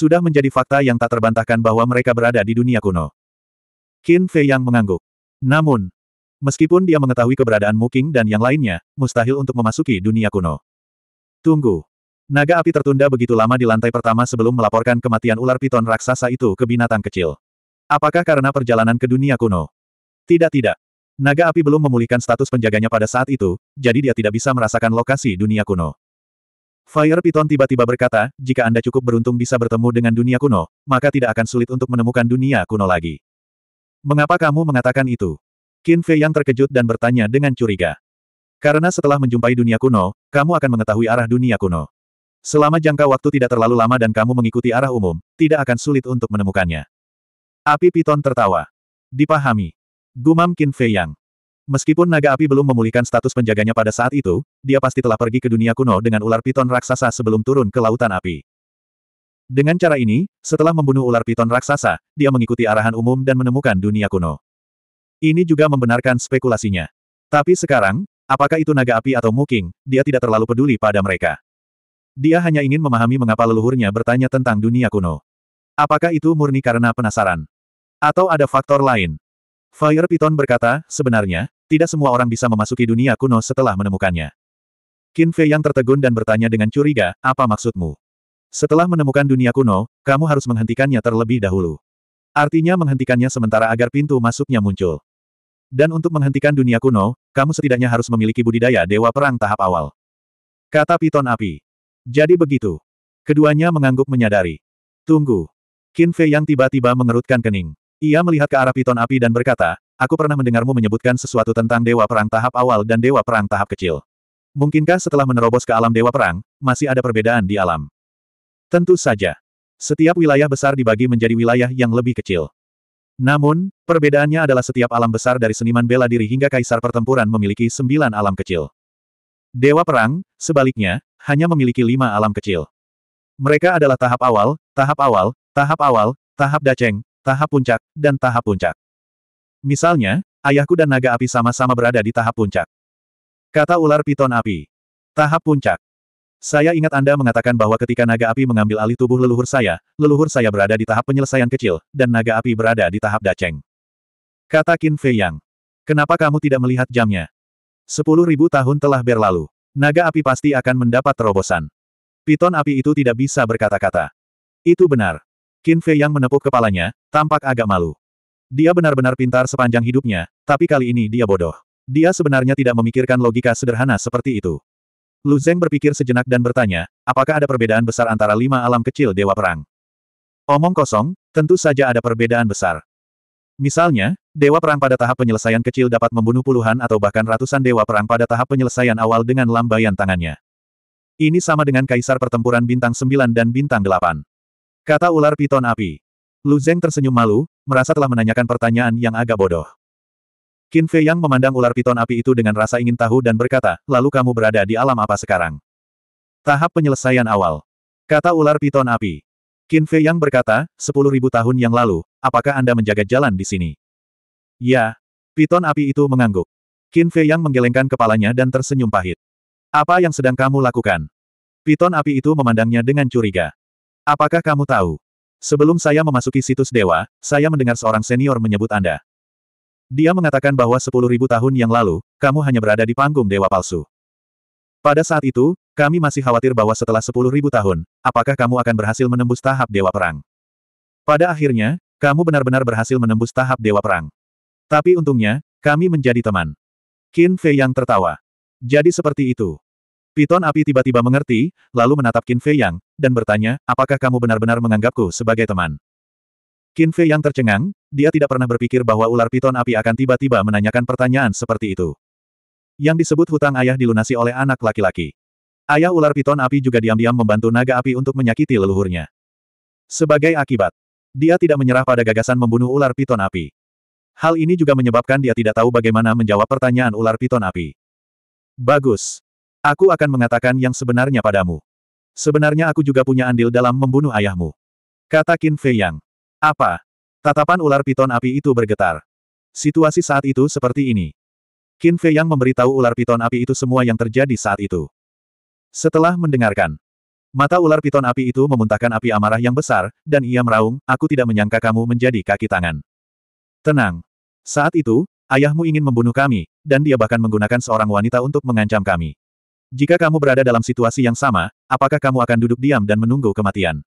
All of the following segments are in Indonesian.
Sudah menjadi fakta yang tak terbantahkan bahwa mereka berada di dunia kuno. Qin Fei yang mengangguk. Namun, meskipun dia mengetahui keberadaan Muking dan yang lainnya, mustahil untuk memasuki dunia kuno. Tunggu. Naga api tertunda begitu lama di lantai pertama sebelum melaporkan kematian ular piton raksasa itu ke binatang kecil. Apakah karena perjalanan ke dunia kuno? Tidak tidak. Naga api belum memulihkan status penjaganya pada saat itu, jadi dia tidak bisa merasakan lokasi dunia kuno. Fire Piton tiba-tiba berkata, jika Anda cukup beruntung bisa bertemu dengan dunia kuno, maka tidak akan sulit untuk menemukan dunia kuno lagi. Mengapa kamu mengatakan itu? Qin Fei yang terkejut dan bertanya dengan curiga. Karena setelah menjumpai dunia kuno, kamu akan mengetahui arah dunia kuno. Selama jangka waktu tidak terlalu lama dan kamu mengikuti arah umum, tidak akan sulit untuk menemukannya. Api Piton tertawa. Dipahami. Gumam Qin Fei Yang. Meskipun naga api belum memulihkan status penjaganya pada saat itu, dia pasti telah pergi ke dunia kuno dengan ular piton raksasa sebelum turun ke lautan api. Dengan cara ini, setelah membunuh ular piton raksasa, dia mengikuti arahan umum dan menemukan dunia kuno. Ini juga membenarkan spekulasinya. Tapi sekarang, apakah itu naga api atau muking, dia tidak terlalu peduli pada mereka. Dia hanya ingin memahami mengapa leluhurnya bertanya tentang dunia kuno. Apakah itu murni karena penasaran? Atau ada faktor lain? Fire Piton berkata, sebenarnya, tidak semua orang bisa memasuki dunia kuno setelah menemukannya. Qin Fei yang tertegun dan bertanya dengan curiga, apa maksudmu? Setelah menemukan dunia kuno, kamu harus menghentikannya terlebih dahulu. Artinya menghentikannya sementara agar pintu masuknya muncul. Dan untuk menghentikan dunia kuno, kamu setidaknya harus memiliki budidaya dewa perang tahap awal. Kata Piton Api. Jadi begitu. Keduanya mengangguk menyadari. Tunggu. Qin Fei yang tiba-tiba mengerutkan kening. Ia melihat ke arah piton api dan berkata, Aku pernah mendengarmu menyebutkan sesuatu tentang Dewa Perang tahap awal dan Dewa Perang tahap kecil. Mungkinkah setelah menerobos ke alam Dewa Perang, masih ada perbedaan di alam? Tentu saja. Setiap wilayah besar dibagi menjadi wilayah yang lebih kecil. Namun, perbedaannya adalah setiap alam besar dari seniman bela diri hingga kaisar pertempuran memiliki sembilan alam kecil. Dewa Perang, sebaliknya, hanya memiliki lima alam kecil. Mereka adalah tahap awal, tahap awal, tahap awal, tahap daceng, tahap puncak, dan tahap puncak. Misalnya, ayahku dan naga api sama-sama berada di tahap puncak. Kata ular piton api. Tahap puncak. Saya ingat Anda mengatakan bahwa ketika naga api mengambil alih tubuh leluhur saya, leluhur saya berada di tahap penyelesaian kecil, dan naga api berada di tahap daceng. Kata Qin Fei Yang. Kenapa kamu tidak melihat jamnya? Sepuluh ribu tahun telah berlalu. Naga api pasti akan mendapat terobosan. Piton api itu tidak bisa berkata-kata. Itu benar. Qin Fei Yang menepuk kepalanya, tampak agak malu. Dia benar-benar pintar sepanjang hidupnya, tapi kali ini dia bodoh. Dia sebenarnya tidak memikirkan logika sederhana seperti itu. Lu Zeng berpikir sejenak dan bertanya, apakah ada perbedaan besar antara lima alam kecil Dewa Perang? Omong kosong, tentu saja ada perbedaan besar. Misalnya, Dewa Perang pada tahap penyelesaian kecil dapat membunuh puluhan atau bahkan ratusan Dewa Perang pada tahap penyelesaian awal dengan lambaian tangannya. Ini sama dengan Kaisar Pertempuran Bintang 9 dan Bintang 8. Kata ular piton api. Lu Zeng tersenyum malu, merasa telah menanyakan pertanyaan yang agak bodoh. Qin Fei Yang memandang ular piton api itu dengan rasa ingin tahu dan berkata, lalu kamu berada di alam apa sekarang? Tahap penyelesaian awal. Kata ular piton api. Qin Fei Yang berkata, sepuluh ribu tahun yang lalu, apakah Anda menjaga jalan di sini? Ya. Piton api itu mengangguk. Qin Fei Yang menggelengkan kepalanya dan tersenyum pahit. Apa yang sedang kamu lakukan? Piton api itu memandangnya dengan curiga. Apakah kamu tahu? Sebelum saya memasuki situs dewa, saya mendengar seorang senior menyebut Anda. Dia mengatakan bahwa 10.000 tahun yang lalu, kamu hanya berada di panggung dewa palsu. Pada saat itu, kami masih khawatir bahwa setelah 10.000 tahun, apakah kamu akan berhasil menembus tahap dewa perang. Pada akhirnya, kamu benar-benar berhasil menembus tahap dewa perang. Tapi untungnya, kami menjadi teman. Qin Fei yang tertawa. Jadi seperti itu. Piton api tiba-tiba mengerti, lalu menatap Qin Fei Yang, dan bertanya, apakah kamu benar-benar menganggapku sebagai teman? Qin Fei yang tercengang, dia tidak pernah berpikir bahwa ular piton api akan tiba-tiba menanyakan pertanyaan seperti itu. Yang disebut hutang ayah dilunasi oleh anak laki-laki. Ayah ular piton api juga diam-diam membantu naga api untuk menyakiti leluhurnya. Sebagai akibat, dia tidak menyerah pada gagasan membunuh ular piton api. Hal ini juga menyebabkan dia tidak tahu bagaimana menjawab pertanyaan ular piton api. Bagus. Aku akan mengatakan yang sebenarnya padamu. Sebenarnya aku juga punya andil dalam membunuh ayahmu. Kata Qin Fei Yang. Apa? Tatapan ular piton api itu bergetar. Situasi saat itu seperti ini. Qin Fei Yang memberitahu ular piton api itu semua yang terjadi saat itu. Setelah mendengarkan, mata ular piton api itu memuntahkan api amarah yang besar, dan ia meraung, aku tidak menyangka kamu menjadi kaki tangan. Tenang. Saat itu, ayahmu ingin membunuh kami, dan dia bahkan menggunakan seorang wanita untuk mengancam kami. Jika kamu berada dalam situasi yang sama, apakah kamu akan duduk diam dan menunggu kematian?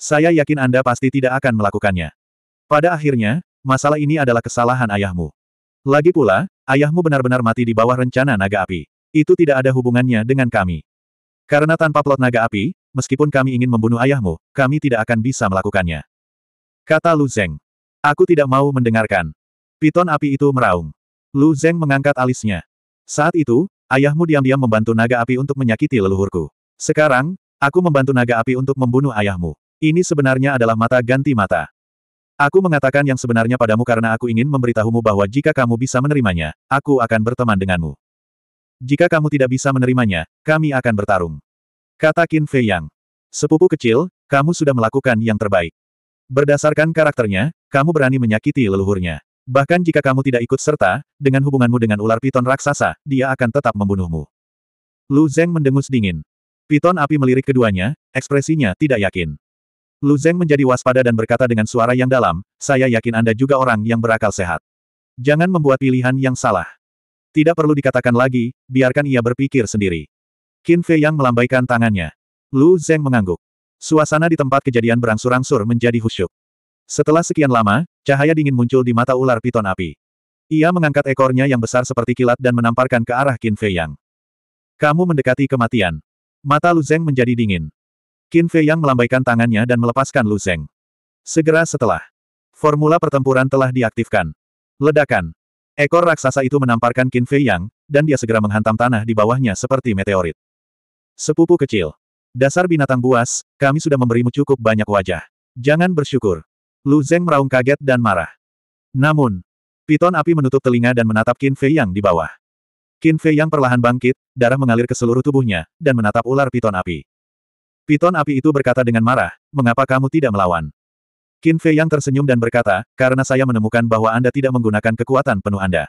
Saya yakin Anda pasti tidak akan melakukannya. Pada akhirnya, masalah ini adalah kesalahan ayahmu. Lagi pula, ayahmu benar-benar mati di bawah rencana naga api. Itu tidak ada hubungannya dengan kami. Karena tanpa plot naga api, meskipun kami ingin membunuh ayahmu, kami tidak akan bisa melakukannya. Kata Lu Zeng. Aku tidak mau mendengarkan. Piton api itu meraung. Lu Zeng mengangkat alisnya. Saat itu, Ayahmu diam-diam membantu naga api untuk menyakiti leluhurku. Sekarang, aku membantu naga api untuk membunuh ayahmu. Ini sebenarnya adalah mata ganti mata. Aku mengatakan yang sebenarnya padamu karena aku ingin memberitahumu bahwa jika kamu bisa menerimanya, aku akan berteman denganmu. Jika kamu tidak bisa menerimanya, kami akan bertarung. Kata Qin Fei Yang. Sepupu kecil, kamu sudah melakukan yang terbaik. Berdasarkan karakternya, kamu berani menyakiti leluhurnya. Bahkan jika kamu tidak ikut serta, dengan hubunganmu dengan ular piton raksasa, dia akan tetap membunuhmu. Lu Zeng mendengus dingin. Piton api melirik keduanya, ekspresinya tidak yakin. Lu Zeng menjadi waspada dan berkata dengan suara yang dalam, saya yakin Anda juga orang yang berakal sehat. Jangan membuat pilihan yang salah. Tidak perlu dikatakan lagi, biarkan ia berpikir sendiri. Qin Fei yang melambaikan tangannya. Lu Zeng mengangguk. Suasana di tempat kejadian berangsur-angsur menjadi husyuk. Setelah sekian lama, cahaya dingin muncul di mata ular piton api. Ia mengangkat ekornya yang besar seperti kilat dan menamparkan ke arah Qin Fei Yang. Kamu mendekati kematian. Mata Lu Zeng menjadi dingin. Qin Fei Yang melambaikan tangannya dan melepaskan Lu Zeng. Segera setelah, formula pertempuran telah diaktifkan. Ledakan. Ekor raksasa itu menamparkan Qin Fei Yang, dan dia segera menghantam tanah di bawahnya seperti meteorit. Sepupu kecil. Dasar binatang buas, kami sudah memberimu cukup banyak wajah. Jangan bersyukur. Lu Zeng meraung kaget dan marah. Namun, piton api menutup telinga dan menatap Qin Fei Yang di bawah. Qin Fei Yang perlahan bangkit, darah mengalir ke seluruh tubuhnya, dan menatap ular piton api. Piton api itu berkata dengan marah, mengapa kamu tidak melawan? Qin Fei Yang tersenyum dan berkata, karena saya menemukan bahwa Anda tidak menggunakan kekuatan penuh Anda.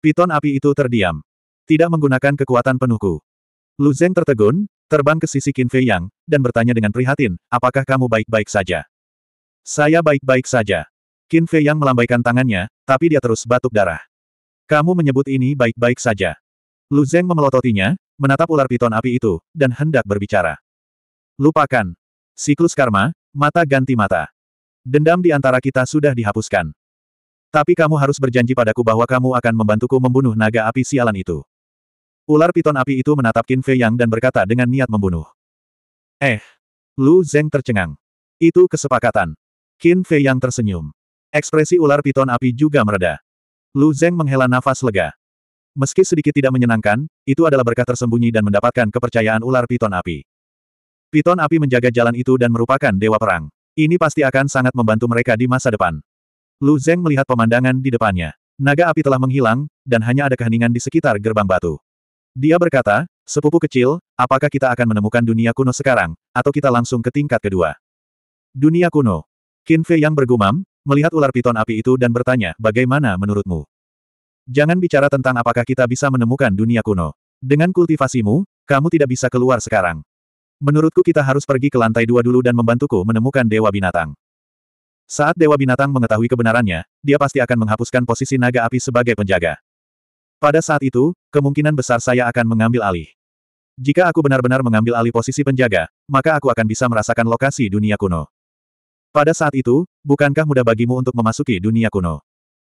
Piton api itu terdiam. Tidak menggunakan kekuatan penuhku. Lu Zeng tertegun, terbang ke sisi Qin Fei Yang, dan bertanya dengan prihatin, apakah kamu baik-baik saja? Saya baik-baik saja. Qin Fei yang melambaikan tangannya, tapi dia terus batuk darah. Kamu menyebut ini baik-baik saja. Lu Zeng memelototinya, menatap ular piton api itu, dan hendak berbicara. Lupakan. Siklus karma, mata ganti mata. Dendam di antara kita sudah dihapuskan. Tapi kamu harus berjanji padaku bahwa kamu akan membantuku membunuh naga api sialan itu. Ular piton api itu menatap Qin Fei Yang dan berkata dengan niat membunuh. Eh! Lu Zeng tercengang. Itu kesepakatan. Qin Fei yang tersenyum. Ekspresi ular piton api juga mereda. Lu Zeng menghela nafas lega. Meski sedikit tidak menyenangkan, itu adalah berkah tersembunyi dan mendapatkan kepercayaan ular piton api. Piton api menjaga jalan itu dan merupakan dewa perang. Ini pasti akan sangat membantu mereka di masa depan. Lu Zeng melihat pemandangan di depannya. Naga api telah menghilang, dan hanya ada keheningan di sekitar gerbang batu. Dia berkata, sepupu kecil, apakah kita akan menemukan dunia kuno sekarang, atau kita langsung ke tingkat kedua? Dunia kuno, Qin Fei yang bergumam, melihat ular piton api itu dan bertanya, bagaimana menurutmu? Jangan bicara tentang apakah kita bisa menemukan dunia kuno. Dengan kultivasimu, kamu tidak bisa keluar sekarang. Menurutku kita harus pergi ke lantai dua dulu dan membantuku menemukan Dewa Binatang. Saat Dewa Binatang mengetahui kebenarannya, dia pasti akan menghapuskan posisi naga api sebagai penjaga. Pada saat itu, kemungkinan besar saya akan mengambil alih. Jika aku benar-benar mengambil alih posisi penjaga, maka aku akan bisa merasakan lokasi dunia kuno. Pada saat itu, bukankah mudah bagimu untuk memasuki dunia kuno?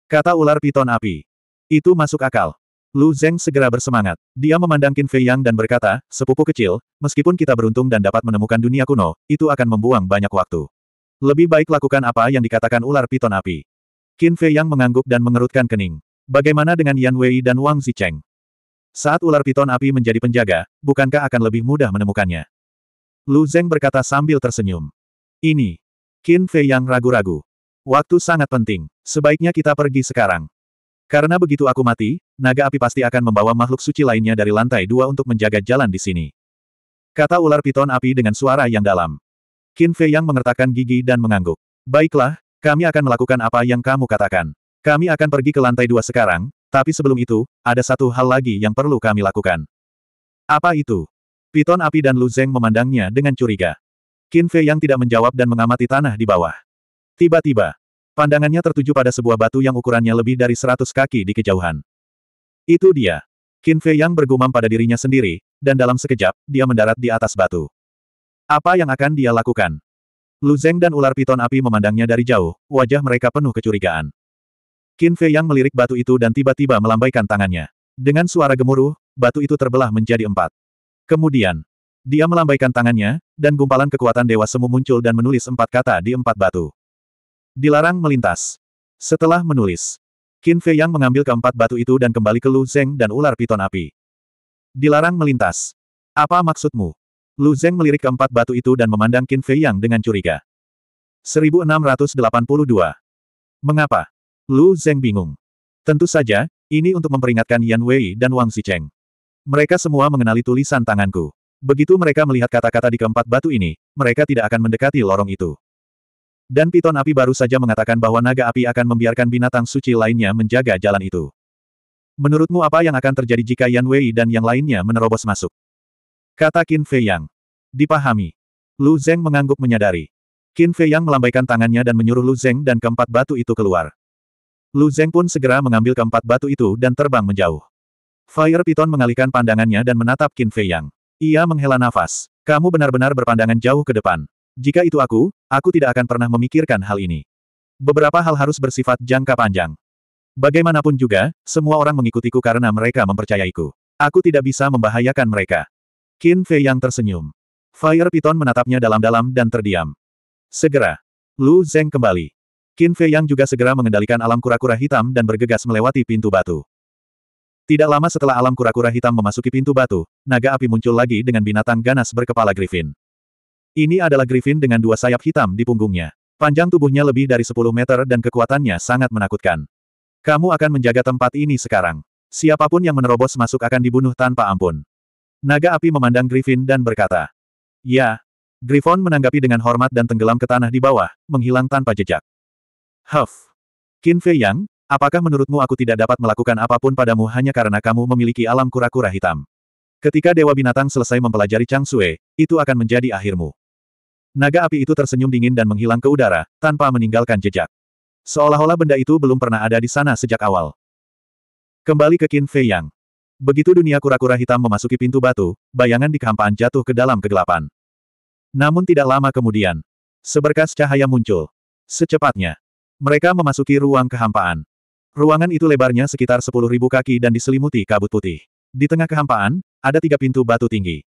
Kata ular piton api. Itu masuk akal. Lu Zeng segera bersemangat. Dia memandang Qin Fei Yang dan berkata, sepupu kecil, meskipun kita beruntung dan dapat menemukan dunia kuno, itu akan membuang banyak waktu. Lebih baik lakukan apa yang dikatakan ular piton api. Qin Fei Yang mengangguk dan mengerutkan kening. Bagaimana dengan Yan Wei dan Wang Zicheng? Saat ular piton api menjadi penjaga, bukankah akan lebih mudah menemukannya? Lu Zeng berkata sambil tersenyum. Ini, Qin Fei yang ragu-ragu. Waktu sangat penting. Sebaiknya kita pergi sekarang. Karena begitu aku mati, naga api pasti akan membawa makhluk suci lainnya dari lantai dua untuk menjaga jalan di sini. Kata ular piton api dengan suara yang dalam. Qin Fei yang mengertakkan gigi dan mengangguk. Baiklah, kami akan melakukan apa yang kamu katakan. Kami akan pergi ke lantai dua sekarang, tapi sebelum itu, ada satu hal lagi yang perlu kami lakukan. Apa itu? Piton api dan Lu Zeng memandangnya dengan curiga. Qin Fei yang tidak menjawab dan mengamati tanah di bawah. Tiba-tiba, pandangannya tertuju pada sebuah batu yang ukurannya lebih dari seratus kaki di kejauhan. Itu dia. Qin Fei yang bergumam pada dirinya sendiri, dan dalam sekejap, dia mendarat di atas batu. Apa yang akan dia lakukan? Lu Zeng dan ular piton api memandangnya dari jauh, wajah mereka penuh kecurigaan. Qin Fei yang melirik batu itu dan tiba-tiba melambaikan tangannya. Dengan suara gemuruh, batu itu terbelah menjadi empat. Kemudian, dia melambaikan tangannya, dan gumpalan kekuatan Dewa Semu muncul dan menulis empat kata di empat batu. Dilarang melintas. Setelah menulis, Qin Fei Yang mengambil keempat batu itu dan kembali ke Lu Zeng dan ular piton api. Dilarang melintas. Apa maksudmu? Lu Zeng melirik keempat batu itu dan memandang Qin Fei Yang dengan curiga. 1682. Mengapa? Lu Zeng bingung. Tentu saja, ini untuk memperingatkan Yan Wei dan Wang Zicheng. Mereka semua mengenali tulisan tanganku. Begitu mereka melihat kata-kata di keempat batu ini, mereka tidak akan mendekati lorong itu. Dan piton api baru saja mengatakan bahwa naga api akan membiarkan binatang suci lainnya menjaga jalan itu. Menurutmu apa yang akan terjadi jika Yan Wei dan yang lainnya menerobos masuk? Kata Qin Fei Yang. Dipahami. Lu Zeng mengangguk menyadari. Qin Fei Yang melambaikan tangannya dan menyuruh Lu Zeng dan keempat batu itu keluar. Lu Zeng pun segera mengambil keempat batu itu dan terbang menjauh. Fire Piton mengalihkan pandangannya dan menatap Qin Fei Yang. Ia menghela nafas. Kamu benar-benar berpandangan jauh ke depan. Jika itu aku, aku tidak akan pernah memikirkan hal ini. Beberapa hal harus bersifat jangka panjang. Bagaimanapun juga, semua orang mengikutiku karena mereka mempercayaiku. Aku tidak bisa membahayakan mereka. Qin Fei yang tersenyum. Fire Piton menatapnya dalam-dalam dan terdiam. Segera. Lu Zeng kembali. Qin Fei yang juga segera mengendalikan alam kura-kura hitam dan bergegas melewati pintu batu. Tidak lama setelah alam kura-kura hitam memasuki pintu batu, naga api muncul lagi dengan binatang ganas berkepala griffin. Ini adalah griffin dengan dua sayap hitam di punggungnya. Panjang tubuhnya lebih dari 10 meter dan kekuatannya sangat menakutkan. Kamu akan menjaga tempat ini sekarang. Siapapun yang menerobos masuk akan dibunuh tanpa ampun. Naga api memandang griffin dan berkata. Ya. Griffon menanggapi dengan hormat dan tenggelam ke tanah di bawah, menghilang tanpa jejak. Huff. Qin Fei Yang, Apakah menurutmu aku tidak dapat melakukan apapun padamu hanya karena kamu memiliki alam kura-kura hitam? Ketika Dewa Binatang selesai mempelajari Chang Sue, itu akan menjadi akhirmu. Naga api itu tersenyum dingin dan menghilang ke udara, tanpa meninggalkan jejak. Seolah-olah benda itu belum pernah ada di sana sejak awal. Kembali ke Qin Fei Yang. Begitu dunia kura-kura hitam memasuki pintu batu, bayangan di kehampaan jatuh ke dalam kegelapan. Namun tidak lama kemudian, seberkas cahaya muncul. Secepatnya, mereka memasuki ruang kehampaan. Ruangan itu lebarnya sekitar 10.000 kaki dan diselimuti kabut putih. Di tengah kehampaan, ada tiga pintu batu tinggi.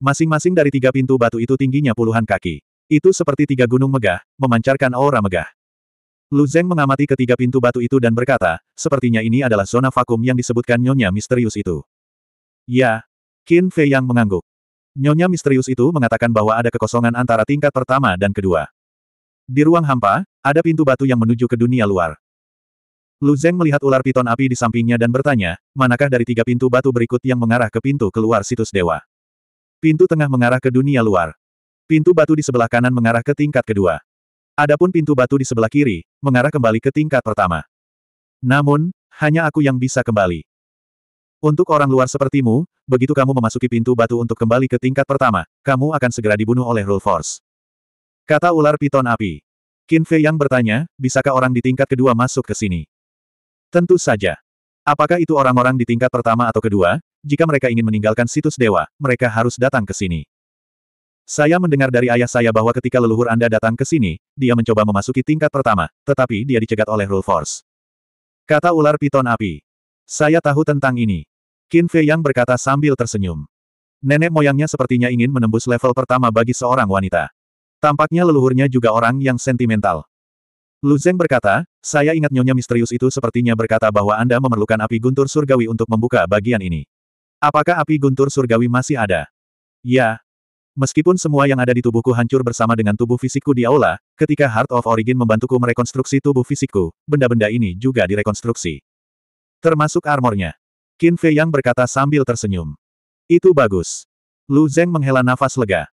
Masing-masing dari tiga pintu batu itu tingginya puluhan kaki. Itu seperti tiga gunung megah, memancarkan aura megah. Lu Zeng mengamati ketiga pintu batu itu dan berkata, sepertinya ini adalah zona vakum yang disebutkan nyonya misterius itu. Ya. Qin Fei yang mengangguk. Nyonya misterius itu mengatakan bahwa ada kekosongan antara tingkat pertama dan kedua. Di ruang hampa, ada pintu batu yang menuju ke dunia luar. Lu Zeng melihat ular piton api di sampingnya dan bertanya, manakah dari tiga pintu batu berikut yang mengarah ke pintu keluar situs dewa? Pintu tengah mengarah ke dunia luar. Pintu batu di sebelah kanan mengarah ke tingkat kedua. Adapun pintu batu di sebelah kiri, mengarah kembali ke tingkat pertama. Namun, hanya aku yang bisa kembali. Untuk orang luar sepertimu, begitu kamu memasuki pintu batu untuk kembali ke tingkat pertama, kamu akan segera dibunuh oleh Rule Force. Kata ular piton api. Qin Fei yang bertanya, bisakah orang di tingkat kedua masuk ke sini? Tentu saja. Apakah itu orang-orang di tingkat pertama atau kedua? Jika mereka ingin meninggalkan situs dewa, mereka harus datang ke sini. Saya mendengar dari ayah saya bahwa ketika leluhur Anda datang ke sini, dia mencoba memasuki tingkat pertama, tetapi dia dicegat oleh Rule Force. Kata ular piton api. Saya tahu tentang ini. Qin Fei Yang berkata sambil tersenyum. Nenek moyangnya sepertinya ingin menembus level pertama bagi seorang wanita. Tampaknya leluhurnya juga orang yang sentimental. Lu Zeng berkata, saya ingat nyonya misterius itu sepertinya berkata bahwa Anda memerlukan api guntur surgawi untuk membuka bagian ini. Apakah api guntur surgawi masih ada? Ya. Meskipun semua yang ada di tubuhku hancur bersama dengan tubuh fisikku di aula, ketika Heart of Origin membantuku merekonstruksi tubuh fisikku, benda-benda ini juga direkonstruksi. Termasuk armornya. Qin Fei Yang berkata sambil tersenyum. Itu bagus. Lu Zeng menghela nafas lega.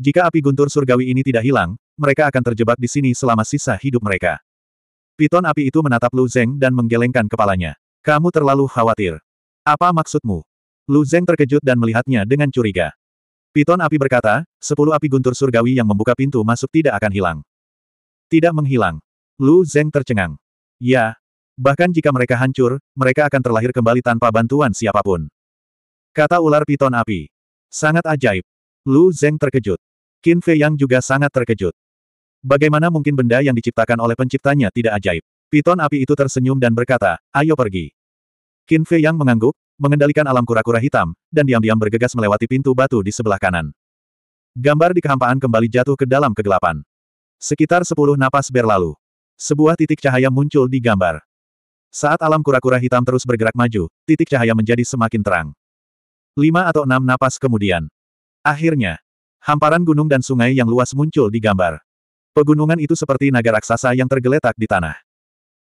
Jika api guntur surgawi ini tidak hilang, mereka akan terjebak di sini selama sisa hidup mereka. Piton api itu menatap Lu Zeng dan menggelengkan kepalanya. Kamu terlalu khawatir. Apa maksudmu? Lu Zeng terkejut dan melihatnya dengan curiga. Piton api berkata, sepuluh api guntur surgawi yang membuka pintu masuk tidak akan hilang. Tidak menghilang. Lu Zeng tercengang. Ya. Bahkan jika mereka hancur, mereka akan terlahir kembali tanpa bantuan siapapun. Kata ular piton api. Sangat ajaib. Lu Zeng terkejut. Qin Fei Yang juga sangat terkejut. Bagaimana mungkin benda yang diciptakan oleh penciptanya tidak ajaib? Piton api itu tersenyum dan berkata, ayo pergi. Qin Fei Yang mengangguk, mengendalikan alam kura-kura hitam, dan diam-diam bergegas melewati pintu batu di sebelah kanan. Gambar di kehampaan kembali jatuh ke dalam kegelapan. Sekitar sepuluh napas berlalu. Sebuah titik cahaya muncul di gambar. Saat alam kura-kura hitam terus bergerak maju, titik cahaya menjadi semakin terang. Lima atau enam napas kemudian. Akhirnya, hamparan gunung dan sungai yang luas muncul di gambar. Pegunungan itu seperti naga raksasa yang tergeletak di tanah.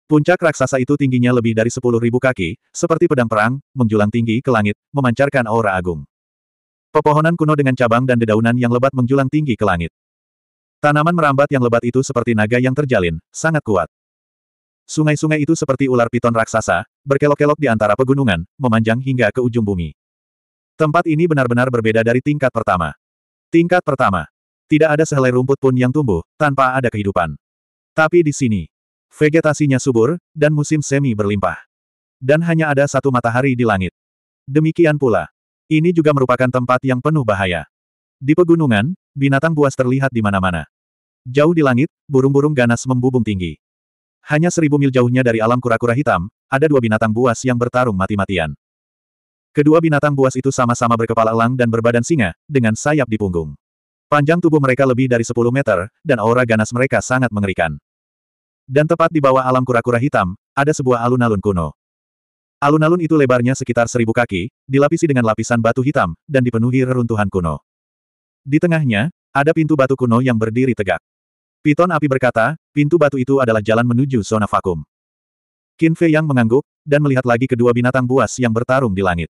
Puncak raksasa itu tingginya lebih dari sepuluh ribu kaki, seperti pedang perang, menjulang tinggi ke langit, memancarkan aura agung. Pepohonan kuno dengan cabang dan dedaunan yang lebat menjulang tinggi ke langit. Tanaman merambat yang lebat itu seperti naga yang terjalin, sangat kuat. Sungai-sungai itu seperti ular piton raksasa, berkelok-kelok di antara pegunungan, memanjang hingga ke ujung bumi. Tempat ini benar-benar berbeda dari tingkat pertama. Tingkat pertama, tidak ada sehelai rumput pun yang tumbuh, tanpa ada kehidupan. Tapi di sini, vegetasinya subur, dan musim semi berlimpah. Dan hanya ada satu matahari di langit. Demikian pula, ini juga merupakan tempat yang penuh bahaya. Di pegunungan, binatang buas terlihat di mana-mana. Jauh di langit, burung-burung ganas membubung tinggi. Hanya seribu mil jauhnya dari alam kura-kura hitam, ada dua binatang buas yang bertarung mati-matian. Kedua binatang buas itu sama-sama berkepala elang dan berbadan singa, dengan sayap di punggung. Panjang tubuh mereka lebih dari 10 meter, dan aura ganas mereka sangat mengerikan. Dan tepat di bawah alam kura-kura hitam, ada sebuah alun-alun kuno. Alun-alun itu lebarnya sekitar seribu kaki, dilapisi dengan lapisan batu hitam, dan dipenuhi reruntuhan kuno. Di tengahnya, ada pintu batu kuno yang berdiri tegak. Piton api berkata, pintu batu itu adalah jalan menuju zona vakum. Qin Fei yang mengangguk, dan melihat lagi kedua binatang buas yang bertarung di langit.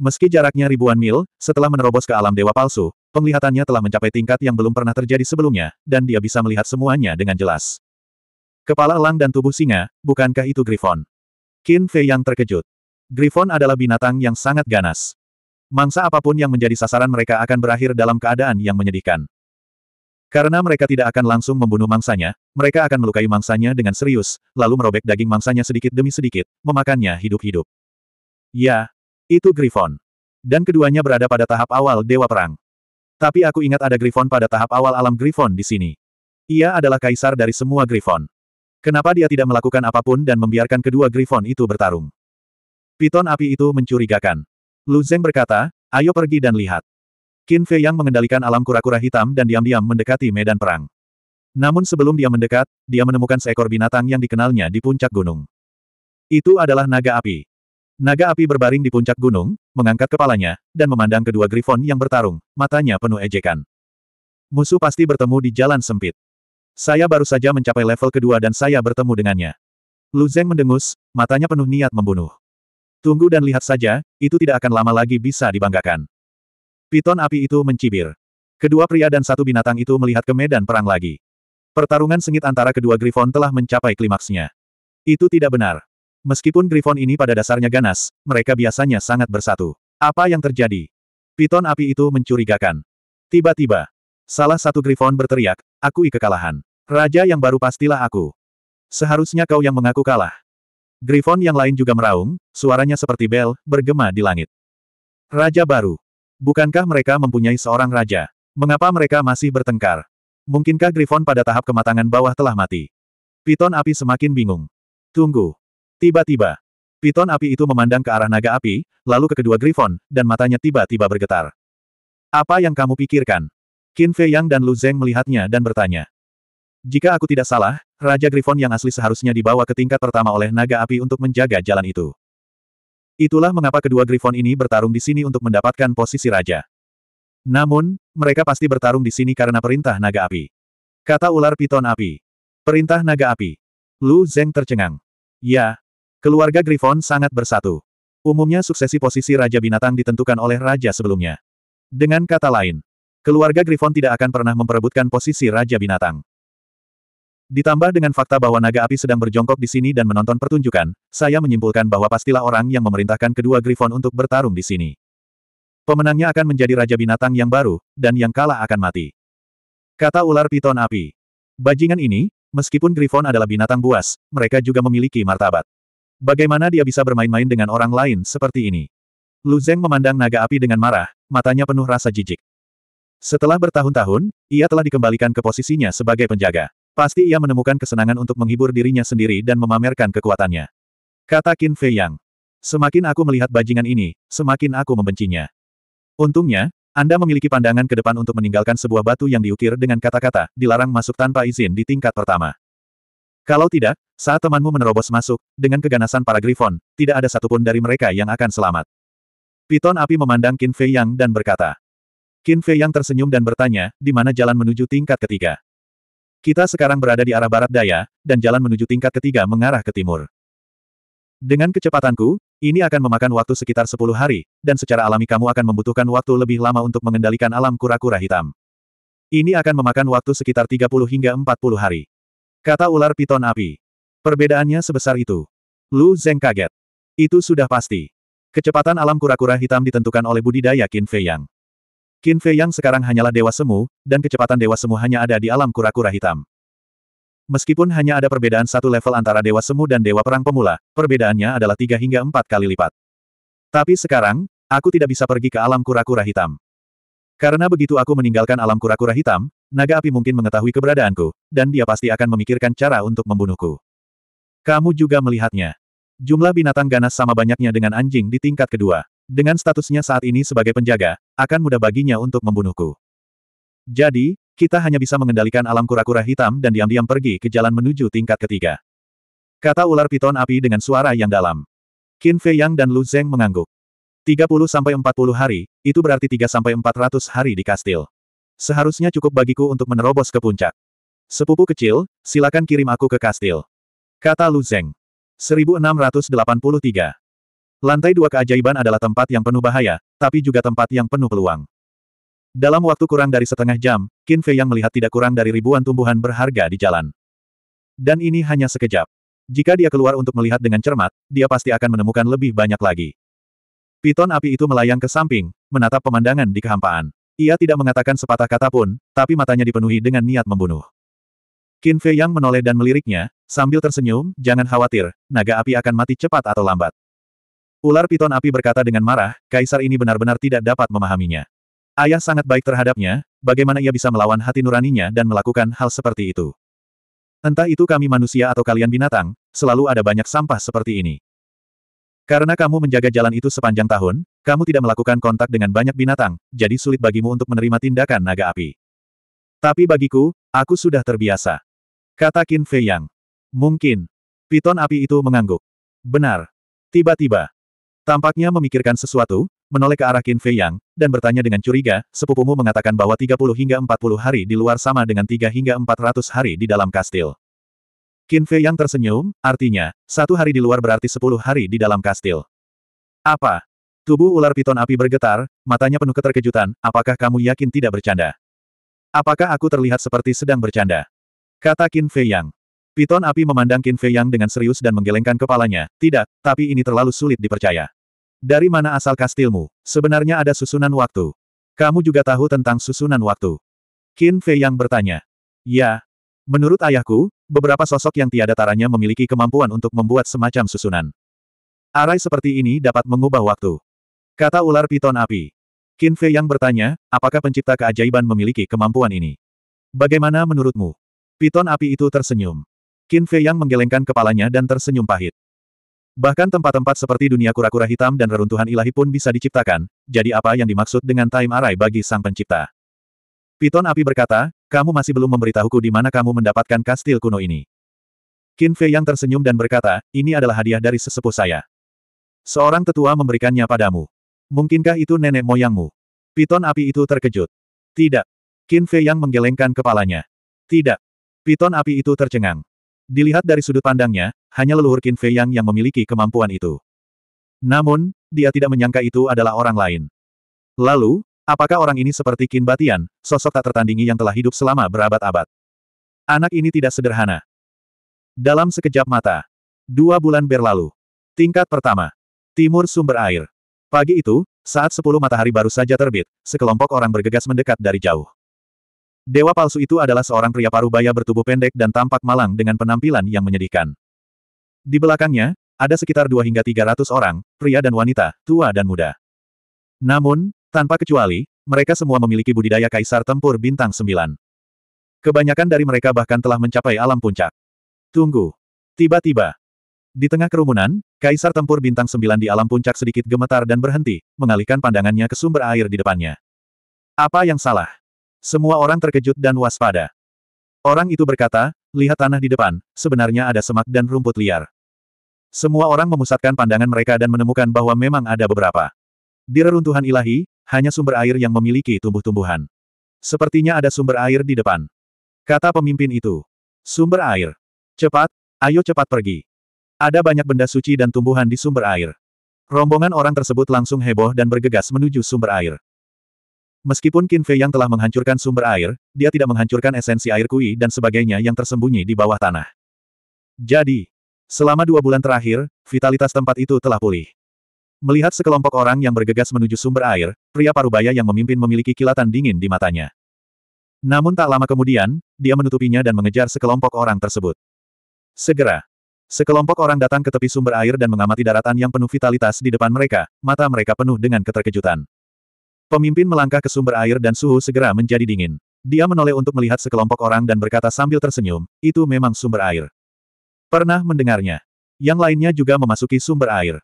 Meski jaraknya ribuan mil, setelah menerobos ke alam dewa palsu, penglihatannya telah mencapai tingkat yang belum pernah terjadi sebelumnya, dan dia bisa melihat semuanya dengan jelas. Kepala elang dan tubuh singa, bukankah itu Griffon? Qin Fei yang terkejut. Griffon adalah binatang yang sangat ganas. Mangsa apapun yang menjadi sasaran mereka akan berakhir dalam keadaan yang menyedihkan. Karena mereka tidak akan langsung membunuh mangsanya, mereka akan melukai mangsanya dengan serius, lalu merobek daging mangsanya sedikit demi sedikit, memakannya hidup-hidup. Ya, itu Griffon. Dan keduanya berada pada tahap awal Dewa Perang. Tapi aku ingat ada Griffon pada tahap awal alam Griffon di sini. Ia adalah kaisar dari semua Griffon. Kenapa dia tidak melakukan apapun dan membiarkan kedua Griffon itu bertarung? Piton api itu mencurigakan. Lu Zeng berkata, ayo pergi dan lihat. Qin Fei yang mengendalikan alam kura-kura hitam dan diam-diam mendekati medan perang. Namun sebelum dia mendekat, dia menemukan seekor binatang yang dikenalnya di puncak gunung. Itu adalah naga api. Naga api berbaring di puncak gunung, mengangkat kepalanya, dan memandang kedua Grifon yang bertarung, matanya penuh ejekan. Musuh pasti bertemu di jalan sempit. Saya baru saja mencapai level kedua dan saya bertemu dengannya. Lu Zeng mendengus, matanya penuh niat membunuh. Tunggu dan lihat saja, itu tidak akan lama lagi bisa dibanggakan. Piton api itu mencibir. Kedua pria dan satu binatang itu melihat ke medan perang lagi. Pertarungan sengit antara kedua Grifon telah mencapai klimaksnya. Itu tidak benar. Meskipun Griffon ini pada dasarnya ganas, mereka biasanya sangat bersatu. Apa yang terjadi? Piton api itu mencurigakan. Tiba-tiba, salah satu Griffon berteriak, "Aku kekalahan. Raja yang baru pastilah aku. Seharusnya kau yang mengaku kalah. Griffon yang lain juga meraung, suaranya seperti bel, bergema di langit. Raja baru. Bukankah mereka mempunyai seorang raja? Mengapa mereka masih bertengkar? Mungkinkah Griffon pada tahap kematangan bawah telah mati? Piton api semakin bingung. Tunggu, Tiba-tiba, piton api itu memandang ke arah naga api, lalu ke kedua Griffon, dan matanya tiba-tiba bergetar. Apa yang kamu pikirkan? Qin Fei Yang dan Lu Zeng melihatnya dan bertanya. Jika aku tidak salah, Raja Griffon yang asli seharusnya dibawa ke tingkat pertama oleh naga api untuk menjaga jalan itu. Itulah mengapa kedua Griffon ini bertarung di sini untuk mendapatkan posisi raja. Namun, mereka pasti bertarung di sini karena perintah naga api. Kata ular piton api. Perintah naga api. Lu Zeng tercengang. Ya, Keluarga Griffon sangat bersatu. Umumnya suksesi posisi Raja Binatang ditentukan oleh Raja sebelumnya. Dengan kata lain, keluarga Griffon tidak akan pernah memperebutkan posisi Raja Binatang. Ditambah dengan fakta bahwa naga api sedang berjongkok di sini dan menonton pertunjukan, saya menyimpulkan bahwa pastilah orang yang memerintahkan kedua Griffon untuk bertarung di sini. Pemenangnya akan menjadi Raja Binatang yang baru, dan yang kalah akan mati. Kata ular piton api. Bajingan ini, meskipun Griffon adalah binatang buas, mereka juga memiliki martabat. Bagaimana dia bisa bermain-main dengan orang lain seperti ini? Lu Zeng memandang naga api dengan marah, matanya penuh rasa jijik. Setelah bertahun-tahun, ia telah dikembalikan ke posisinya sebagai penjaga. Pasti ia menemukan kesenangan untuk menghibur dirinya sendiri dan memamerkan kekuatannya. Kata Qin Fei Yang. Semakin aku melihat bajingan ini, semakin aku membencinya. Untungnya, Anda memiliki pandangan ke depan untuk meninggalkan sebuah batu yang diukir dengan kata-kata, dilarang masuk tanpa izin di tingkat pertama. Kalau tidak, saat temanmu menerobos masuk, dengan keganasan para Griffon, tidak ada satupun dari mereka yang akan selamat. Piton api memandang Qin Fei Yang dan berkata. Qin Fei Yang tersenyum dan bertanya, di mana jalan menuju tingkat ketiga? Kita sekarang berada di arah barat daya, dan jalan menuju tingkat ketiga mengarah ke timur. Dengan kecepatanku, ini akan memakan waktu sekitar 10 hari, dan secara alami kamu akan membutuhkan waktu lebih lama untuk mengendalikan alam kura-kura hitam. Ini akan memakan waktu sekitar 30 hingga 40 hari. Kata ular piton api. Perbedaannya sebesar itu. Lu Zeng kaget. Itu sudah pasti. Kecepatan alam kura-kura hitam ditentukan oleh budidaya Qin Fei Yang. Qin Fei Yang sekarang hanyalah dewa semu, dan kecepatan dewa semu hanya ada di alam kura-kura hitam. Meskipun hanya ada perbedaan satu level antara dewa semu dan dewa perang pemula, perbedaannya adalah tiga hingga empat kali lipat. Tapi sekarang, aku tidak bisa pergi ke alam kura-kura hitam. Karena begitu aku meninggalkan alam kura-kura hitam, Naga api mungkin mengetahui keberadaanku, dan dia pasti akan memikirkan cara untuk membunuhku. Kamu juga melihatnya. Jumlah binatang ganas sama banyaknya dengan anjing di tingkat kedua. Dengan statusnya saat ini sebagai penjaga, akan mudah baginya untuk membunuhku. Jadi, kita hanya bisa mengendalikan alam kura-kura hitam dan diam-diam pergi ke jalan menuju tingkat ketiga. Kata ular piton api dengan suara yang dalam. Qin Fei Yang dan Lu Zeng mengangguk. 30-40 hari, itu berarti 3-400 hari di kastil. Seharusnya cukup bagiku untuk menerobos ke puncak. Sepupu kecil, silakan kirim aku ke kastil. Kata Lu Zeng. 1683. Lantai dua keajaiban adalah tempat yang penuh bahaya, tapi juga tempat yang penuh peluang. Dalam waktu kurang dari setengah jam, Qin Fei yang melihat tidak kurang dari ribuan tumbuhan berharga di jalan. Dan ini hanya sekejap. Jika dia keluar untuk melihat dengan cermat, dia pasti akan menemukan lebih banyak lagi. Piton api itu melayang ke samping, menatap pemandangan di kehampaan. Ia tidak mengatakan sepatah kata pun, tapi matanya dipenuhi dengan niat membunuh. Qin Fei Yang menoleh dan meliriknya, sambil tersenyum, jangan khawatir, naga api akan mati cepat atau lambat. Ular piton api berkata dengan marah, kaisar ini benar-benar tidak dapat memahaminya. Ayah sangat baik terhadapnya, bagaimana ia bisa melawan hati nuraninya dan melakukan hal seperti itu. Entah itu kami manusia atau kalian binatang, selalu ada banyak sampah seperti ini. Karena kamu menjaga jalan itu sepanjang tahun, kamu tidak melakukan kontak dengan banyak binatang, jadi sulit bagimu untuk menerima tindakan naga api. Tapi bagiku, aku sudah terbiasa. Kata Qin Fei Yang. Mungkin. Piton api itu mengangguk. Benar. Tiba-tiba. Tampaknya memikirkan sesuatu, menoleh ke arah Qin Fei Yang, dan bertanya dengan curiga, sepupumu mengatakan bahwa 30 hingga 40 hari di luar sama dengan 3 hingga 400 hari di dalam kastil. Qin Fei Yang tersenyum, artinya, satu hari di luar berarti 10 hari di dalam kastil. Apa? Tubuh ular piton api bergetar, matanya penuh keterkejutan, apakah kamu yakin tidak bercanda? Apakah aku terlihat seperti sedang bercanda? Kata Qin Fei Yang. Piton api memandang Qin Fei Yang dengan serius dan menggelengkan kepalanya, tidak, tapi ini terlalu sulit dipercaya. Dari mana asal kastilmu? Sebenarnya ada susunan waktu. Kamu juga tahu tentang susunan waktu. Qin Fei Yang bertanya. Ya. Menurut ayahku, beberapa sosok yang tiada taranya memiliki kemampuan untuk membuat semacam susunan. Arai seperti ini dapat mengubah waktu. Kata ular piton api. Qin Fei yang bertanya, apakah pencipta keajaiban memiliki kemampuan ini? Bagaimana menurutmu? Piton api itu tersenyum. Qin Fei yang menggelengkan kepalanya dan tersenyum pahit. Bahkan tempat-tempat seperti dunia kura-kura hitam dan reruntuhan ilahi pun bisa diciptakan, jadi apa yang dimaksud dengan time array bagi sang pencipta? Piton api berkata, kamu masih belum memberitahuku di mana kamu mendapatkan kastil kuno ini. Qin Fei yang tersenyum dan berkata, ini adalah hadiah dari sesepuh saya. Seorang tetua memberikannya padamu. Mungkinkah itu nenek moyangmu? Piton api itu terkejut. Tidak. Qin Fei yang menggelengkan kepalanya. Tidak. Piton api itu tercengang. Dilihat dari sudut pandangnya, hanya leluhur Qin Fei yang yang memiliki kemampuan itu. Namun, dia tidak menyangka itu adalah orang lain. Lalu, apakah orang ini seperti Qin Batian, sosok tak tertandingi yang telah hidup selama berabad-abad? Anak ini tidak sederhana. Dalam sekejap mata, dua bulan berlalu. Tingkat pertama, timur sumber air. Pagi itu, saat sepuluh matahari baru saja terbit, sekelompok orang bergegas mendekat dari jauh. Dewa palsu itu adalah seorang pria parubaya bertubuh pendek dan tampak malang dengan penampilan yang menyedihkan. Di belakangnya, ada sekitar dua hingga tiga ratus orang, pria dan wanita, tua dan muda. Namun, tanpa kecuali, mereka semua memiliki budidaya kaisar tempur bintang sembilan. Kebanyakan dari mereka bahkan telah mencapai alam puncak. Tunggu. Tiba-tiba, di tengah kerumunan, Kaisar Tempur Bintang Sembilan di alam puncak sedikit gemetar dan berhenti, mengalihkan pandangannya ke sumber air di depannya. Apa yang salah? Semua orang terkejut dan waspada. Orang itu berkata, lihat tanah di depan, sebenarnya ada semak dan rumput liar. Semua orang memusatkan pandangan mereka dan menemukan bahwa memang ada beberapa. Di reruntuhan ilahi, hanya sumber air yang memiliki tumbuh-tumbuhan. Sepertinya ada sumber air di depan. Kata pemimpin itu. Sumber air. Cepat, ayo cepat pergi. Ada banyak benda suci dan tumbuhan di sumber air. Rombongan orang tersebut langsung heboh dan bergegas menuju sumber air. Meskipun Qin Fei yang telah menghancurkan sumber air, dia tidak menghancurkan esensi air kui dan sebagainya yang tersembunyi di bawah tanah. Jadi, selama dua bulan terakhir, vitalitas tempat itu telah pulih. Melihat sekelompok orang yang bergegas menuju sumber air, pria parubaya yang memimpin memiliki kilatan dingin di matanya. Namun tak lama kemudian, dia menutupinya dan mengejar sekelompok orang tersebut. Segera, Sekelompok orang datang ke tepi sumber air dan mengamati daratan yang penuh vitalitas di depan mereka, mata mereka penuh dengan keterkejutan. Pemimpin melangkah ke sumber air dan suhu segera menjadi dingin. Dia menoleh untuk melihat sekelompok orang dan berkata sambil tersenyum, itu memang sumber air. Pernah mendengarnya. Yang lainnya juga memasuki sumber air.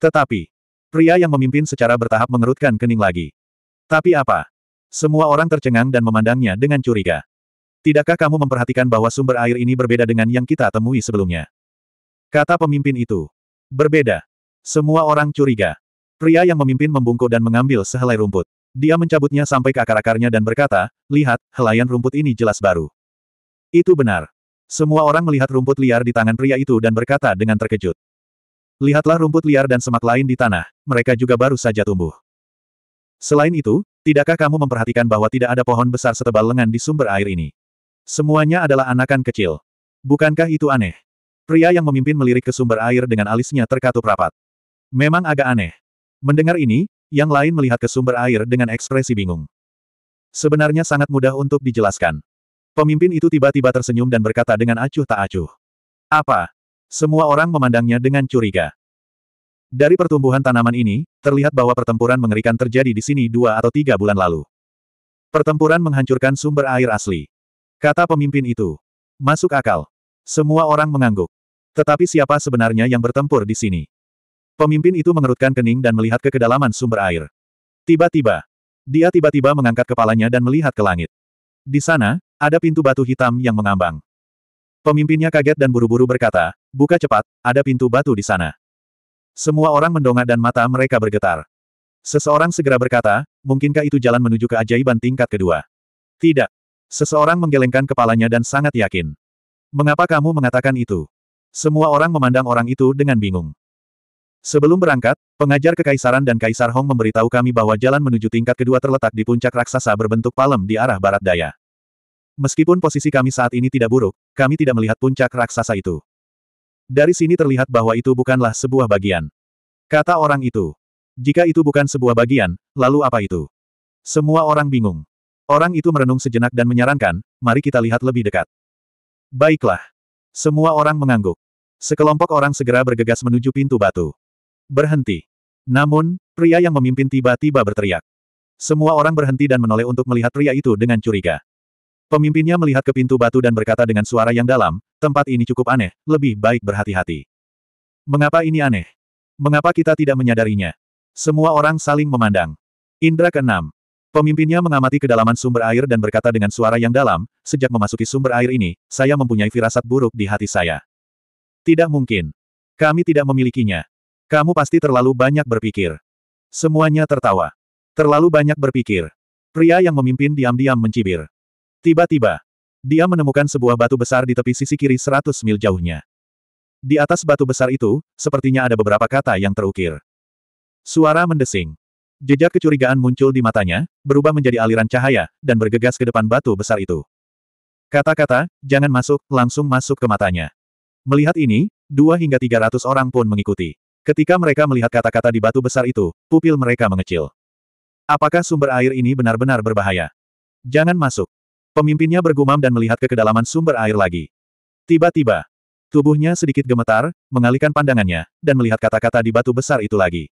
Tetapi, pria yang memimpin secara bertahap mengerutkan kening lagi. Tapi apa? Semua orang tercengang dan memandangnya dengan curiga. Tidakkah kamu memperhatikan bahwa sumber air ini berbeda dengan yang kita temui sebelumnya? Kata pemimpin itu. Berbeda. Semua orang curiga. Pria yang memimpin membungkuk dan mengambil sehelai rumput. Dia mencabutnya sampai ke akar-akarnya dan berkata, lihat, helaian rumput ini jelas baru. Itu benar. Semua orang melihat rumput liar di tangan pria itu dan berkata dengan terkejut. Lihatlah rumput liar dan semak lain di tanah, mereka juga baru saja tumbuh. Selain itu, tidakkah kamu memperhatikan bahwa tidak ada pohon besar setebal lengan di sumber air ini? Semuanya adalah anakan kecil. Bukankah itu aneh? Pria yang memimpin melirik ke sumber air dengan alisnya terkatup rapat. Memang agak aneh. Mendengar ini, yang lain melihat ke sumber air dengan ekspresi bingung. Sebenarnya sangat mudah untuk dijelaskan. Pemimpin itu tiba-tiba tersenyum dan berkata dengan acuh tak acuh. Apa? Semua orang memandangnya dengan curiga. Dari pertumbuhan tanaman ini, terlihat bahwa pertempuran mengerikan terjadi di sini dua atau tiga bulan lalu. Pertempuran menghancurkan sumber air asli. Kata pemimpin itu. Masuk akal. Semua orang mengangguk. Tetapi siapa sebenarnya yang bertempur di sini? Pemimpin itu mengerutkan kening dan melihat ke kedalaman sumber air. Tiba-tiba, dia tiba-tiba mengangkat kepalanya dan melihat ke langit. Di sana, ada pintu batu hitam yang mengambang. Pemimpinnya kaget dan buru-buru berkata, buka cepat, ada pintu batu di sana. Semua orang mendongak dan mata mereka bergetar. Seseorang segera berkata, mungkinkah itu jalan menuju keajaiban tingkat kedua? Tidak. Seseorang menggelengkan kepalanya dan sangat yakin. Mengapa kamu mengatakan itu? Semua orang memandang orang itu dengan bingung. Sebelum berangkat, pengajar kekaisaran dan Kaisar Hong memberitahu kami bahwa jalan menuju tingkat kedua terletak di puncak raksasa berbentuk palem di arah barat daya. Meskipun posisi kami saat ini tidak buruk, kami tidak melihat puncak raksasa itu. Dari sini terlihat bahwa itu bukanlah sebuah bagian. Kata orang itu. Jika itu bukan sebuah bagian, lalu apa itu? Semua orang bingung. Orang itu merenung sejenak dan menyarankan, mari kita lihat lebih dekat. Baiklah. Semua orang mengangguk. Sekelompok orang segera bergegas menuju pintu batu. Berhenti. Namun, pria yang memimpin tiba-tiba berteriak. Semua orang berhenti dan menoleh untuk melihat pria itu dengan curiga. Pemimpinnya melihat ke pintu batu dan berkata dengan suara yang dalam, tempat ini cukup aneh, lebih baik berhati-hati. Mengapa ini aneh? Mengapa kita tidak menyadarinya? Semua orang saling memandang. Indra keenam. Pemimpinnya mengamati kedalaman sumber air dan berkata dengan suara yang dalam, sejak memasuki sumber air ini, saya mempunyai firasat buruk di hati saya. Tidak mungkin. Kami tidak memilikinya. Kamu pasti terlalu banyak berpikir. Semuanya tertawa. Terlalu banyak berpikir. Pria yang memimpin diam-diam mencibir. Tiba-tiba, dia menemukan sebuah batu besar di tepi sisi kiri 100 mil jauhnya. Di atas batu besar itu, sepertinya ada beberapa kata yang terukir. Suara mendesing. Jejak kecurigaan muncul di matanya, berubah menjadi aliran cahaya, dan bergegas ke depan batu besar itu. Kata-kata, jangan masuk, langsung masuk ke matanya. Melihat ini, dua hingga tiga ratus orang pun mengikuti. Ketika mereka melihat kata-kata di batu besar itu, pupil mereka mengecil. Apakah sumber air ini benar-benar berbahaya? Jangan masuk. Pemimpinnya bergumam dan melihat ke kedalaman sumber air lagi. Tiba-tiba, tubuhnya sedikit gemetar, mengalihkan pandangannya, dan melihat kata-kata di batu besar itu lagi.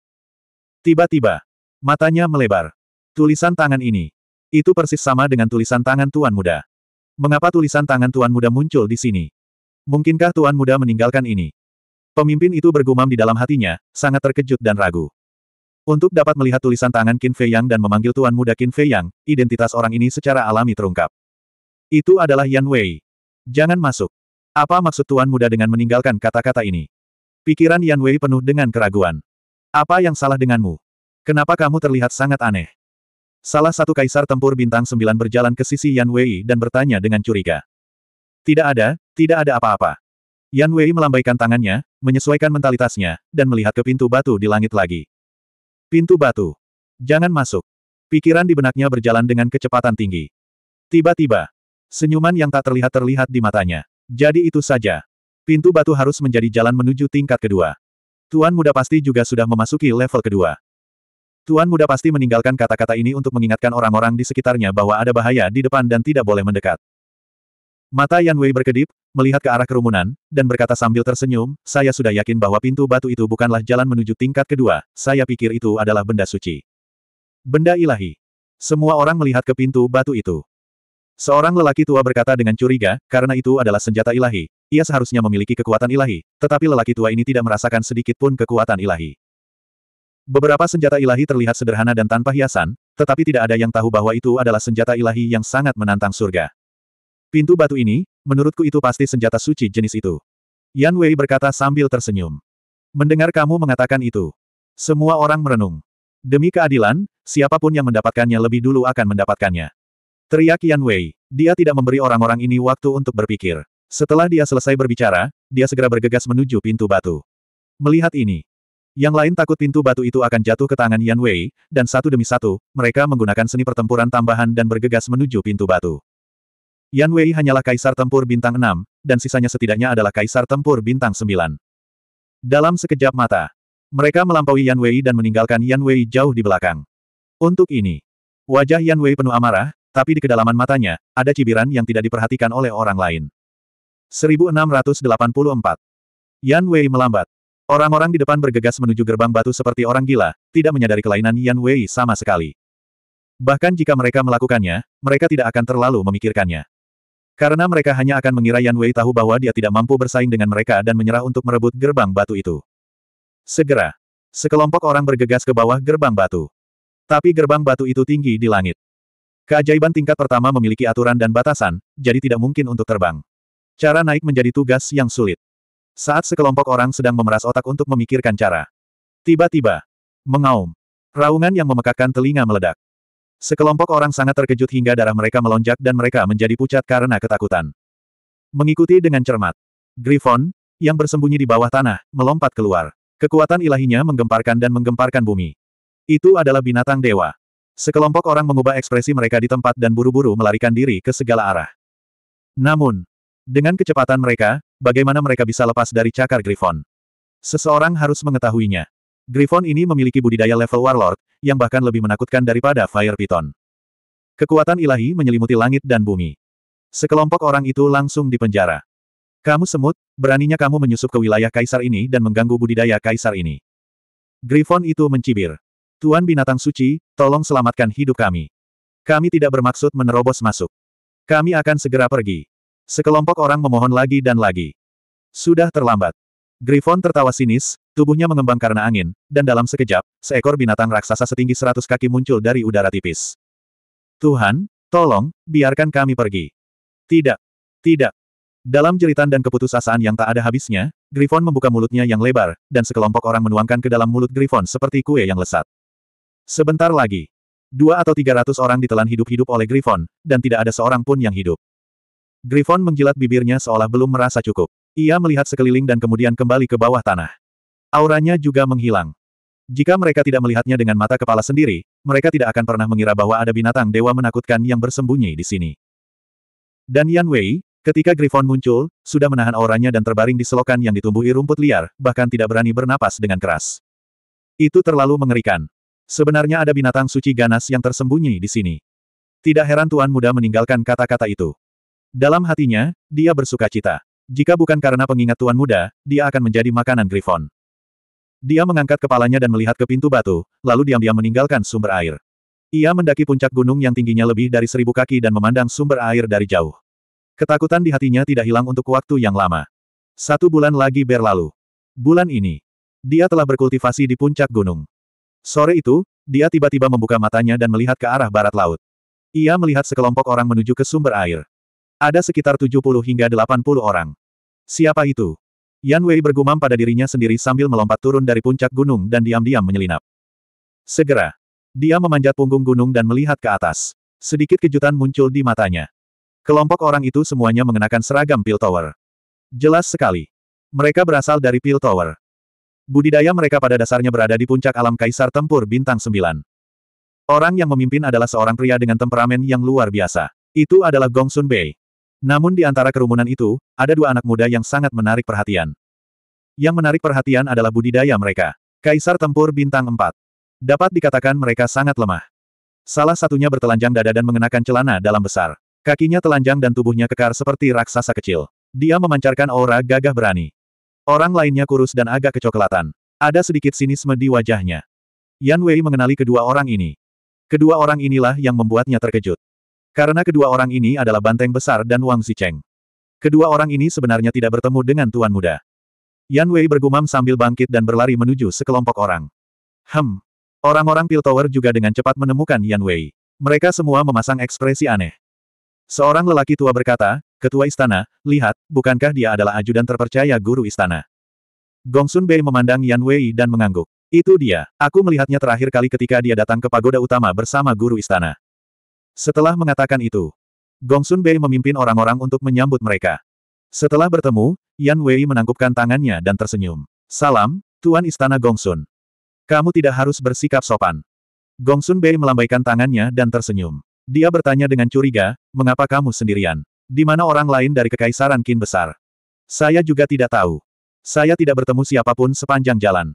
Tiba-tiba, Matanya melebar. Tulisan tangan ini. Itu persis sama dengan tulisan tangan Tuan Muda. Mengapa tulisan tangan Tuan Muda muncul di sini? Mungkinkah Tuan Muda meninggalkan ini? Pemimpin itu bergumam di dalam hatinya, sangat terkejut dan ragu. Untuk dapat melihat tulisan tangan Qin Fei Yang dan memanggil Tuan Muda Qin Fei Yang, identitas orang ini secara alami terungkap. Itu adalah Yan Wei. Jangan masuk. Apa maksud Tuan Muda dengan meninggalkan kata-kata ini? Pikiran Yan Wei penuh dengan keraguan. Apa yang salah denganmu? Kenapa kamu terlihat sangat aneh? Salah satu kaisar tempur bintang sembilan berjalan ke sisi Yan Wei dan bertanya dengan curiga. Tidak ada, tidak ada apa-apa. Yan Wei melambaikan tangannya, menyesuaikan mentalitasnya, dan melihat ke pintu batu di langit lagi. Pintu batu. Jangan masuk. Pikiran di benaknya berjalan dengan kecepatan tinggi. Tiba-tiba, senyuman yang tak terlihat terlihat di matanya. Jadi itu saja. Pintu batu harus menjadi jalan menuju tingkat kedua. Tuan muda pasti juga sudah memasuki level kedua. Tuan muda pasti meninggalkan kata-kata ini untuk mengingatkan orang-orang di sekitarnya bahwa ada bahaya di depan dan tidak boleh mendekat. Mata Yan Wei berkedip, melihat ke arah kerumunan, dan berkata sambil tersenyum, saya sudah yakin bahwa pintu batu itu bukanlah jalan menuju tingkat kedua, saya pikir itu adalah benda suci. Benda ilahi. Semua orang melihat ke pintu batu itu. Seorang lelaki tua berkata dengan curiga, karena itu adalah senjata ilahi, ia seharusnya memiliki kekuatan ilahi, tetapi lelaki tua ini tidak merasakan sedikit pun kekuatan ilahi. Beberapa senjata ilahi terlihat sederhana dan tanpa hiasan, tetapi tidak ada yang tahu bahwa itu adalah senjata ilahi yang sangat menantang surga. Pintu batu ini, menurutku itu pasti senjata suci jenis itu. Yan Wei berkata sambil tersenyum. Mendengar kamu mengatakan itu. Semua orang merenung. Demi keadilan, siapapun yang mendapatkannya lebih dulu akan mendapatkannya. Teriak Yan Wei. Dia tidak memberi orang-orang ini waktu untuk berpikir. Setelah dia selesai berbicara, dia segera bergegas menuju pintu batu. Melihat ini, yang lain takut pintu batu itu akan jatuh ke tangan Yan Wei, dan satu demi satu, mereka menggunakan seni pertempuran tambahan dan bergegas menuju pintu batu. Yan Wei hanyalah kaisar tempur bintang 6, dan sisanya setidaknya adalah kaisar tempur bintang 9. Dalam sekejap mata, mereka melampaui Yan Wei dan meninggalkan Yan Wei jauh di belakang. Untuk ini, wajah Yan Wei penuh amarah, tapi di kedalaman matanya, ada cibiran yang tidak diperhatikan oleh orang lain. 1684 Yan Wei melambat. Orang-orang di depan bergegas menuju gerbang batu seperti orang gila, tidak menyadari kelainan Yan Wei sama sekali. Bahkan jika mereka melakukannya, mereka tidak akan terlalu memikirkannya. Karena mereka hanya akan mengira Yan Wei tahu bahwa dia tidak mampu bersaing dengan mereka dan menyerah untuk merebut gerbang batu itu. Segera, sekelompok orang bergegas ke bawah gerbang batu. Tapi gerbang batu itu tinggi di langit. Keajaiban tingkat pertama memiliki aturan dan batasan, jadi tidak mungkin untuk terbang. Cara naik menjadi tugas yang sulit. Saat sekelompok orang sedang memeras otak untuk memikirkan cara. Tiba-tiba. Mengaum. Raungan yang memekakkan telinga meledak. Sekelompok orang sangat terkejut hingga darah mereka melonjak dan mereka menjadi pucat karena ketakutan. Mengikuti dengan cermat. Griffon, yang bersembunyi di bawah tanah, melompat keluar. Kekuatan ilahinya menggemparkan dan menggemparkan bumi. Itu adalah binatang dewa. Sekelompok orang mengubah ekspresi mereka di tempat dan buru-buru melarikan diri ke segala arah. Namun, dengan kecepatan mereka, bagaimana mereka bisa lepas dari cakar Griffon. Seseorang harus mengetahuinya. Griffon ini memiliki budidaya level Warlord, yang bahkan lebih menakutkan daripada Fire Python. Kekuatan ilahi menyelimuti langit dan bumi. Sekelompok orang itu langsung dipenjara. Kamu semut, beraninya kamu menyusup ke wilayah kaisar ini dan mengganggu budidaya kaisar ini. Griffon itu mencibir. Tuan binatang suci, tolong selamatkan hidup kami. Kami tidak bermaksud menerobos masuk. Kami akan segera pergi. Sekelompok orang memohon lagi dan lagi. Sudah terlambat. Griffon tertawa sinis, tubuhnya mengembang karena angin, dan dalam sekejap, seekor binatang raksasa setinggi seratus kaki muncul dari udara tipis. Tuhan, tolong, biarkan kami pergi. Tidak. Tidak. Dalam jeritan dan keputusasaan yang tak ada habisnya, Griffon membuka mulutnya yang lebar, dan sekelompok orang menuangkan ke dalam mulut Griffon seperti kue yang lesat. Sebentar lagi. Dua atau tiga ratus orang ditelan hidup-hidup oleh Griffon, dan tidak ada seorang pun yang hidup. Griffon menjilat bibirnya seolah belum merasa cukup. Ia melihat sekeliling dan kemudian kembali ke bawah tanah. Auranya juga menghilang. Jika mereka tidak melihatnya dengan mata kepala sendiri, mereka tidak akan pernah mengira bahwa ada binatang dewa menakutkan yang bersembunyi di sini. Dan Yan Wei, ketika Griffon muncul, sudah menahan auranya dan terbaring di selokan yang ditumbuhi rumput liar, bahkan tidak berani bernapas dengan keras. Itu terlalu mengerikan. Sebenarnya ada binatang suci ganas yang tersembunyi di sini. Tidak heran Tuan Muda meninggalkan kata-kata itu. Dalam hatinya, dia bersuka cita. Jika bukan karena pengingat Tuan Muda, dia akan menjadi makanan Griffon. Dia mengangkat kepalanya dan melihat ke pintu batu, lalu diam-diam meninggalkan sumber air. Ia mendaki puncak gunung yang tingginya lebih dari seribu kaki dan memandang sumber air dari jauh. Ketakutan di hatinya tidak hilang untuk waktu yang lama. Satu bulan lagi berlalu. Bulan ini, dia telah berkultivasi di puncak gunung. Sore itu, dia tiba-tiba membuka matanya dan melihat ke arah barat laut. Ia melihat sekelompok orang menuju ke sumber air. Ada sekitar 70 hingga 80 orang. Siapa itu? Yan Wei bergumam pada dirinya sendiri sambil melompat turun dari puncak gunung dan diam-diam menyelinap. Segera. Dia memanjat punggung gunung dan melihat ke atas. Sedikit kejutan muncul di matanya. Kelompok orang itu semuanya mengenakan seragam Pil Tower. Jelas sekali. Mereka berasal dari Pil Tower. Budidaya mereka pada dasarnya berada di puncak alam Kaisar Tempur Bintang 9. Orang yang memimpin adalah seorang pria dengan temperamen yang luar biasa. Itu adalah Gong Sun Bei. Namun di antara kerumunan itu, ada dua anak muda yang sangat menarik perhatian. Yang menarik perhatian adalah budidaya mereka. Kaisar Tempur Bintang 4. Dapat dikatakan mereka sangat lemah. Salah satunya bertelanjang dada dan mengenakan celana dalam besar. Kakinya telanjang dan tubuhnya kekar seperti raksasa kecil. Dia memancarkan aura gagah berani. Orang lainnya kurus dan agak kecoklatan. Ada sedikit sinisme di wajahnya. Yan Wei mengenali kedua orang ini. Kedua orang inilah yang membuatnya terkejut. Karena kedua orang ini adalah Banteng Besar dan Wang Zicheng. Kedua orang ini sebenarnya tidak bertemu dengan Tuan Muda. Yan Wei bergumam sambil bangkit dan berlari menuju sekelompok orang. Hem. Orang-orang pil tower juga dengan cepat menemukan Yan Wei. Mereka semua memasang ekspresi aneh. Seorang lelaki tua berkata, Ketua Istana, lihat, bukankah dia adalah ajudan terpercaya guru istana? Gongsun Bei memandang Yan Wei dan mengangguk. Itu dia, aku melihatnya terakhir kali ketika dia datang ke pagoda utama bersama guru istana. Setelah mengatakan itu, Gongsun Bei memimpin orang-orang untuk menyambut mereka. Setelah bertemu, Yan Wei menangkupkan tangannya dan tersenyum. Salam, Tuan Istana Gongsun. Kamu tidak harus bersikap sopan. Gongsun Bei melambaikan tangannya dan tersenyum. Dia bertanya dengan curiga, mengapa kamu sendirian? Di mana orang lain dari Kekaisaran Qin Besar? Saya juga tidak tahu. Saya tidak bertemu siapapun sepanjang jalan.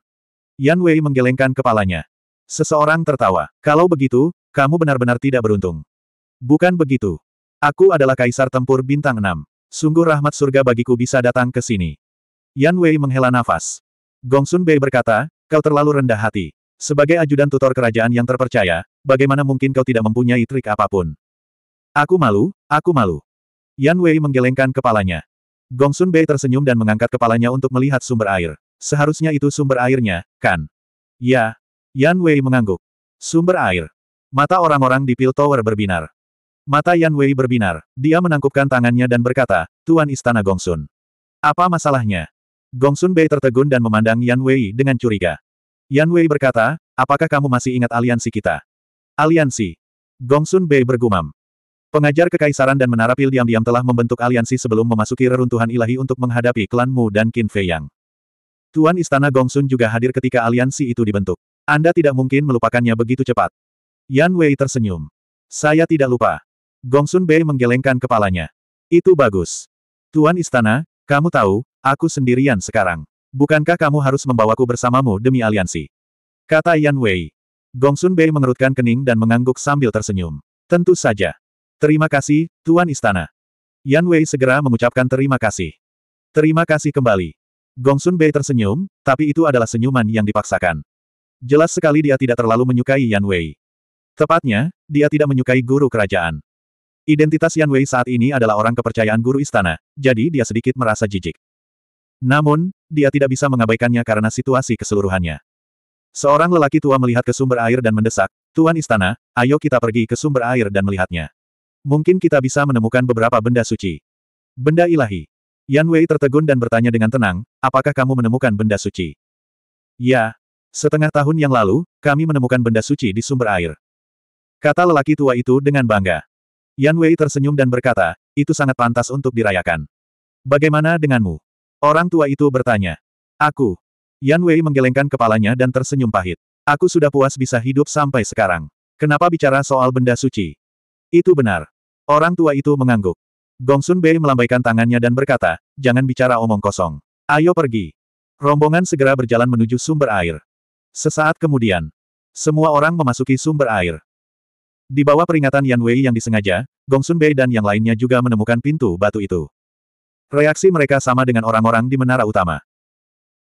Yan Wei menggelengkan kepalanya. Seseorang tertawa. Kalau begitu, kamu benar-benar tidak beruntung. Bukan begitu. Aku adalah kaisar tempur bintang 6. Sungguh rahmat surga bagiku bisa datang ke sini. Yan Wei menghela nafas. Gongsun Bei berkata, kau terlalu rendah hati. Sebagai ajudan tutor kerajaan yang terpercaya, bagaimana mungkin kau tidak mempunyai trik apapun? Aku malu, aku malu. Yan Wei menggelengkan kepalanya. Gongsun Bei tersenyum dan mengangkat kepalanya untuk melihat sumber air. Seharusnya itu sumber airnya, kan? Ya. Yan Wei mengangguk. Sumber air. Mata orang-orang di Pil Tower berbinar. Mata Yan Wei berbinar. Dia menangkupkan tangannya dan berkata, Tuan Istana Gongsun. Apa masalahnya? Gongsun Bei tertegun dan memandang Yan Wei dengan curiga. Yan Wei berkata, apakah kamu masih ingat aliansi kita? Aliansi. Gongsun Bei bergumam. Pengajar kekaisaran dan menara pil diam-diam telah membentuk aliansi sebelum memasuki reruntuhan ilahi untuk menghadapi klan Mu dan Qin Fei Yang. Tuan Istana Gongsun juga hadir ketika aliansi itu dibentuk. Anda tidak mungkin melupakannya begitu cepat. Yan Wei tersenyum. Saya tidak lupa. Gongsun Bei menggelengkan kepalanya. Itu bagus. Tuan Istana, kamu tahu, aku sendirian sekarang. Bukankah kamu harus membawaku bersamamu demi aliansi? Kata Yan Wei. Gongsun Bei mengerutkan kening dan mengangguk sambil tersenyum. Tentu saja. Terima kasih, Tuan Istana. Yan Wei segera mengucapkan terima kasih. Terima kasih kembali. Gongsun Bei tersenyum, tapi itu adalah senyuman yang dipaksakan. Jelas sekali dia tidak terlalu menyukai Yan Wei. Tepatnya, dia tidak menyukai guru kerajaan. Identitas Yan Wei saat ini adalah orang kepercayaan guru istana, jadi dia sedikit merasa jijik. Namun, dia tidak bisa mengabaikannya karena situasi keseluruhannya. Seorang lelaki tua melihat ke sumber air dan mendesak, Tuan Istana, ayo kita pergi ke sumber air dan melihatnya. Mungkin kita bisa menemukan beberapa benda suci. Benda ilahi. Yan Wei tertegun dan bertanya dengan tenang, apakah kamu menemukan benda suci? Ya. Setengah tahun yang lalu, kami menemukan benda suci di sumber air. Kata lelaki tua itu dengan bangga. Yan Wei tersenyum dan berkata, itu sangat pantas untuk dirayakan. Bagaimana denganmu? Orang tua itu bertanya. Aku. Yan Wei menggelengkan kepalanya dan tersenyum pahit. Aku sudah puas bisa hidup sampai sekarang. Kenapa bicara soal benda suci? Itu benar. Orang tua itu mengangguk. Gongsun Bei melambaikan tangannya dan berkata, jangan bicara omong kosong. Ayo pergi. Rombongan segera berjalan menuju sumber air. Sesaat kemudian, semua orang memasuki sumber air. Di bawah peringatan Yan Wei yang disengaja, Gongsun Bei dan yang lainnya juga menemukan pintu batu itu. Reaksi mereka sama dengan orang-orang di menara utama.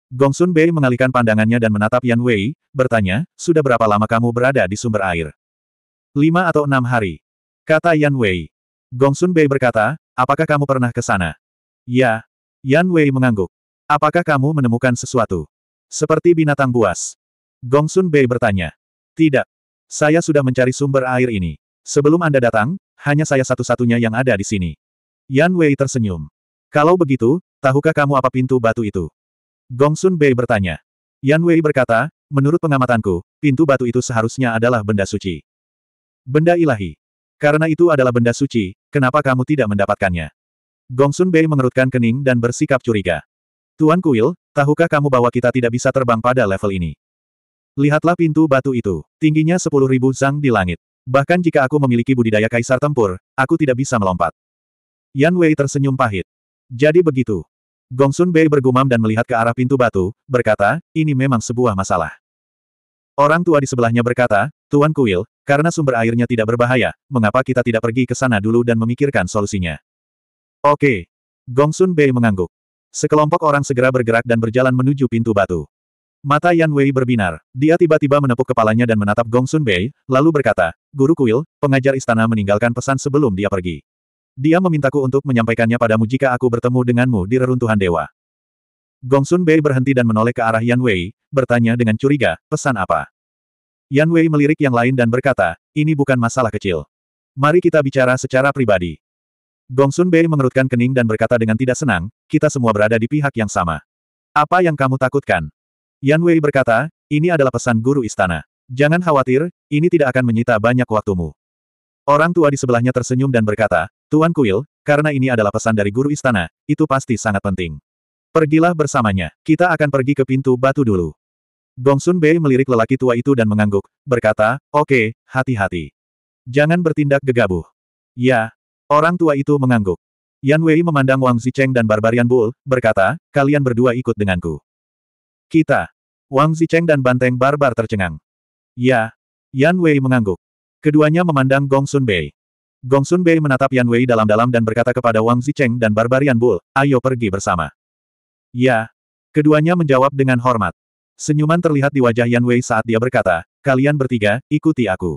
Gongsun Bei mengalihkan pandangannya dan menatap Yan Wei, bertanya, sudah berapa lama kamu berada di sumber air? Lima atau enam hari. Kata Yan Wei. Gongsun Bei berkata, apakah kamu pernah ke sana? Ya. Yan Wei mengangguk. Apakah kamu menemukan sesuatu? Seperti binatang buas. Gongsun Bei bertanya. Tidak. Saya sudah mencari sumber air ini. Sebelum Anda datang, hanya saya satu-satunya yang ada di sini. Yan Wei tersenyum. Kalau begitu, tahukah kamu apa pintu batu itu? Gongsun Bei bertanya. Yan Wei berkata, menurut pengamatanku, pintu batu itu seharusnya adalah benda suci. Benda ilahi. Karena itu adalah benda suci, kenapa kamu tidak mendapatkannya? Gongsun Bei mengerutkan kening dan bersikap curiga. Tuan Kuil, tahukah kamu bahwa kita tidak bisa terbang pada level ini? Lihatlah pintu batu itu. Tingginya sepuluh ribu zang di langit. Bahkan jika aku memiliki budidaya kaisar tempur, aku tidak bisa melompat. Yan Wei tersenyum pahit. Jadi begitu. Gongsun Bei bergumam dan melihat ke arah pintu batu, berkata, ini memang sebuah masalah. Orang tua di sebelahnya berkata, Tuan Kuil, karena sumber airnya tidak berbahaya, mengapa kita tidak pergi ke sana dulu dan memikirkan solusinya? Oke. Gongsun Bei mengangguk. Sekelompok orang segera bergerak dan berjalan menuju pintu batu. Mata Yan Wei berbinar. Dia tiba-tiba menepuk kepalanya dan menatap Gong Sun Bei, lalu berkata, Guru Kuil, pengajar istana meninggalkan pesan sebelum dia pergi. Dia memintaku untuk menyampaikannya padamu jika aku bertemu denganmu di reruntuhan dewa. Gong Sun Bei berhenti dan menoleh ke arah Yan Wei, bertanya dengan curiga, pesan apa? Yan Wei melirik yang lain dan berkata, ini bukan masalah kecil. Mari kita bicara secara pribadi. Gong Sun Bei mengerutkan kening dan berkata dengan tidak senang, kita semua berada di pihak yang sama. Apa yang kamu takutkan? Yan Wei berkata, ini adalah pesan guru istana. Jangan khawatir, ini tidak akan menyita banyak waktumu. Orang tua di sebelahnya tersenyum dan berkata, Tuan Kuil, karena ini adalah pesan dari guru istana, itu pasti sangat penting. Pergilah bersamanya, kita akan pergi ke pintu batu dulu. Gongsun Bei melirik lelaki tua itu dan mengangguk, berkata, oke, okay, hati-hati. Jangan bertindak gegabah. Ya, orang tua itu mengangguk. Yan Wei memandang Wang Zicheng dan Barbarian Bull, berkata, kalian berdua ikut denganku. Kita. Wang Zicheng dan Banteng Barbar tercengang. Ya. Yan Wei mengangguk. Keduanya memandang Gong Sun Bei. Gong Sun Bei menatap Yan Wei dalam-dalam dan berkata kepada Wang Zicheng dan Barbarian Bull, ayo pergi bersama. Ya. Keduanya menjawab dengan hormat. Senyuman terlihat di wajah Yan Wei saat dia berkata, kalian bertiga, ikuti aku.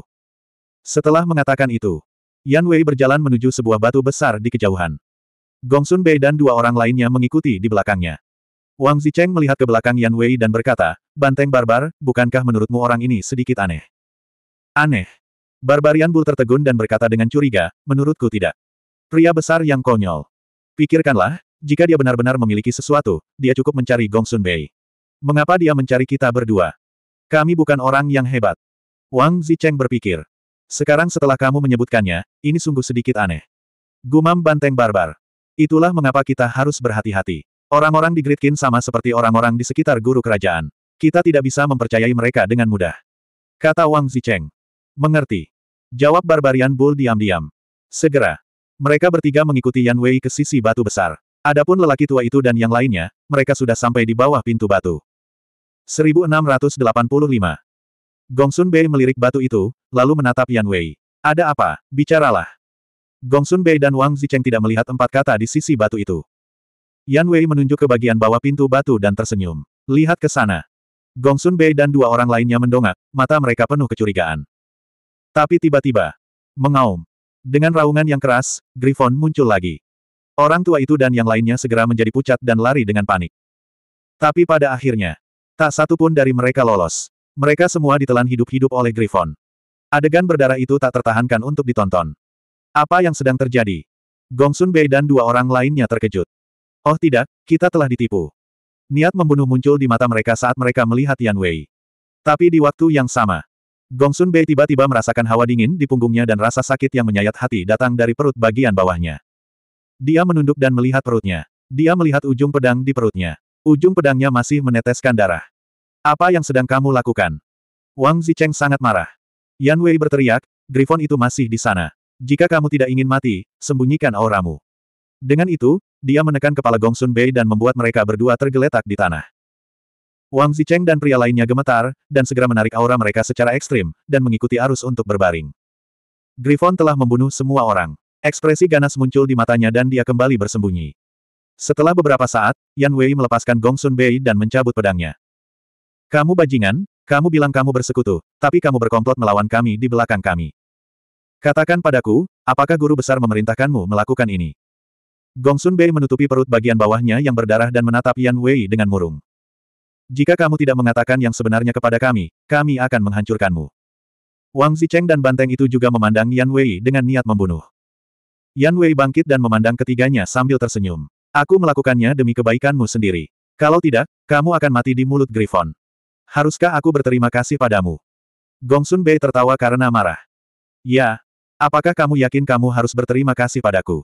Setelah mengatakan itu, Yan Wei berjalan menuju sebuah batu besar di kejauhan. Gong Sun Bei dan dua orang lainnya mengikuti di belakangnya. Wang Zicheng melihat ke belakang Yan Wei dan berkata, Banteng barbar, bukankah menurutmu orang ini sedikit aneh? Aneh. Barbarian Bull tertegun dan berkata dengan curiga, menurutku tidak. Pria besar yang konyol. Pikirkanlah, jika dia benar-benar memiliki sesuatu, dia cukup mencari Gong Sun Bei. Mengapa dia mencari kita berdua? Kami bukan orang yang hebat. Wang Zicheng berpikir. Sekarang setelah kamu menyebutkannya, ini sungguh sedikit aneh. Gumam banteng barbar. Itulah mengapa kita harus berhati-hati. Orang-orang di Great sama seperti orang-orang di sekitar guru kerajaan. Kita tidak bisa mempercayai mereka dengan mudah. Kata Wang Zicheng. Mengerti. Jawab Barbarian Bull diam-diam. Segera. Mereka bertiga mengikuti Yan Wei ke sisi batu besar. Adapun lelaki tua itu dan yang lainnya, mereka sudah sampai di bawah pintu batu. 1685. Gongsun Bei melirik batu itu, lalu menatap Yan Wei. Ada apa? Bicaralah. Gongsun Bei dan Wang Zicheng tidak melihat empat kata di sisi batu itu. Yan Wei menunjuk ke bagian bawah pintu batu dan tersenyum. Lihat ke sana. Gong Sun Bei dan dua orang lainnya mendongak, mata mereka penuh kecurigaan. Tapi tiba-tiba, mengaum. Dengan raungan yang keras, Griffon muncul lagi. Orang tua itu dan yang lainnya segera menjadi pucat dan lari dengan panik. Tapi pada akhirnya, tak satu pun dari mereka lolos. Mereka semua ditelan hidup-hidup oleh Griffon. Adegan berdarah itu tak tertahankan untuk ditonton. Apa yang sedang terjadi? Gong Sun Bei dan dua orang lainnya terkejut. Oh tidak, kita telah ditipu. Niat membunuh muncul di mata mereka saat mereka melihat Yan Wei. Tapi di waktu yang sama, Gongsun Bei tiba-tiba merasakan hawa dingin di punggungnya dan rasa sakit yang menyayat hati datang dari perut bagian bawahnya. Dia menunduk dan melihat perutnya. Dia melihat ujung pedang di perutnya. Ujung pedangnya masih meneteskan darah. Apa yang sedang kamu lakukan? Wang Zicheng sangat marah. Yan Wei berteriak, Griffon itu masih di sana. Jika kamu tidak ingin mati, sembunyikan auramu. Dengan itu, dia menekan kepala Gongsun Bei dan membuat mereka berdua tergeletak di tanah. Wang Zicheng dan pria lainnya gemetar, dan segera menarik aura mereka secara ekstrim, dan mengikuti arus untuk berbaring. Griffon telah membunuh semua orang. Ekspresi ganas muncul di matanya dan dia kembali bersembunyi. Setelah beberapa saat, Yan Wei melepaskan Gongsun Bei dan mencabut pedangnya. Kamu bajingan, kamu bilang kamu bersekutu, tapi kamu berkomplot melawan kami di belakang kami. Katakan padaku, apakah guru besar memerintahkanmu melakukan ini? Gongsun Bei menutupi perut bagian bawahnya yang berdarah dan menatap Yan Wei dengan murung. Jika kamu tidak mengatakan yang sebenarnya kepada kami, kami akan menghancurkanmu. Wang Zicheng dan Banteng itu juga memandang Yan Wei dengan niat membunuh. Yan Wei bangkit dan memandang ketiganya sambil tersenyum. Aku melakukannya demi kebaikanmu sendiri. Kalau tidak, kamu akan mati di mulut Griffon. Haruskah aku berterima kasih padamu? Gong Sun Bei tertawa karena marah. Ya, apakah kamu yakin kamu harus berterima kasih padaku?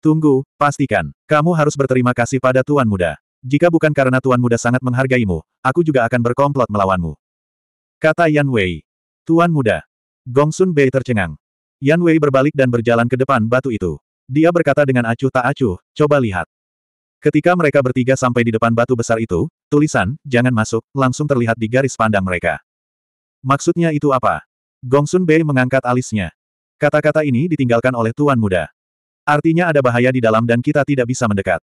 Tunggu, pastikan. Kamu harus berterima kasih pada Tuan Muda. Jika bukan karena Tuan Muda sangat menghargaimu, aku juga akan berkomplot melawanmu. Kata Yan Wei. Tuan Muda. Gongsun Bei tercengang. Yan Wei berbalik dan berjalan ke depan batu itu. Dia berkata dengan acuh tak acuh, coba lihat. Ketika mereka bertiga sampai di depan batu besar itu, tulisan, jangan masuk, langsung terlihat di garis pandang mereka. Maksudnya itu apa? Gongsun Bei mengangkat alisnya. Kata-kata ini ditinggalkan oleh Tuan Muda. Artinya ada bahaya di dalam dan kita tidak bisa mendekat.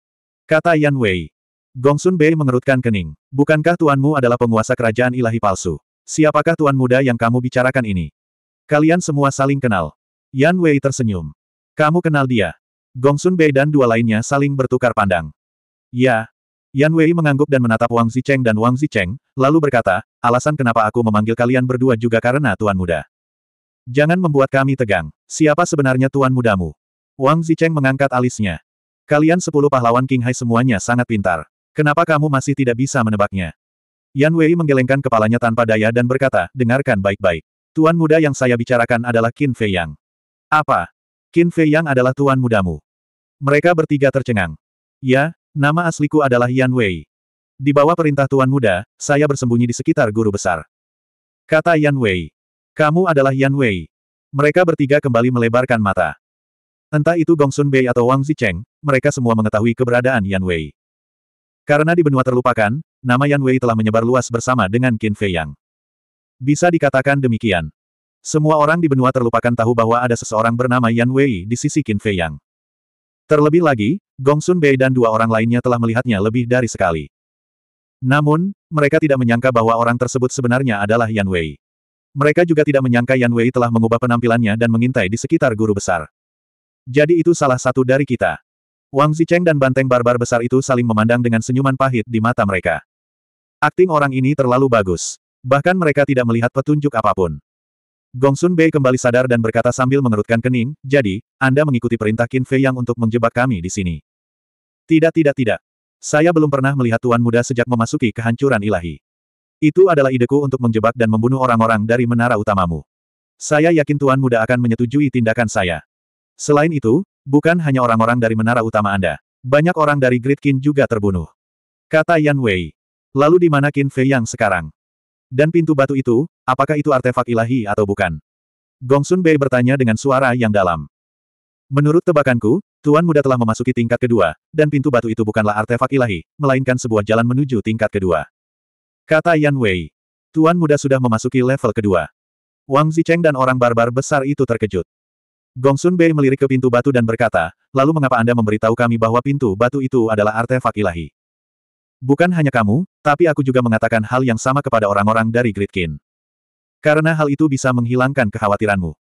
Kata Yan Wei. Gongsun Bei mengerutkan kening. Bukankah tuanmu adalah penguasa kerajaan ilahi palsu? Siapakah tuan muda yang kamu bicarakan ini? Kalian semua saling kenal. Yan Wei tersenyum. Kamu kenal dia. Gongsun Bei dan dua lainnya saling bertukar pandang. Ya. Yan Wei mengangguk dan menatap Wang Zicheng dan Wang Zicheng, lalu berkata, alasan kenapa aku memanggil kalian berdua juga karena tuan muda. Jangan membuat kami tegang. Siapa sebenarnya tuan mudamu? Wang Zicheng mengangkat alisnya. Kalian sepuluh pahlawan King Hai semuanya sangat pintar. Kenapa kamu masih tidak bisa menebaknya? Yan Wei menggelengkan kepalanya tanpa daya dan berkata, dengarkan baik-baik. Tuan muda yang saya bicarakan adalah Qin Fei Yang. Apa? Qin Fei Yang adalah tuan mudamu. Mereka bertiga tercengang. Ya, nama asliku adalah Yan Wei. Di bawah perintah tuan muda, saya bersembunyi di sekitar guru besar. Kata Yan Wei. Kamu adalah Yan Wei. Mereka bertiga kembali melebarkan mata. Entah itu Gongsun Bei atau Wang Zicheng, mereka semua mengetahui keberadaan Yan Wei. Karena di benua terlupakan, nama Yan Wei telah menyebar luas bersama dengan Qin Fei Yang. Bisa dikatakan demikian. Semua orang di benua terlupakan tahu bahwa ada seseorang bernama Yan Wei di sisi Qin Fei Yang. Terlebih lagi, Gongsun Bei dan dua orang lainnya telah melihatnya lebih dari sekali. Namun, mereka tidak menyangka bahwa orang tersebut sebenarnya adalah Yan Wei. Mereka juga tidak menyangka Yan Wei telah mengubah penampilannya dan mengintai di sekitar guru besar. Jadi itu salah satu dari kita. Wang Zicheng dan banteng barbar besar itu saling memandang dengan senyuman pahit di mata mereka. Akting orang ini terlalu bagus. Bahkan mereka tidak melihat petunjuk apapun. Gongsun Bei kembali sadar dan berkata sambil mengerutkan kening, jadi, Anda mengikuti perintah Qin Fei Yang untuk menjebak kami di sini. Tidak tidak tidak. Saya belum pernah melihat Tuan Muda sejak memasuki kehancuran ilahi. Itu adalah ideku untuk menjebak dan membunuh orang-orang dari menara utamamu. Saya yakin Tuan Muda akan menyetujui tindakan saya. Selain itu, bukan hanya orang-orang dari menara utama Anda. Banyak orang dari Great juga terbunuh. Kata Yan Wei. Lalu di mana Qin Fei yang sekarang? Dan pintu batu itu, apakah itu artefak ilahi atau bukan? Gongsun Bei bertanya dengan suara yang dalam. Menurut tebakanku, Tuan Muda telah memasuki tingkat kedua, dan pintu batu itu bukanlah artefak ilahi, melainkan sebuah jalan menuju tingkat kedua. Kata Yan Wei. Tuan Muda sudah memasuki level kedua. Wang Zicheng dan orang barbar besar itu terkejut. Gongsun Bei melirik ke pintu batu dan berkata, lalu mengapa Anda memberitahu kami bahwa pintu batu itu adalah artefak ilahi? Bukan hanya kamu, tapi aku juga mengatakan hal yang sama kepada orang-orang dari Gridkin. Karena hal itu bisa menghilangkan kekhawatiranmu.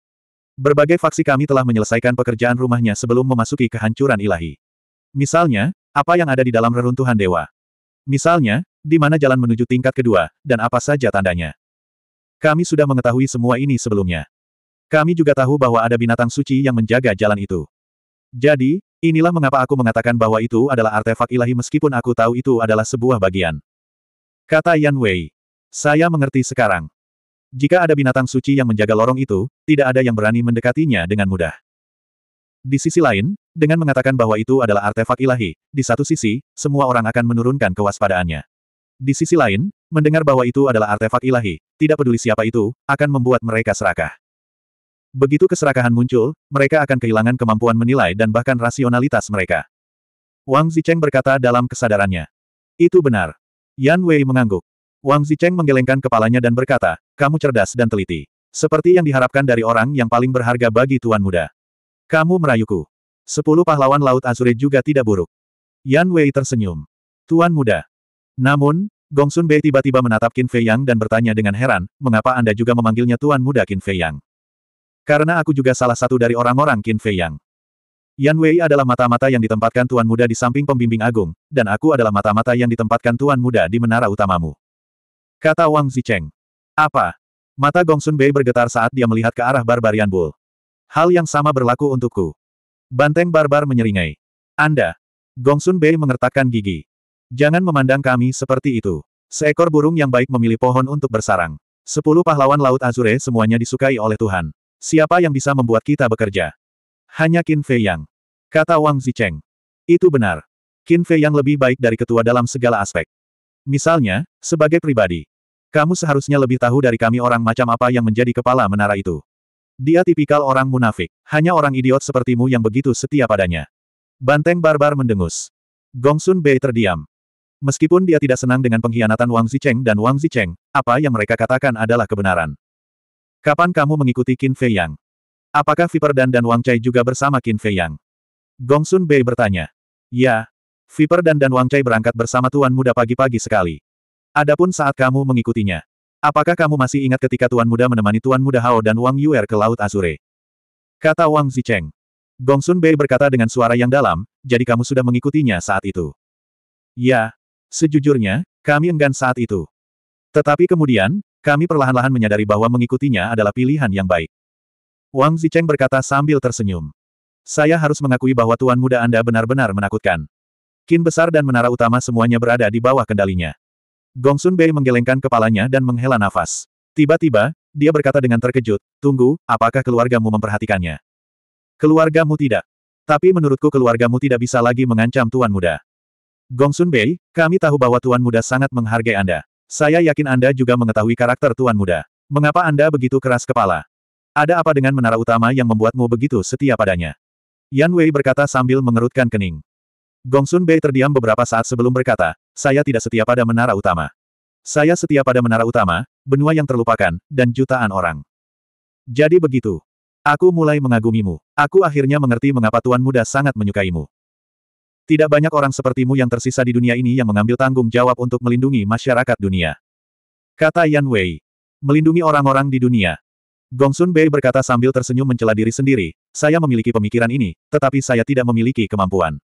Berbagai faksi kami telah menyelesaikan pekerjaan rumahnya sebelum memasuki kehancuran ilahi. Misalnya, apa yang ada di dalam reruntuhan dewa. Misalnya, di mana jalan menuju tingkat kedua, dan apa saja tandanya. Kami sudah mengetahui semua ini sebelumnya. Kami juga tahu bahwa ada binatang suci yang menjaga jalan itu. Jadi, inilah mengapa aku mengatakan bahwa itu adalah artefak ilahi meskipun aku tahu itu adalah sebuah bagian. Kata Yan Wei. Saya mengerti sekarang. Jika ada binatang suci yang menjaga lorong itu, tidak ada yang berani mendekatinya dengan mudah. Di sisi lain, dengan mengatakan bahwa itu adalah artefak ilahi, di satu sisi, semua orang akan menurunkan kewaspadaannya. Di sisi lain, mendengar bahwa itu adalah artefak ilahi, tidak peduli siapa itu, akan membuat mereka serakah. Begitu keserakahan muncul, mereka akan kehilangan kemampuan menilai dan bahkan rasionalitas mereka. Wang Zicheng berkata dalam kesadarannya. Itu benar. Yan Wei mengangguk. Wang Zicheng menggelengkan kepalanya dan berkata, kamu cerdas dan teliti. Seperti yang diharapkan dari orang yang paling berharga bagi Tuan Muda. Kamu merayuku. Sepuluh pahlawan Laut Azure juga tidak buruk. Yan Wei tersenyum. Tuan Muda. Namun, Gongsun Bei tiba-tiba menatap Qin Fei Yang dan bertanya dengan heran, mengapa Anda juga memanggilnya Tuan Muda Qin Fei Yang? Karena aku juga salah satu dari orang-orang Qin Fei Yang. Yan Wei adalah mata-mata yang ditempatkan Tuan Muda di samping pembimbing agung, dan aku adalah mata-mata yang ditempatkan Tuan Muda di menara utamamu. Kata Wang Zicheng. Apa? Mata Gongsun Bei bergetar saat dia melihat ke arah Barbarian Bull. Hal yang sama berlaku untukku. Banteng barbar menyeringai. Anda. Gongsun Bei mengertakkan gigi. Jangan memandang kami seperti itu. Seekor burung yang baik memilih pohon untuk bersarang. Sepuluh pahlawan Laut Azure semuanya disukai oleh Tuhan. Siapa yang bisa membuat kita bekerja? Hanya Qin Fei Yang. Kata Wang Zicheng. Itu benar. Qin Fei Yang lebih baik dari ketua dalam segala aspek. Misalnya, sebagai pribadi. Kamu seharusnya lebih tahu dari kami orang macam apa yang menjadi kepala menara itu. Dia tipikal orang munafik, hanya orang idiot sepertimu yang begitu setia padanya. Banteng barbar mendengus. Gongsun Bei terdiam. Meskipun dia tidak senang dengan pengkhianatan Wang Zicheng dan Wang Zicheng, apa yang mereka katakan adalah kebenaran. Kapan kamu mengikuti Qin Fei Yang? Apakah Viper Dan dan Wang Chai juga bersama Qin Fei Yang? Gong Sun Bei bertanya. Ya, Viper Dan dan Wang Chai berangkat bersama Tuan Muda pagi-pagi sekali. Adapun saat kamu mengikutinya. Apakah kamu masih ingat ketika Tuan Muda menemani Tuan Muda Hao dan Wang Yuer ke Laut Azure? Kata Wang Zicheng. Sun Bei berkata dengan suara yang dalam, jadi kamu sudah mengikutinya saat itu. Ya, sejujurnya, kami enggan saat itu. Tetapi kemudian, kami perlahan-lahan menyadari bahwa mengikutinya adalah pilihan yang baik. Wang Zicheng berkata sambil tersenyum. Saya harus mengakui bahwa tuan muda Anda benar-benar menakutkan. Kin besar dan menara utama semuanya berada di bawah kendalinya. Gongsun Bei menggelengkan kepalanya dan menghela nafas. Tiba-tiba, dia berkata dengan terkejut, Tunggu, apakah keluargamu memperhatikannya? Keluargamu tidak. Tapi menurutku keluargamu tidak bisa lagi mengancam tuan muda. Gongsun Bei, kami tahu bahwa Tuan Muda sangat menghargai Anda. Saya yakin Anda juga mengetahui karakter Tuan Muda. Mengapa Anda begitu keras kepala? Ada apa dengan menara utama yang membuatmu begitu setia padanya? Yan Wei berkata sambil mengerutkan kening. Gongsun Bei terdiam beberapa saat sebelum berkata, saya tidak setia pada menara utama. Saya setia pada menara utama, benua yang terlupakan, dan jutaan orang. Jadi begitu. Aku mulai mengagumimu. Aku akhirnya mengerti mengapa Tuan Muda sangat menyukaimu. Tidak banyak orang sepertimu yang tersisa di dunia ini yang mengambil tanggung jawab untuk melindungi masyarakat dunia. Kata Yan Wei. Melindungi orang-orang di dunia. Gongsun Bei berkata sambil tersenyum mencela diri sendiri, saya memiliki pemikiran ini, tetapi saya tidak memiliki kemampuan.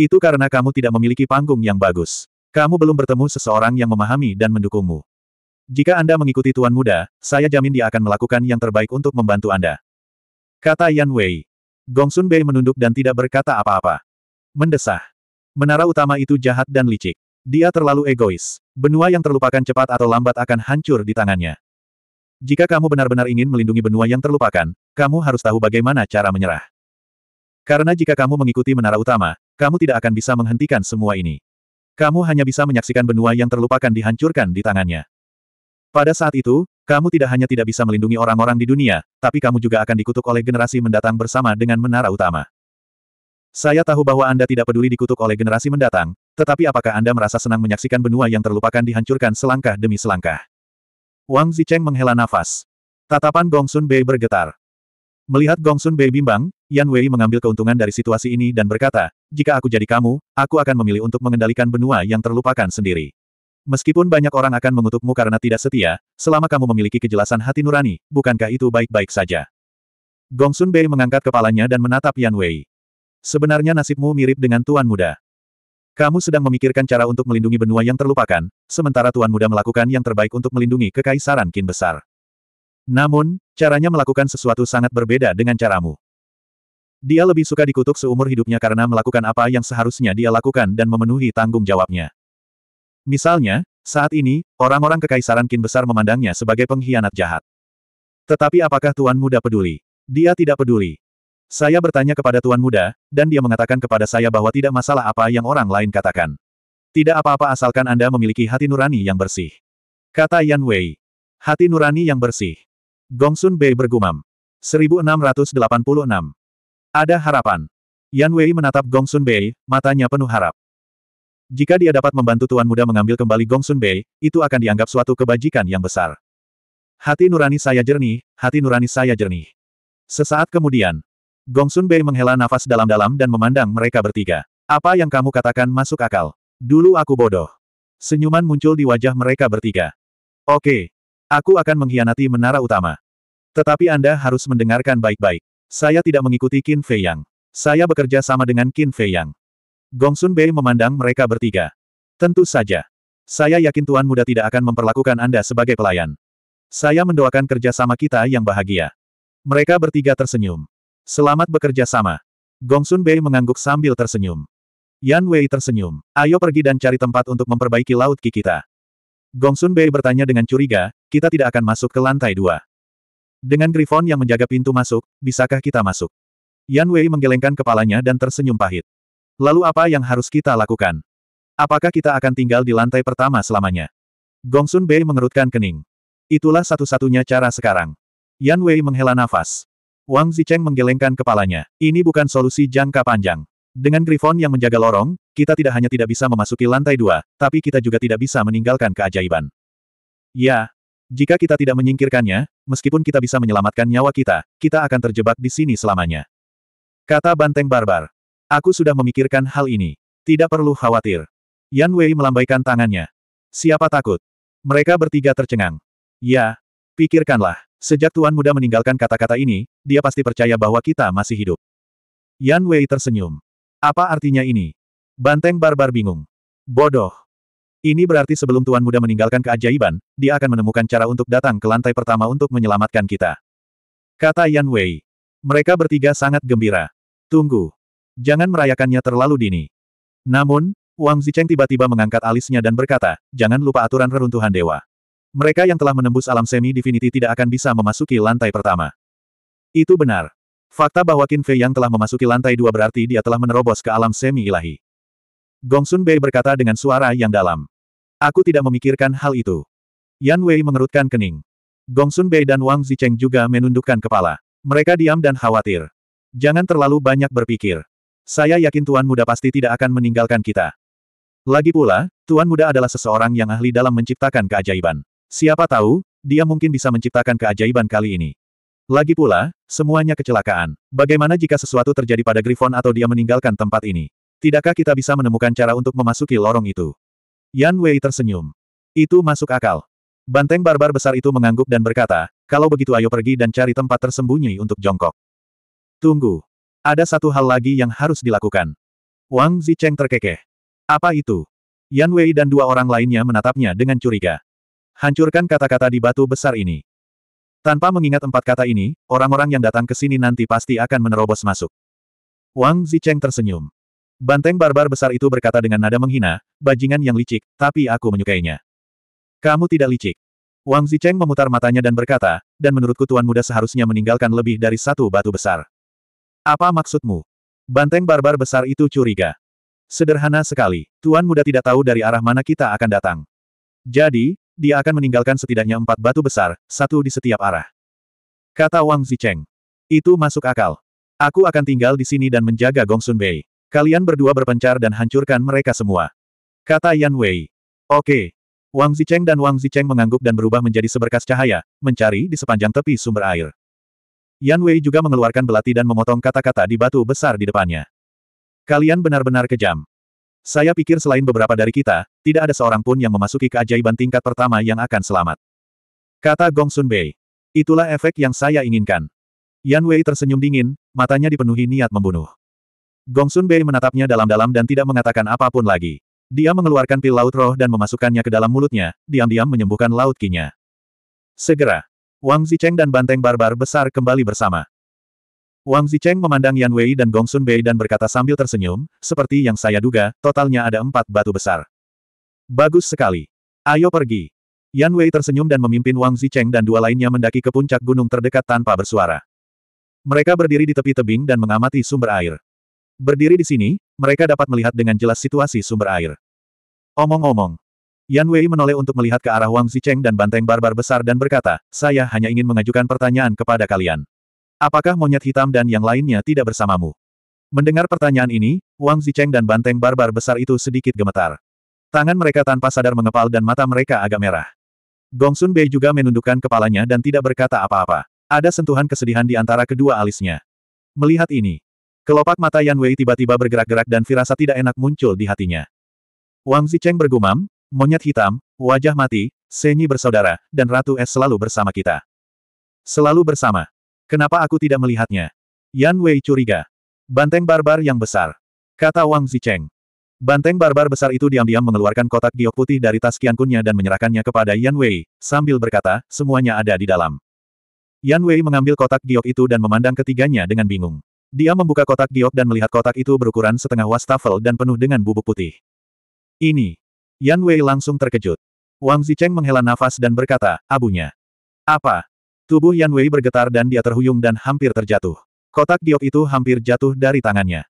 Itu karena kamu tidak memiliki panggung yang bagus. Kamu belum bertemu seseorang yang memahami dan mendukungmu. Jika Anda mengikuti Tuan Muda, saya jamin dia akan melakukan yang terbaik untuk membantu Anda. Kata Yan Wei. Gongsun Bei menunduk dan tidak berkata apa-apa. Mendesah. Menara utama itu jahat dan licik. Dia terlalu egois. Benua yang terlupakan cepat atau lambat akan hancur di tangannya. Jika kamu benar-benar ingin melindungi benua yang terlupakan, kamu harus tahu bagaimana cara menyerah. Karena jika kamu mengikuti menara utama, kamu tidak akan bisa menghentikan semua ini. Kamu hanya bisa menyaksikan benua yang terlupakan dihancurkan di tangannya. Pada saat itu, kamu tidak hanya tidak bisa melindungi orang-orang di dunia, tapi kamu juga akan dikutuk oleh generasi mendatang bersama dengan menara utama. Saya tahu bahwa Anda tidak peduli dikutuk oleh generasi mendatang, tetapi apakah Anda merasa senang menyaksikan benua yang terlupakan dihancurkan selangkah demi selangkah? Wang Zicheng menghela nafas. Tatapan Gongsun Bei bergetar. Melihat Gongsun Bei bimbang, Yan Wei mengambil keuntungan dari situasi ini dan berkata, jika aku jadi kamu, aku akan memilih untuk mengendalikan benua yang terlupakan sendiri. Meskipun banyak orang akan mengutukmu karena tidak setia, selama kamu memiliki kejelasan hati nurani, bukankah itu baik-baik saja? Gongsun Bei mengangkat kepalanya dan menatap Yan Wei. Sebenarnya nasibmu mirip dengan Tuan Muda. Kamu sedang memikirkan cara untuk melindungi benua yang terlupakan, sementara Tuan Muda melakukan yang terbaik untuk melindungi kekaisaran Kin Besar. Namun, caranya melakukan sesuatu sangat berbeda dengan caramu. Dia lebih suka dikutuk seumur hidupnya karena melakukan apa yang seharusnya dia lakukan dan memenuhi tanggung jawabnya. Misalnya, saat ini, orang-orang kekaisaran Kin Besar memandangnya sebagai pengkhianat jahat. Tetapi apakah Tuan Muda peduli? Dia tidak peduli. Saya bertanya kepada Tuan Muda, dan dia mengatakan kepada saya bahwa tidak masalah apa yang orang lain katakan. Tidak apa-apa asalkan Anda memiliki hati nurani yang bersih. Kata Yan Wei. Hati nurani yang bersih. Gongsun Bei bergumam. 1686. Ada harapan. Yan Wei menatap Gongsun Bei, matanya penuh harap. Jika dia dapat membantu Tuan Muda mengambil kembali Gongsun Bei, itu akan dianggap suatu kebajikan yang besar. Hati nurani saya jernih, hati nurani saya jernih. Sesaat kemudian, Gongsun Bei menghela nafas dalam-dalam dan memandang mereka bertiga. Apa yang kamu katakan masuk akal? Dulu aku bodoh. Senyuman muncul di wajah mereka bertiga. Oke. Aku akan mengkhianati menara utama. Tetapi Anda harus mendengarkan baik-baik. Saya tidak mengikuti Qin Fei Yang. Saya bekerja sama dengan Qin Fei Yang. Gongsun Bei memandang mereka bertiga. Tentu saja. Saya yakin Tuan Muda tidak akan memperlakukan Anda sebagai pelayan. Saya mendoakan kerjasama kita yang bahagia. Mereka bertiga tersenyum. Selamat bekerja sama. Gongsun Bei mengangguk sambil tersenyum. Yan Wei tersenyum. Ayo pergi dan cari tempat untuk memperbaiki laut Ki kita. Gongsun Bei bertanya dengan curiga, kita tidak akan masuk ke lantai dua. Dengan Griffon yang menjaga pintu masuk, bisakah kita masuk? Yan Wei menggelengkan kepalanya dan tersenyum pahit. Lalu apa yang harus kita lakukan? Apakah kita akan tinggal di lantai pertama selamanya? Gongsun Bei mengerutkan kening. Itulah satu-satunya cara sekarang. Yan Wei menghela nafas. Wang Zicheng menggelengkan kepalanya. Ini bukan solusi jangka panjang. Dengan Griffon yang menjaga lorong, kita tidak hanya tidak bisa memasuki lantai dua, tapi kita juga tidak bisa meninggalkan keajaiban. Ya, jika kita tidak menyingkirkannya, meskipun kita bisa menyelamatkan nyawa kita, kita akan terjebak di sini selamanya. Kata Banteng Barbar. Aku sudah memikirkan hal ini. Tidak perlu khawatir. Yan Wei melambaikan tangannya. Siapa takut? Mereka bertiga tercengang. Ya, pikirkanlah. Sejak Tuan Muda meninggalkan kata-kata ini, dia pasti percaya bahwa kita masih hidup. Yan Wei tersenyum. Apa artinya ini? Banteng barbar bingung. Bodoh. Ini berarti sebelum Tuan Muda meninggalkan keajaiban, dia akan menemukan cara untuk datang ke lantai pertama untuk menyelamatkan kita. Kata Yan Wei. Mereka bertiga sangat gembira. Tunggu. Jangan merayakannya terlalu dini. Namun, Wang Zicheng tiba-tiba mengangkat alisnya dan berkata, jangan lupa aturan reruntuhan dewa. Mereka yang telah menembus alam semi-divinity tidak akan bisa memasuki lantai pertama. Itu benar. Fakta bahwa Qin Fei yang telah memasuki lantai dua berarti dia telah menerobos ke alam semi-ilahi. Gongsun Bei berkata dengan suara yang dalam. Aku tidak memikirkan hal itu. Yan Wei mengerutkan kening. Gongsun Bei dan Wang Zicheng juga menundukkan kepala. Mereka diam dan khawatir. Jangan terlalu banyak berpikir. Saya yakin Tuan Muda pasti tidak akan meninggalkan kita. Lagi pula, Tuan Muda adalah seseorang yang ahli dalam menciptakan keajaiban. Siapa tahu, dia mungkin bisa menciptakan keajaiban kali ini. Lagi pula, semuanya kecelakaan. Bagaimana jika sesuatu terjadi pada Griffon atau dia meninggalkan tempat ini? Tidakkah kita bisa menemukan cara untuk memasuki lorong itu? Yan Wei tersenyum. Itu masuk akal. Banteng barbar besar itu mengangguk dan berkata, kalau begitu ayo pergi dan cari tempat tersembunyi untuk jongkok. Tunggu. Ada satu hal lagi yang harus dilakukan. Wang Zicheng terkekeh. Apa itu? Yan Wei dan dua orang lainnya menatapnya dengan curiga. Hancurkan kata-kata di batu besar ini. Tanpa mengingat empat kata ini, orang-orang yang datang ke sini nanti pasti akan menerobos masuk. Wang Zicheng tersenyum. Banteng barbar besar itu berkata dengan nada menghina, bajingan yang licik, tapi aku menyukainya. Kamu tidak licik. Wang Zicheng memutar matanya dan berkata, dan menurutku tuan muda seharusnya meninggalkan lebih dari satu batu besar. Apa maksudmu? Banteng barbar besar itu curiga. Sederhana sekali, tuan muda tidak tahu dari arah mana kita akan datang. Jadi, dia akan meninggalkan setidaknya empat batu besar, satu di setiap arah. Kata Wang Zicheng. Itu masuk akal. Aku akan tinggal di sini dan menjaga Gongsun Bei. Kalian berdua berpencar dan hancurkan mereka semua. Kata Yan Wei. Oke. Wang Zicheng dan Wang Zicheng mengangguk dan berubah menjadi seberkas cahaya, mencari di sepanjang tepi sumber air. Yan Wei juga mengeluarkan belati dan memotong kata-kata di batu besar di depannya. Kalian benar-benar kejam. Saya pikir selain beberapa dari kita, tidak ada seorang pun yang memasuki keajaiban tingkat pertama yang akan selamat. Kata Gong Sun Bei. Itulah efek yang saya inginkan. Yan Wei tersenyum dingin, matanya dipenuhi niat membunuh. Gong Sun Bei menatapnya dalam-dalam dan tidak mengatakan apapun lagi. Dia mengeluarkan pil laut roh dan memasukkannya ke dalam mulutnya, diam-diam menyembuhkan laut kinya. Segera, Wang Zicheng dan banteng barbar besar kembali bersama. Wang Zicheng memandang Yan Wei dan Gong Sun Bei dan berkata sambil tersenyum, seperti yang saya duga, totalnya ada empat batu besar. Bagus sekali. Ayo pergi. Yan Wei tersenyum dan memimpin Wang Zicheng dan dua lainnya mendaki ke puncak gunung terdekat tanpa bersuara. Mereka berdiri di tepi tebing dan mengamati sumber air. Berdiri di sini, mereka dapat melihat dengan jelas situasi sumber air. Omong-omong, Yan Wei menoleh untuk melihat ke arah Wang Zicheng dan banteng barbar besar dan berkata, saya hanya ingin mengajukan pertanyaan kepada kalian. Apakah monyet hitam dan yang lainnya tidak bersamamu? Mendengar pertanyaan ini, Wang Zicheng dan banteng barbar besar itu sedikit gemetar. Tangan mereka tanpa sadar mengepal dan mata mereka agak merah. Gongsun Bei juga menundukkan kepalanya dan tidak berkata apa-apa. Ada sentuhan kesedihan di antara kedua alisnya. Melihat ini, kelopak mata Yan Wei tiba-tiba bergerak-gerak dan firasat tidak enak muncul di hatinya. Wang Zicheng bergumam, monyet hitam, wajah mati, senyi bersaudara, dan Ratu Es selalu bersama kita. Selalu bersama. Kenapa aku tidak melihatnya? Yan Wei curiga. Banteng barbar yang besar. Kata Wang Zicheng. Banteng barbar besar itu diam-diam mengeluarkan kotak giok putih dari tas kiankunnya dan menyerahkannya kepada Yan Wei, sambil berkata, semuanya ada di dalam. Yan Wei mengambil kotak giok itu dan memandang ketiganya dengan bingung. Dia membuka kotak giok dan melihat kotak itu berukuran setengah wastafel dan penuh dengan bubuk putih. Ini. Yan Wei langsung terkejut. Wang Zicheng menghela nafas dan berkata, abunya. Apa? Tubuh Yan Wei bergetar dan dia terhuyung dan hampir terjatuh. Kotak giok itu hampir jatuh dari tangannya.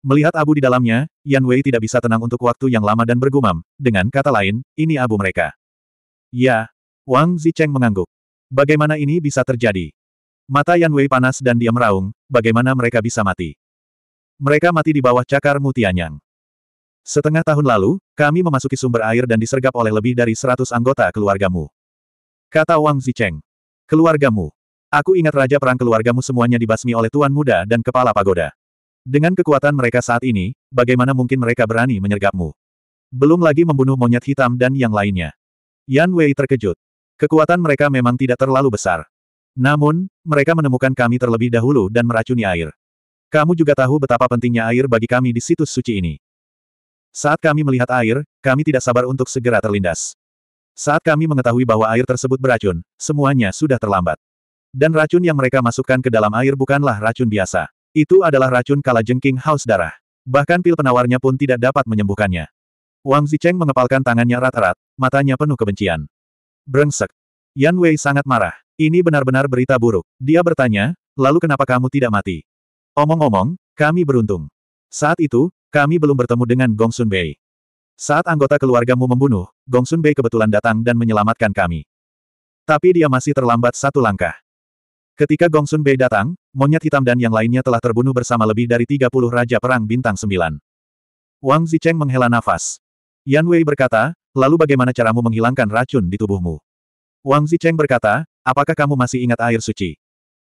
Melihat abu di dalamnya, Yan Wei tidak bisa tenang untuk waktu yang lama dan bergumam. Dengan kata lain, ini abu mereka. Ya. Wang Zicheng mengangguk. Bagaimana ini bisa terjadi? Mata Yan Wei panas dan dia meraung, bagaimana mereka bisa mati? Mereka mati di bawah cakar Mutianyang. Setengah tahun lalu, kami memasuki sumber air dan disergap oleh lebih dari seratus anggota keluargamu. Kata Wang Zicheng. Keluargamu. Aku ingat raja perang keluargamu semuanya dibasmi oleh Tuan Muda dan Kepala Pagoda. Dengan kekuatan mereka saat ini, bagaimana mungkin mereka berani menyergapmu? Belum lagi membunuh monyet hitam dan yang lainnya. Yan Wei terkejut. Kekuatan mereka memang tidak terlalu besar. Namun, mereka menemukan kami terlebih dahulu dan meracuni air. Kamu juga tahu betapa pentingnya air bagi kami di situs suci ini. Saat kami melihat air, kami tidak sabar untuk segera terlindas. Saat kami mengetahui bahwa air tersebut beracun, semuanya sudah terlambat. Dan racun yang mereka masukkan ke dalam air bukanlah racun biasa. Itu adalah racun kala jengking haus darah. Bahkan pil penawarnya pun tidak dapat menyembuhkannya. Wang Zicheng mengepalkan tangannya rat-rat, matanya penuh kebencian. Brengsek. Yan Wei sangat marah. Ini benar-benar berita buruk. Dia bertanya, lalu kenapa kamu tidak mati? Omong-omong, kami beruntung. Saat itu, kami belum bertemu dengan Gong Sun Bei. Saat anggota keluargamu membunuh, Gongsun Bei kebetulan datang dan menyelamatkan kami. Tapi dia masih terlambat satu langkah. Ketika Gongsun Bei datang, monyet hitam dan yang lainnya telah terbunuh bersama lebih dari 30 Raja Perang Bintang 9. Wang Zicheng menghela nafas. Yan Wei berkata, lalu bagaimana caramu menghilangkan racun di tubuhmu? Wang Zicheng berkata, apakah kamu masih ingat air suci?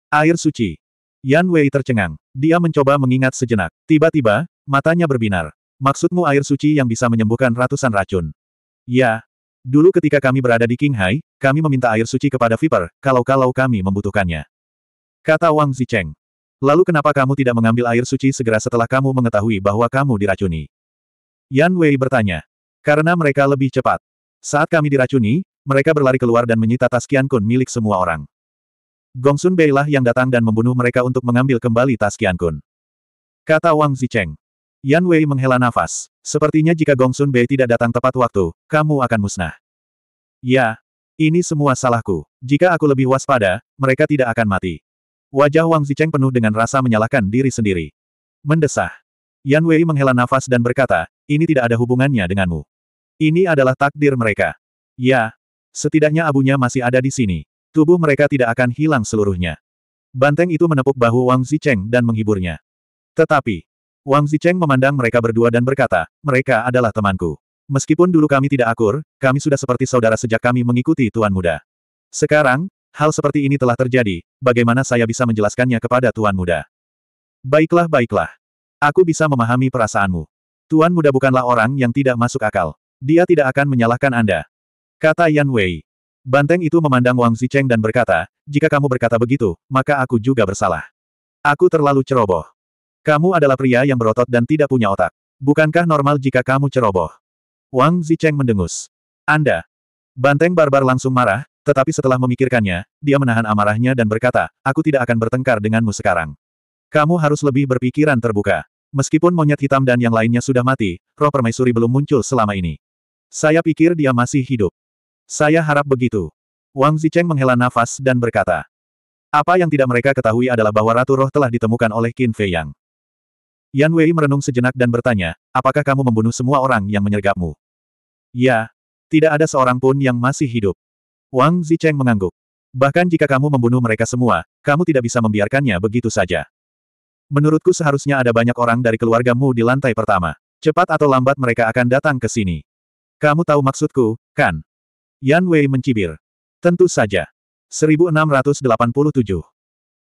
Air suci. Yan Wei tercengang. Dia mencoba mengingat sejenak. Tiba-tiba, matanya berbinar. Maksudmu air suci yang bisa menyembuhkan ratusan racun? Ya. Dulu ketika kami berada di Qinghai, kami meminta air suci kepada Viper, kalau-kalau kami membutuhkannya. Kata Wang Zicheng. Lalu kenapa kamu tidak mengambil air suci segera setelah kamu mengetahui bahwa kamu diracuni? Yan Wei bertanya. Karena mereka lebih cepat. Saat kami diracuni, mereka berlari keluar dan menyita tas Qian Kun milik semua orang. Gongsun lah yang datang dan membunuh mereka untuk mengambil kembali tas Qian Kun. Kata Wang Zicheng. Yan Wei menghela nafas. Sepertinya jika Gongsun Bei tidak datang tepat waktu, kamu akan musnah. Ya, ini semua salahku. Jika aku lebih waspada, mereka tidak akan mati. Wajah Wang Zicheng penuh dengan rasa menyalahkan diri sendiri. Mendesah. Yan Wei menghela nafas dan berkata, ini tidak ada hubungannya denganmu. Ini adalah takdir mereka. Ya, setidaknya abunya masih ada di sini. Tubuh mereka tidak akan hilang seluruhnya. Banteng itu menepuk bahu Wang Zicheng dan menghiburnya. Tetapi, Wang Zicheng memandang mereka berdua dan berkata, mereka adalah temanku. Meskipun dulu kami tidak akur, kami sudah seperti saudara sejak kami mengikuti Tuan Muda. Sekarang, hal seperti ini telah terjadi, bagaimana saya bisa menjelaskannya kepada Tuan Muda? Baiklah baiklah. Aku bisa memahami perasaanmu. Tuan Muda bukanlah orang yang tidak masuk akal. Dia tidak akan menyalahkan Anda. Kata Yan Wei. Banteng itu memandang Wang Zicheng dan berkata, jika kamu berkata begitu, maka aku juga bersalah. Aku terlalu ceroboh. Kamu adalah pria yang berotot dan tidak punya otak. Bukankah normal jika kamu ceroboh? Wang Zicheng mendengus. Anda. Banteng barbar langsung marah, tetapi setelah memikirkannya, dia menahan amarahnya dan berkata, aku tidak akan bertengkar denganmu sekarang. Kamu harus lebih berpikiran terbuka. Meskipun monyet hitam dan yang lainnya sudah mati, roh permaisuri belum muncul selama ini. Saya pikir dia masih hidup. Saya harap begitu. Wang Zicheng menghela nafas dan berkata. Apa yang tidak mereka ketahui adalah bahwa Ratu Roh telah ditemukan oleh Qin Fei Yang. Yan Wei merenung sejenak dan bertanya, apakah kamu membunuh semua orang yang menyergapmu? Ya. Tidak ada seorang pun yang masih hidup. Wang Zicheng mengangguk. Bahkan jika kamu membunuh mereka semua, kamu tidak bisa membiarkannya begitu saja. Menurutku seharusnya ada banyak orang dari keluargamu di lantai pertama. Cepat atau lambat mereka akan datang ke sini. Kamu tahu maksudku, kan? Yan Wei mencibir. Tentu saja. 1687.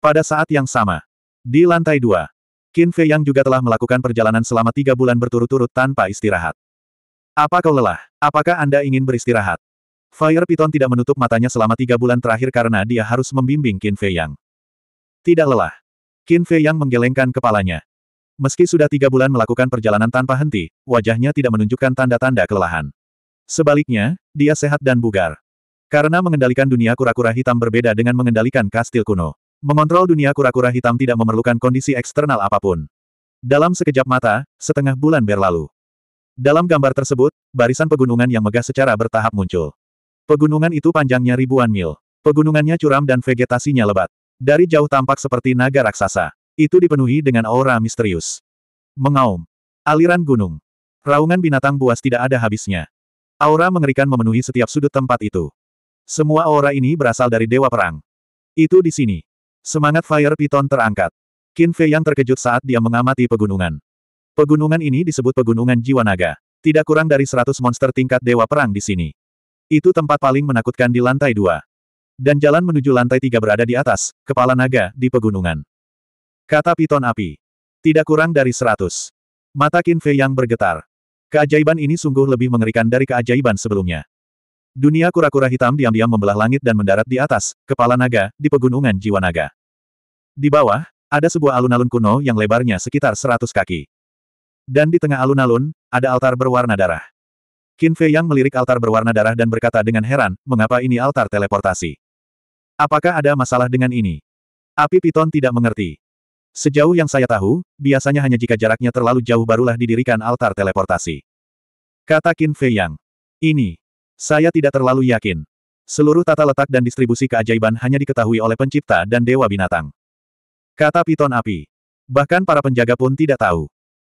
Pada saat yang sama. Di lantai dua, Qin Fei Yang juga telah melakukan perjalanan selama tiga bulan berturut-turut tanpa istirahat. Apa kau lelah? Apakah Anda ingin beristirahat? Fire Piton tidak menutup matanya selama tiga bulan terakhir karena dia harus membimbing Qin Fei Yang. Tidak lelah. Qin Fei Yang menggelengkan kepalanya. Meski sudah tiga bulan melakukan perjalanan tanpa henti, wajahnya tidak menunjukkan tanda-tanda kelelahan. Sebaliknya, dia sehat dan bugar. Karena mengendalikan dunia kura-kura hitam berbeda dengan mengendalikan kastil kuno. Mengontrol dunia kura-kura hitam tidak memerlukan kondisi eksternal apapun. Dalam sekejap mata, setengah bulan berlalu. Dalam gambar tersebut, barisan pegunungan yang megah secara bertahap muncul. Pegunungan itu panjangnya ribuan mil. Pegunungannya curam dan vegetasinya lebat. Dari jauh tampak seperti naga raksasa. Itu dipenuhi dengan aura misterius. Mengaum. Aliran gunung. Raungan binatang buas tidak ada habisnya. Aura mengerikan memenuhi setiap sudut tempat itu. Semua aura ini berasal dari Dewa Perang. Itu di sini. Semangat Fire Piton terangkat. Qin Fei yang terkejut saat dia mengamati pegunungan. Pegunungan ini disebut Pegunungan Jiwa Naga. Tidak kurang dari 100 monster tingkat Dewa Perang di sini. Itu tempat paling menakutkan di lantai dua. Dan jalan menuju lantai tiga berada di atas, kepala naga, di pegunungan. Kata Piton Api. Tidak kurang dari seratus. Mata Qin Fei yang bergetar. Keajaiban ini sungguh lebih mengerikan dari keajaiban sebelumnya. Dunia kura-kura hitam diam-diam membelah langit dan mendarat di atas, kepala naga, di pegunungan jiwa naga. Di bawah, ada sebuah alun-alun kuno yang lebarnya sekitar 100 kaki. Dan di tengah alun-alun, ada altar berwarna darah. Qin Fei yang melirik altar berwarna darah dan berkata dengan heran, mengapa ini altar teleportasi? Apakah ada masalah dengan ini? Api Piton tidak mengerti. Sejauh yang saya tahu, biasanya hanya jika jaraknya terlalu jauh barulah didirikan altar teleportasi. Kata Qin Fei Yang. Ini, saya tidak terlalu yakin. Seluruh tata letak dan distribusi keajaiban hanya diketahui oleh pencipta dan dewa binatang. Kata piton api. Bahkan para penjaga pun tidak tahu.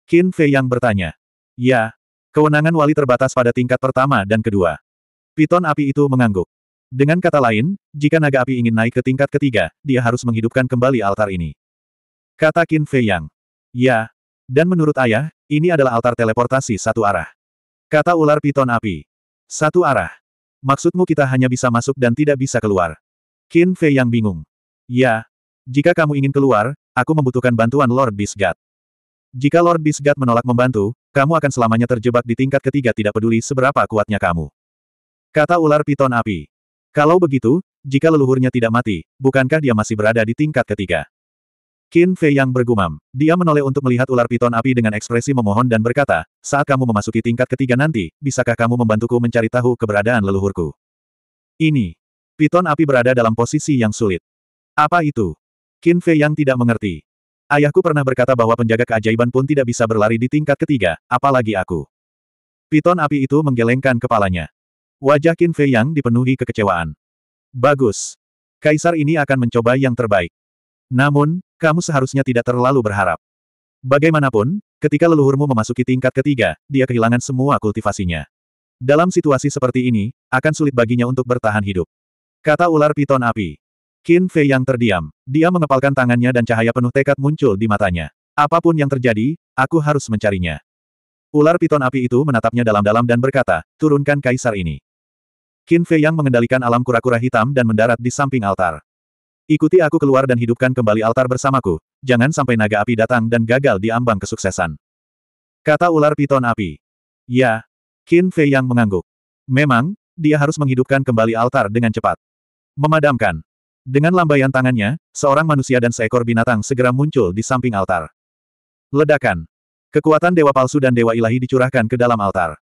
Qin Fei yang bertanya. Ya, kewenangan wali terbatas pada tingkat pertama dan kedua. Piton api itu mengangguk. Dengan kata lain, jika naga api ingin naik ke tingkat ketiga, dia harus menghidupkan kembali altar ini. Kata Qin Fei Yang. Ya. Dan menurut ayah, ini adalah altar teleportasi satu arah. Kata ular piton api. Satu arah. Maksudmu kita hanya bisa masuk dan tidak bisa keluar? Qin Fei yang bingung. Ya. Jika kamu ingin keluar, aku membutuhkan bantuan Lord Bisgat. Jika Lord Bisgat menolak membantu, kamu akan selamanya terjebak di tingkat ketiga tidak peduli seberapa kuatnya kamu. Kata ular piton api. Kalau begitu, jika leluhurnya tidak mati, bukankah dia masih berada di tingkat ketiga? Qin Fei yang bergumam. Dia menoleh untuk melihat ular piton api dengan ekspresi memohon dan berkata, saat kamu memasuki tingkat ketiga nanti, bisakah kamu membantuku mencari tahu keberadaan leluhurku? Ini. Piton api berada dalam posisi yang sulit. Apa itu? Qin Fei yang tidak mengerti. Ayahku pernah berkata bahwa penjaga keajaiban pun tidak bisa berlari di tingkat ketiga, apalagi aku. Piton api itu menggelengkan kepalanya. Wajah Qin Fei yang dipenuhi kekecewaan. Bagus. Kaisar ini akan mencoba yang terbaik. Namun, kamu seharusnya tidak terlalu berharap. Bagaimanapun, ketika leluhurmu memasuki tingkat ketiga, dia kehilangan semua kultivasinya. Dalam situasi seperti ini, akan sulit baginya untuk bertahan hidup. Kata ular piton api. Qin Fei yang terdiam. Dia mengepalkan tangannya dan cahaya penuh tekad muncul di matanya. Apapun yang terjadi, aku harus mencarinya. Ular piton api itu menatapnya dalam-dalam dan berkata, turunkan kaisar ini. Qin Fei yang mengendalikan alam kura-kura hitam dan mendarat di samping altar. Ikuti aku keluar dan hidupkan kembali altar bersamaku, jangan sampai naga api datang dan gagal di ambang kesuksesan. Kata ular piton api. Ya. Qin Fei yang mengangguk. Memang, dia harus menghidupkan kembali altar dengan cepat. Memadamkan. Dengan lambaian tangannya, seorang manusia dan seekor binatang segera muncul di samping altar. Ledakan. Kekuatan dewa palsu dan dewa ilahi dicurahkan ke dalam altar.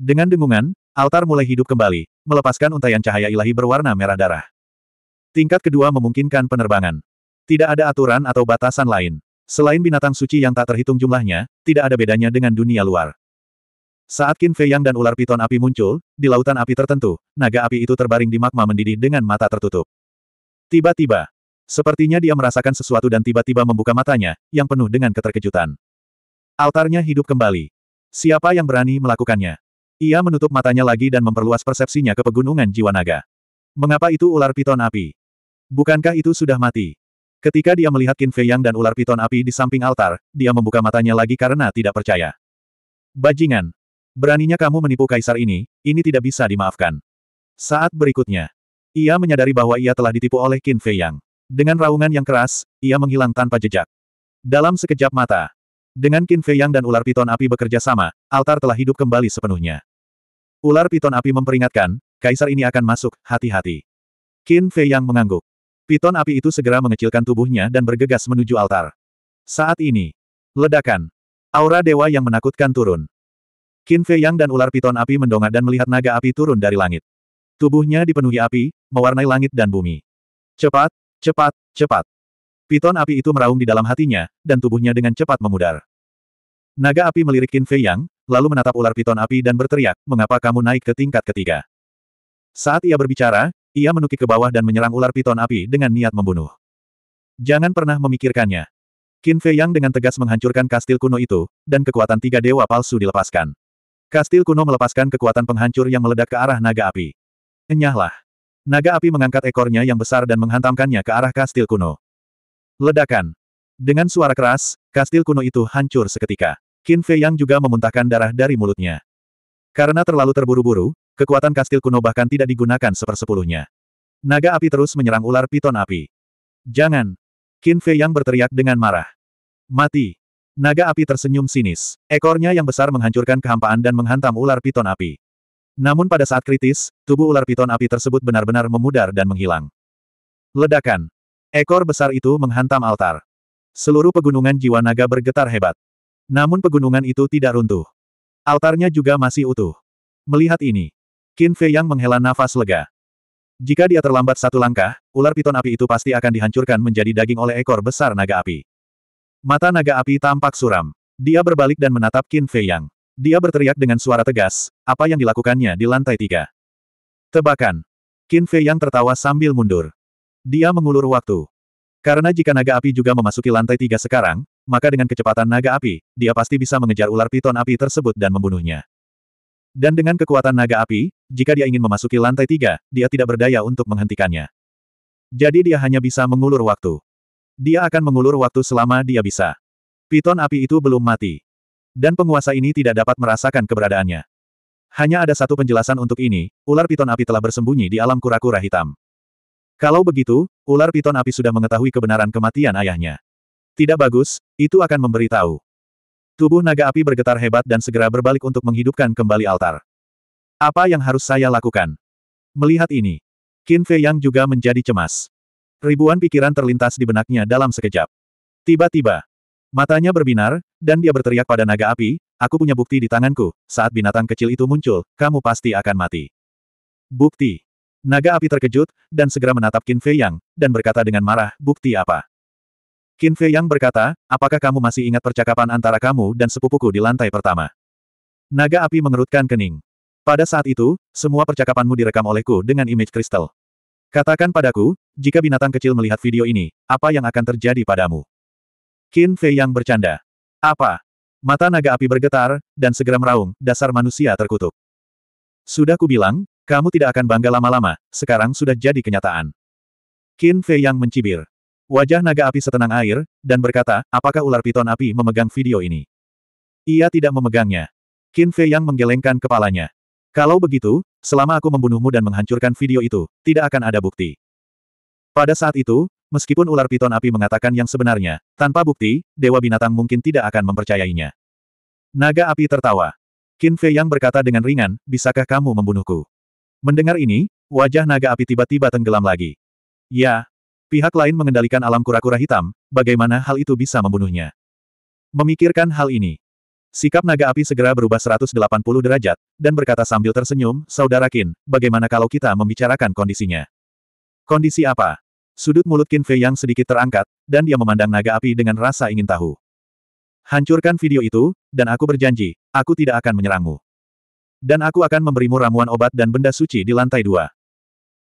Dengan dengungan, altar mulai hidup kembali, melepaskan untaian cahaya ilahi berwarna merah darah. Tingkat kedua memungkinkan penerbangan. Tidak ada aturan atau batasan lain. Selain binatang suci yang tak terhitung jumlahnya, tidak ada bedanya dengan dunia luar. Saat Qin Fei Yang dan ular piton api muncul, di lautan api tertentu, naga api itu terbaring di magma mendidih dengan mata tertutup. Tiba-tiba, sepertinya dia merasakan sesuatu dan tiba-tiba membuka matanya, yang penuh dengan keterkejutan. Altarnya hidup kembali. Siapa yang berani melakukannya? Ia menutup matanya lagi dan memperluas persepsinya ke pegunungan jiwa naga. Mengapa itu ular piton api? Bukankah itu sudah mati? Ketika dia melihat Qin Fei Yang dan ular piton api di samping altar, dia membuka matanya lagi karena tidak percaya. Bajingan! Beraninya kamu menipu kaisar ini, ini tidak bisa dimaafkan. Saat berikutnya, ia menyadari bahwa ia telah ditipu oleh Qin Fei Yang. Dengan raungan yang keras, ia menghilang tanpa jejak. Dalam sekejap mata, dengan Qin Fei Yang dan ular piton api bekerja sama, altar telah hidup kembali sepenuhnya. Ular piton api memperingatkan, kaisar ini akan masuk, hati-hati. Qin Fei Yang mengangguk. Piton api itu segera mengecilkan tubuhnya dan bergegas menuju altar. Saat ini, ledakan. Aura dewa yang menakutkan turun. Qin Fei Yang dan ular piton api mendongak dan melihat naga api turun dari langit. Tubuhnya dipenuhi api, mewarnai langit dan bumi. Cepat, cepat, cepat. Piton api itu meraung di dalam hatinya, dan tubuhnya dengan cepat memudar. Naga api melirik Qin Fei Yang, lalu menatap ular piton api dan berteriak, mengapa kamu naik ke tingkat ketiga? Saat ia berbicara, ia menukik ke bawah dan menyerang ular piton api dengan niat membunuh. Jangan pernah memikirkannya. Qin Fei Yang dengan tegas menghancurkan kastil kuno itu, dan kekuatan tiga dewa palsu dilepaskan. Kastil kuno melepaskan kekuatan penghancur yang meledak ke arah naga api. Enyahlah. Naga api mengangkat ekornya yang besar dan menghantamkannya ke arah kastil kuno. Ledakan. Dengan suara keras, kastil kuno itu hancur seketika. Qin Fei Yang juga memuntahkan darah dari mulutnya. Karena terlalu terburu-buru, Kekuatan kastil kuno bahkan tidak digunakan sepersepuluhnya. Naga api terus menyerang ular piton api. Jangan! Qin Fei yang berteriak dengan marah. Mati! Naga api tersenyum sinis. Ekornya yang besar menghancurkan kehampaan dan menghantam ular piton api. Namun pada saat kritis, tubuh ular piton api tersebut benar-benar memudar dan menghilang. Ledakan! Ekor besar itu menghantam altar. Seluruh pegunungan jiwa naga bergetar hebat. Namun pegunungan itu tidak runtuh. Altarnya juga masih utuh. Melihat ini, Qin Fei Yang menghela nafas lega. Jika dia terlambat satu langkah, ular piton api itu pasti akan dihancurkan menjadi daging oleh ekor besar naga api. Mata naga api tampak suram. Dia berbalik dan menatap Qin Fei Yang. Dia berteriak dengan suara tegas, apa yang dilakukannya di lantai tiga. Tebakan. Qin Fei Yang tertawa sambil mundur. Dia mengulur waktu. Karena jika naga api juga memasuki lantai tiga sekarang, maka dengan kecepatan naga api, dia pasti bisa mengejar ular piton api tersebut dan membunuhnya. Dan dengan kekuatan naga api, jika dia ingin memasuki lantai tiga, dia tidak berdaya untuk menghentikannya. Jadi dia hanya bisa mengulur waktu. Dia akan mengulur waktu selama dia bisa. Piton api itu belum mati. Dan penguasa ini tidak dapat merasakan keberadaannya. Hanya ada satu penjelasan untuk ini, ular piton api telah bersembunyi di alam kura-kura hitam. Kalau begitu, ular piton api sudah mengetahui kebenaran kematian ayahnya. Tidak bagus, itu akan memberitahu. Tubuh naga api bergetar hebat dan segera berbalik untuk menghidupkan kembali altar. Apa yang harus saya lakukan? Melihat ini, Qin Fei Yang juga menjadi cemas. Ribuan pikiran terlintas di benaknya dalam sekejap. Tiba-tiba, matanya berbinar, dan dia berteriak pada naga api, aku punya bukti di tanganku, saat binatang kecil itu muncul, kamu pasti akan mati. Bukti. Naga api terkejut, dan segera menatap Qin Fei Yang, dan berkata dengan marah, bukti apa? Qin Fei Yang berkata, apakah kamu masih ingat percakapan antara kamu dan sepupuku di lantai pertama? Naga api mengerutkan kening. Pada saat itu, semua percakapanmu direkam olehku dengan image kristal. Katakan padaku, jika binatang kecil melihat video ini, apa yang akan terjadi padamu? Qin Fei yang bercanda. Apa? Mata naga api bergetar, dan segera meraung, dasar manusia terkutuk. Sudah kubilang, kamu tidak akan bangga lama-lama, sekarang sudah jadi kenyataan. Qin Fei yang mencibir. Wajah naga api setenang air, dan berkata, apakah ular piton api memegang video ini? Ia tidak memegangnya. Qin Fei yang menggelengkan kepalanya. Kalau begitu, selama aku membunuhmu dan menghancurkan video itu, tidak akan ada bukti. Pada saat itu, meskipun ular piton api mengatakan yang sebenarnya, tanpa bukti, Dewa Binatang mungkin tidak akan mempercayainya. Naga api tertawa. Qin Fei Yang berkata dengan ringan, bisakah kamu membunuhku? Mendengar ini, wajah naga api tiba-tiba tenggelam lagi. Ya, pihak lain mengendalikan alam kura-kura hitam, bagaimana hal itu bisa membunuhnya? Memikirkan hal ini, Sikap naga api segera berubah 180 derajat, dan berkata sambil tersenyum, Saudara Qin, bagaimana kalau kita membicarakan kondisinya? Kondisi apa? Sudut mulut Qin Fei yang sedikit terangkat, dan dia memandang naga api dengan rasa ingin tahu. Hancurkan video itu, dan aku berjanji, aku tidak akan menyerangmu. Dan aku akan memberimu ramuan obat dan benda suci di lantai dua.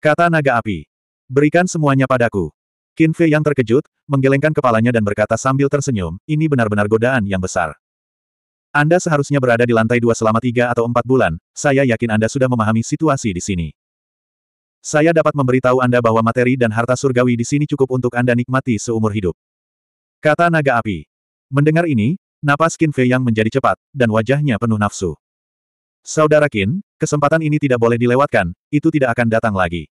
Kata naga api. Berikan semuanya padaku. Qin Fei yang terkejut, menggelengkan kepalanya dan berkata sambil tersenyum, ini benar-benar godaan yang besar. Anda seharusnya berada di lantai dua selama tiga atau empat bulan, saya yakin Anda sudah memahami situasi di sini. Saya dapat memberitahu Anda bahwa materi dan harta surgawi di sini cukup untuk Anda nikmati seumur hidup. Kata naga api. Mendengar ini, napas Qin Fei yang menjadi cepat, dan wajahnya penuh nafsu. Saudara Qin, kesempatan ini tidak boleh dilewatkan, itu tidak akan datang lagi.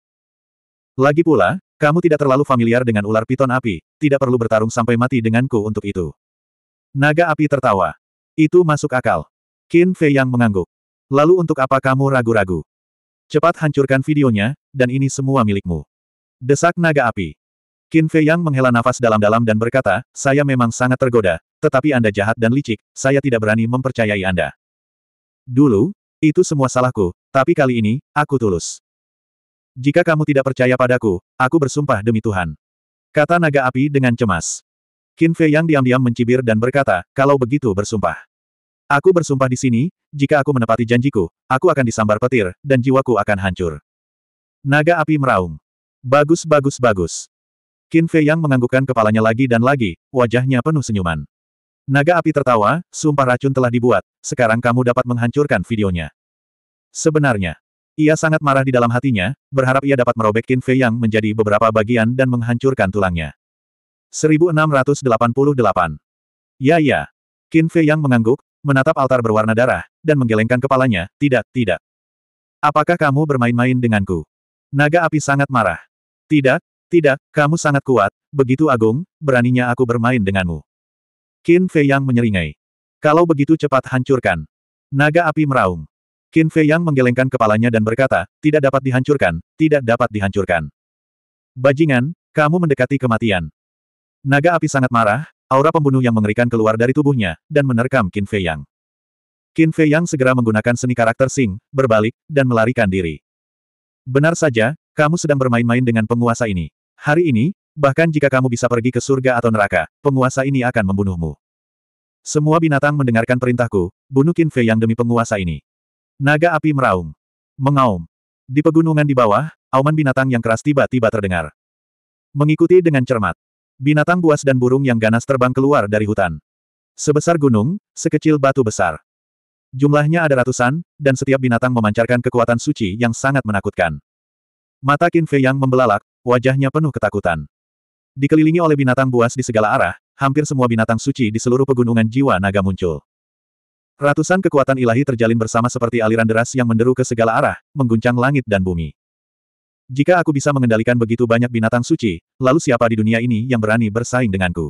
Lagi pula, kamu tidak terlalu familiar dengan ular piton api, tidak perlu bertarung sampai mati denganku untuk itu. Naga api tertawa. Itu masuk akal. Qin Fei yang mengangguk. Lalu untuk apa kamu ragu-ragu? Cepat hancurkan videonya, dan ini semua milikmu. Desak naga api. Qin Fei yang menghela nafas dalam-dalam dan berkata, saya memang sangat tergoda, tetapi Anda jahat dan licik, saya tidak berani mempercayai Anda. Dulu, itu semua salahku, tapi kali ini, aku tulus. Jika kamu tidak percaya padaku, aku bersumpah demi Tuhan. Kata naga api dengan cemas. Qin Fei yang diam-diam mencibir dan berkata, kalau begitu bersumpah. Aku bersumpah di sini, jika aku menepati janjiku, aku akan disambar petir, dan jiwaku akan hancur. Naga api meraung. Bagus bagus bagus. Qin Fei Yang menganggukkan kepalanya lagi dan lagi, wajahnya penuh senyuman. Naga api tertawa, sumpah racun telah dibuat, sekarang kamu dapat menghancurkan videonya. Sebenarnya, ia sangat marah di dalam hatinya, berharap ia dapat merobek Qin Fei Yang menjadi beberapa bagian dan menghancurkan tulangnya. 1688 Ya ya, Qin Fei Yang mengangguk, menatap altar berwarna darah, dan menggelengkan kepalanya, tidak, tidak. Apakah kamu bermain-main denganku? Naga api sangat marah. Tidak, tidak, kamu sangat kuat, begitu agung, beraninya aku bermain denganmu. Qin Fei Yang menyeringai. Kalau begitu cepat hancurkan. Naga api meraung. Qin Fei Yang menggelengkan kepalanya dan berkata, tidak dapat dihancurkan, tidak dapat dihancurkan. Bajingan, kamu mendekati kematian. Naga api sangat marah, Aura pembunuh yang mengerikan keluar dari tubuhnya, dan menerkam Qin Fei Yang. Qin Fei Yang segera menggunakan seni karakter Sing, berbalik, dan melarikan diri. Benar saja, kamu sedang bermain-main dengan penguasa ini. Hari ini, bahkan jika kamu bisa pergi ke surga atau neraka, penguasa ini akan membunuhmu. Semua binatang mendengarkan perintahku, bunuh Qin Fei Yang demi penguasa ini. Naga api meraung. Mengaum. Di pegunungan di bawah, auman binatang yang keras tiba-tiba terdengar. Mengikuti dengan cermat. Binatang buas dan burung yang ganas terbang keluar dari hutan. Sebesar gunung, sekecil batu besar. Jumlahnya ada ratusan, dan setiap binatang memancarkan kekuatan suci yang sangat menakutkan. Mata Qin Fei yang membelalak, wajahnya penuh ketakutan. Dikelilingi oleh binatang buas di segala arah, hampir semua binatang suci di seluruh pegunungan jiwa naga muncul. Ratusan kekuatan ilahi terjalin bersama seperti aliran deras yang menderu ke segala arah, mengguncang langit dan bumi. Jika aku bisa mengendalikan begitu banyak binatang suci, lalu siapa di dunia ini yang berani bersaing denganku?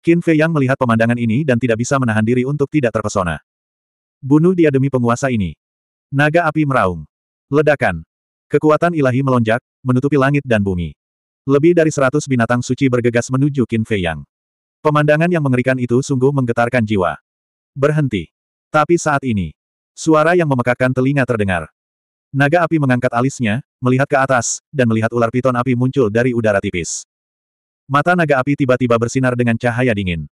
Qin Fei Yang melihat pemandangan ini dan tidak bisa menahan diri untuk tidak terpesona. Bunuh dia demi penguasa ini. Naga api meraung. Ledakan. Kekuatan ilahi melonjak, menutupi langit dan bumi. Lebih dari seratus binatang suci bergegas menuju Qin Fei Yang. Pemandangan yang mengerikan itu sungguh menggetarkan jiwa. Berhenti. Tapi saat ini, suara yang memekakkan telinga terdengar. Naga api mengangkat alisnya, melihat ke atas, dan melihat ular piton api muncul dari udara tipis. Mata naga api tiba-tiba bersinar dengan cahaya dingin.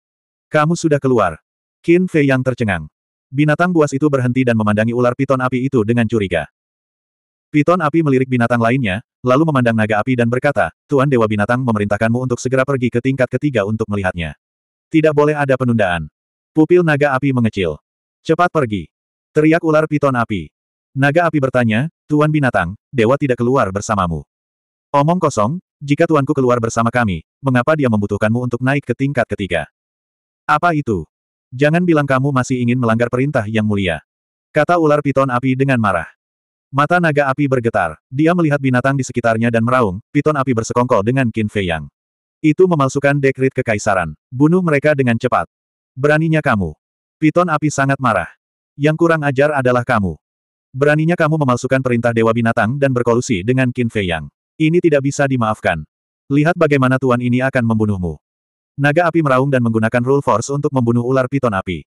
Kamu sudah keluar. Qin Fei yang tercengang. Binatang buas itu berhenti dan memandangi ular piton api itu dengan curiga. Piton api melirik binatang lainnya, lalu memandang naga api dan berkata, Tuan Dewa Binatang memerintahkanmu untuk segera pergi ke tingkat ketiga untuk melihatnya. Tidak boleh ada penundaan. Pupil naga api mengecil. Cepat pergi. Teriak ular piton api. Naga api bertanya, Tuan binatang, dewa tidak keluar bersamamu. Omong kosong, jika tuanku keluar bersama kami, mengapa dia membutuhkanmu untuk naik ke tingkat ketiga? Apa itu? Jangan bilang kamu masih ingin melanggar perintah yang mulia. Kata ular piton api dengan marah. Mata naga api bergetar. Dia melihat binatang di sekitarnya dan meraung, piton api bersekongkol dengan Qin Fei Yang. Itu memalsukan dekrit kekaisaran. Bunuh mereka dengan cepat. Beraninya kamu. Piton api sangat marah. Yang kurang ajar adalah kamu. Beraninya kamu memalsukan perintah Dewa Binatang dan berkolusi dengan Qin Fei Yang. Ini tidak bisa dimaafkan. Lihat bagaimana tuan ini akan membunuhmu. Naga api meraung dan menggunakan Rule Force untuk membunuh ular piton api.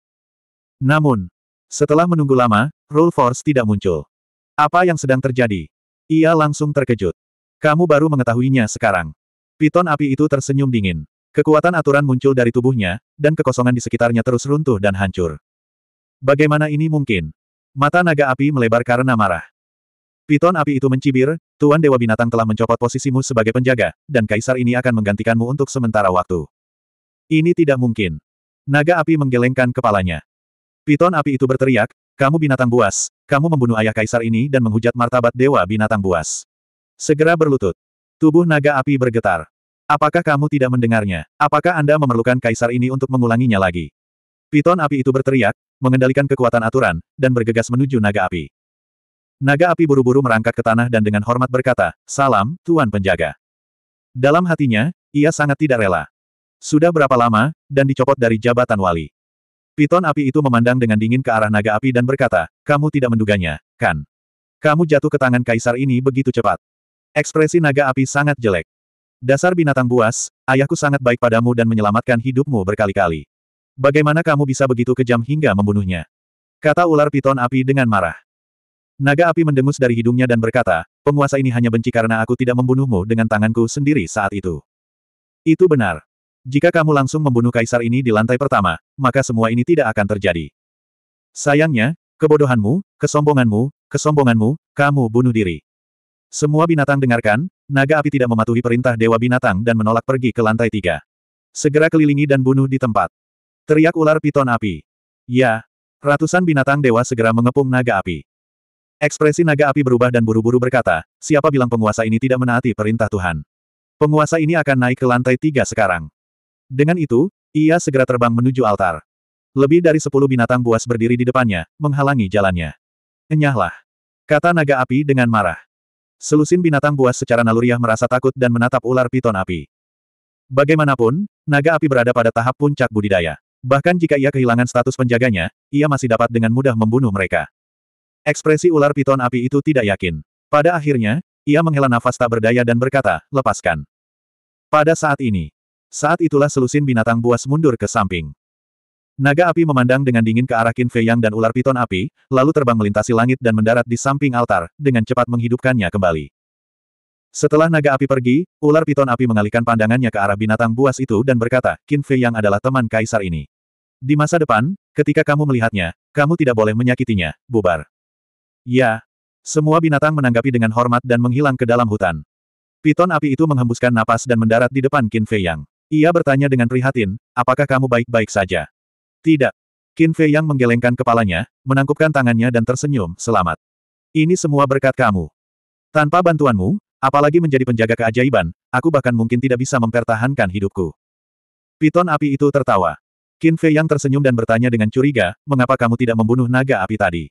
Namun, setelah menunggu lama, Rule Force tidak muncul. Apa yang sedang terjadi? Ia langsung terkejut. Kamu baru mengetahuinya sekarang. Piton api itu tersenyum dingin. Kekuatan aturan muncul dari tubuhnya, dan kekosongan di sekitarnya terus runtuh dan hancur. Bagaimana ini mungkin? Mata naga api melebar karena marah. Piton api itu mencibir, Tuan Dewa Binatang telah mencopot posisimu sebagai penjaga, dan kaisar ini akan menggantikanmu untuk sementara waktu. Ini tidak mungkin. Naga api menggelengkan kepalanya. Piton api itu berteriak, kamu binatang buas, kamu membunuh ayah kaisar ini dan menghujat martabat Dewa Binatang buas. Segera berlutut. Tubuh naga api bergetar. Apakah kamu tidak mendengarnya? Apakah Anda memerlukan kaisar ini untuk mengulanginya lagi? Piton api itu berteriak, mengendalikan kekuatan aturan, dan bergegas menuju naga api. Naga api buru-buru merangkak ke tanah dan dengan hormat berkata, Salam, Tuan Penjaga. Dalam hatinya, ia sangat tidak rela. Sudah berapa lama, dan dicopot dari jabatan wali. Piton api itu memandang dengan dingin ke arah naga api dan berkata, Kamu tidak menduganya, kan? Kamu jatuh ke tangan kaisar ini begitu cepat. Ekspresi naga api sangat jelek. Dasar binatang buas, ayahku sangat baik padamu dan menyelamatkan hidupmu berkali-kali. Bagaimana kamu bisa begitu kejam hingga membunuhnya? Kata ular piton api dengan marah. Naga api mendengus dari hidungnya dan berkata, penguasa ini hanya benci karena aku tidak membunuhmu dengan tanganku sendiri saat itu. Itu benar. Jika kamu langsung membunuh kaisar ini di lantai pertama, maka semua ini tidak akan terjadi. Sayangnya, kebodohanmu, kesombonganmu, kesombonganmu, kamu bunuh diri. Semua binatang dengarkan, naga api tidak mematuhi perintah Dewa Binatang dan menolak pergi ke lantai tiga. Segera kelilingi dan bunuh di tempat. Teriak ular piton api. Ya, ratusan binatang dewa segera mengepung naga api. Ekspresi naga api berubah dan buru-buru berkata, siapa bilang penguasa ini tidak menaati perintah Tuhan. Penguasa ini akan naik ke lantai tiga sekarang. Dengan itu, ia segera terbang menuju altar. Lebih dari sepuluh binatang buas berdiri di depannya, menghalangi jalannya. Enyahlah. Kata naga api dengan marah. Selusin binatang buas secara naluriah merasa takut dan menatap ular piton api. Bagaimanapun, naga api berada pada tahap puncak budidaya. Bahkan jika ia kehilangan status penjaganya, ia masih dapat dengan mudah membunuh mereka. Ekspresi ular piton api itu tidak yakin. Pada akhirnya, ia menghela nafas tak berdaya dan berkata, lepaskan. Pada saat ini, saat itulah selusin binatang buas mundur ke samping. Naga api memandang dengan dingin ke arah Qin Fei Yang dan ular piton api, lalu terbang melintasi langit dan mendarat di samping altar, dengan cepat menghidupkannya kembali. Setelah naga api pergi, ular piton api mengalihkan pandangannya ke arah binatang buas itu dan berkata, Qin Fei Yang adalah teman kaisar ini. Di masa depan, ketika kamu melihatnya, kamu tidak boleh menyakitinya, bubar. Ya. Semua binatang menanggapi dengan hormat dan menghilang ke dalam hutan. Piton api itu menghembuskan napas dan mendarat di depan Qin Fei Yang. Ia bertanya dengan prihatin, apakah kamu baik-baik saja? Tidak. Qin Fei Yang menggelengkan kepalanya, menangkupkan tangannya dan tersenyum, selamat. Ini semua berkat kamu. Tanpa bantuanmu, apalagi menjadi penjaga keajaiban, aku bahkan mungkin tidak bisa mempertahankan hidupku. Piton api itu tertawa. Qin Fei yang tersenyum dan bertanya dengan curiga, mengapa kamu tidak membunuh naga api tadi?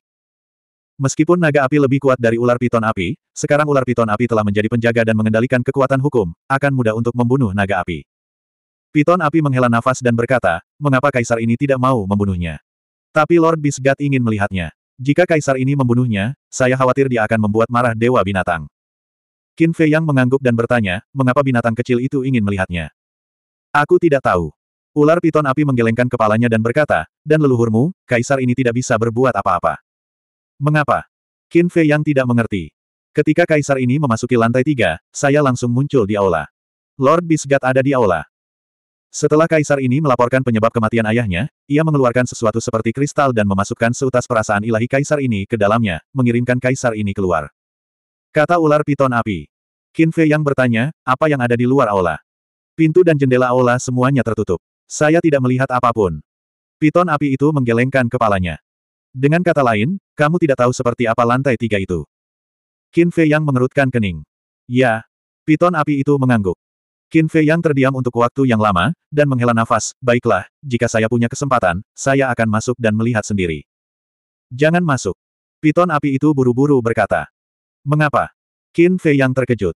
Meskipun naga api lebih kuat dari ular piton api, sekarang ular piton api telah menjadi penjaga dan mengendalikan kekuatan hukum, akan mudah untuk membunuh naga api. Piton api menghela nafas dan berkata, mengapa kaisar ini tidak mau membunuhnya? Tapi Lord Bisgat ingin melihatnya. Jika kaisar ini membunuhnya, saya khawatir dia akan membuat marah dewa binatang. Qin Fei Yang mengangguk dan bertanya, mengapa binatang kecil itu ingin melihatnya? Aku tidak tahu. Ular piton api menggelengkan kepalanya dan berkata, dan leluhurmu, kaisar ini tidak bisa berbuat apa-apa. Mengapa? Qin Fei yang tidak mengerti. Ketika kaisar ini memasuki lantai tiga, saya langsung muncul di aula. Lord Bisgat ada di aula. Setelah kaisar ini melaporkan penyebab kematian ayahnya, ia mengeluarkan sesuatu seperti kristal dan memasukkan seutas perasaan ilahi kaisar ini ke dalamnya, mengirimkan kaisar ini keluar. Kata ular piton api. Qin Fei yang bertanya, apa yang ada di luar aula? Pintu dan jendela aula semuanya tertutup. Saya tidak melihat apapun. Piton api itu menggelengkan kepalanya. Dengan kata lain, kamu tidak tahu seperti apa lantai tiga itu. Qin Fei Yang mengerutkan kening. Ya. Piton api itu mengangguk. Qin Fei Yang terdiam untuk waktu yang lama, dan menghela nafas, baiklah, jika saya punya kesempatan, saya akan masuk dan melihat sendiri. Jangan masuk. Piton api itu buru-buru berkata. Mengapa? Qin Fei Yang terkejut.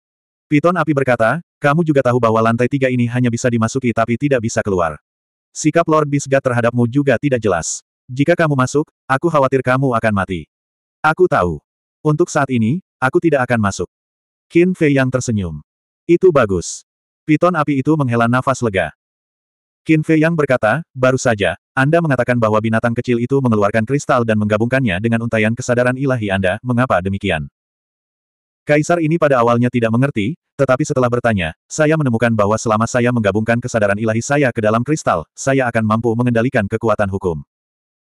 Piton api berkata, kamu juga tahu bahwa lantai tiga ini hanya bisa dimasuki tapi tidak bisa keluar. Sikap Lord Bisgat terhadapmu juga tidak jelas. Jika kamu masuk, aku khawatir kamu akan mati. Aku tahu. Untuk saat ini, aku tidak akan masuk. Qin Fei yang tersenyum. Itu bagus. Piton api itu menghela nafas lega. Qin Fei yang berkata, baru saja, Anda mengatakan bahwa binatang kecil itu mengeluarkan kristal dan menggabungkannya dengan untayan kesadaran ilahi Anda, mengapa demikian? Kaisar ini pada awalnya tidak mengerti, tetapi setelah bertanya, saya menemukan bahwa selama saya menggabungkan kesadaran ilahi saya ke dalam kristal, saya akan mampu mengendalikan kekuatan hukum.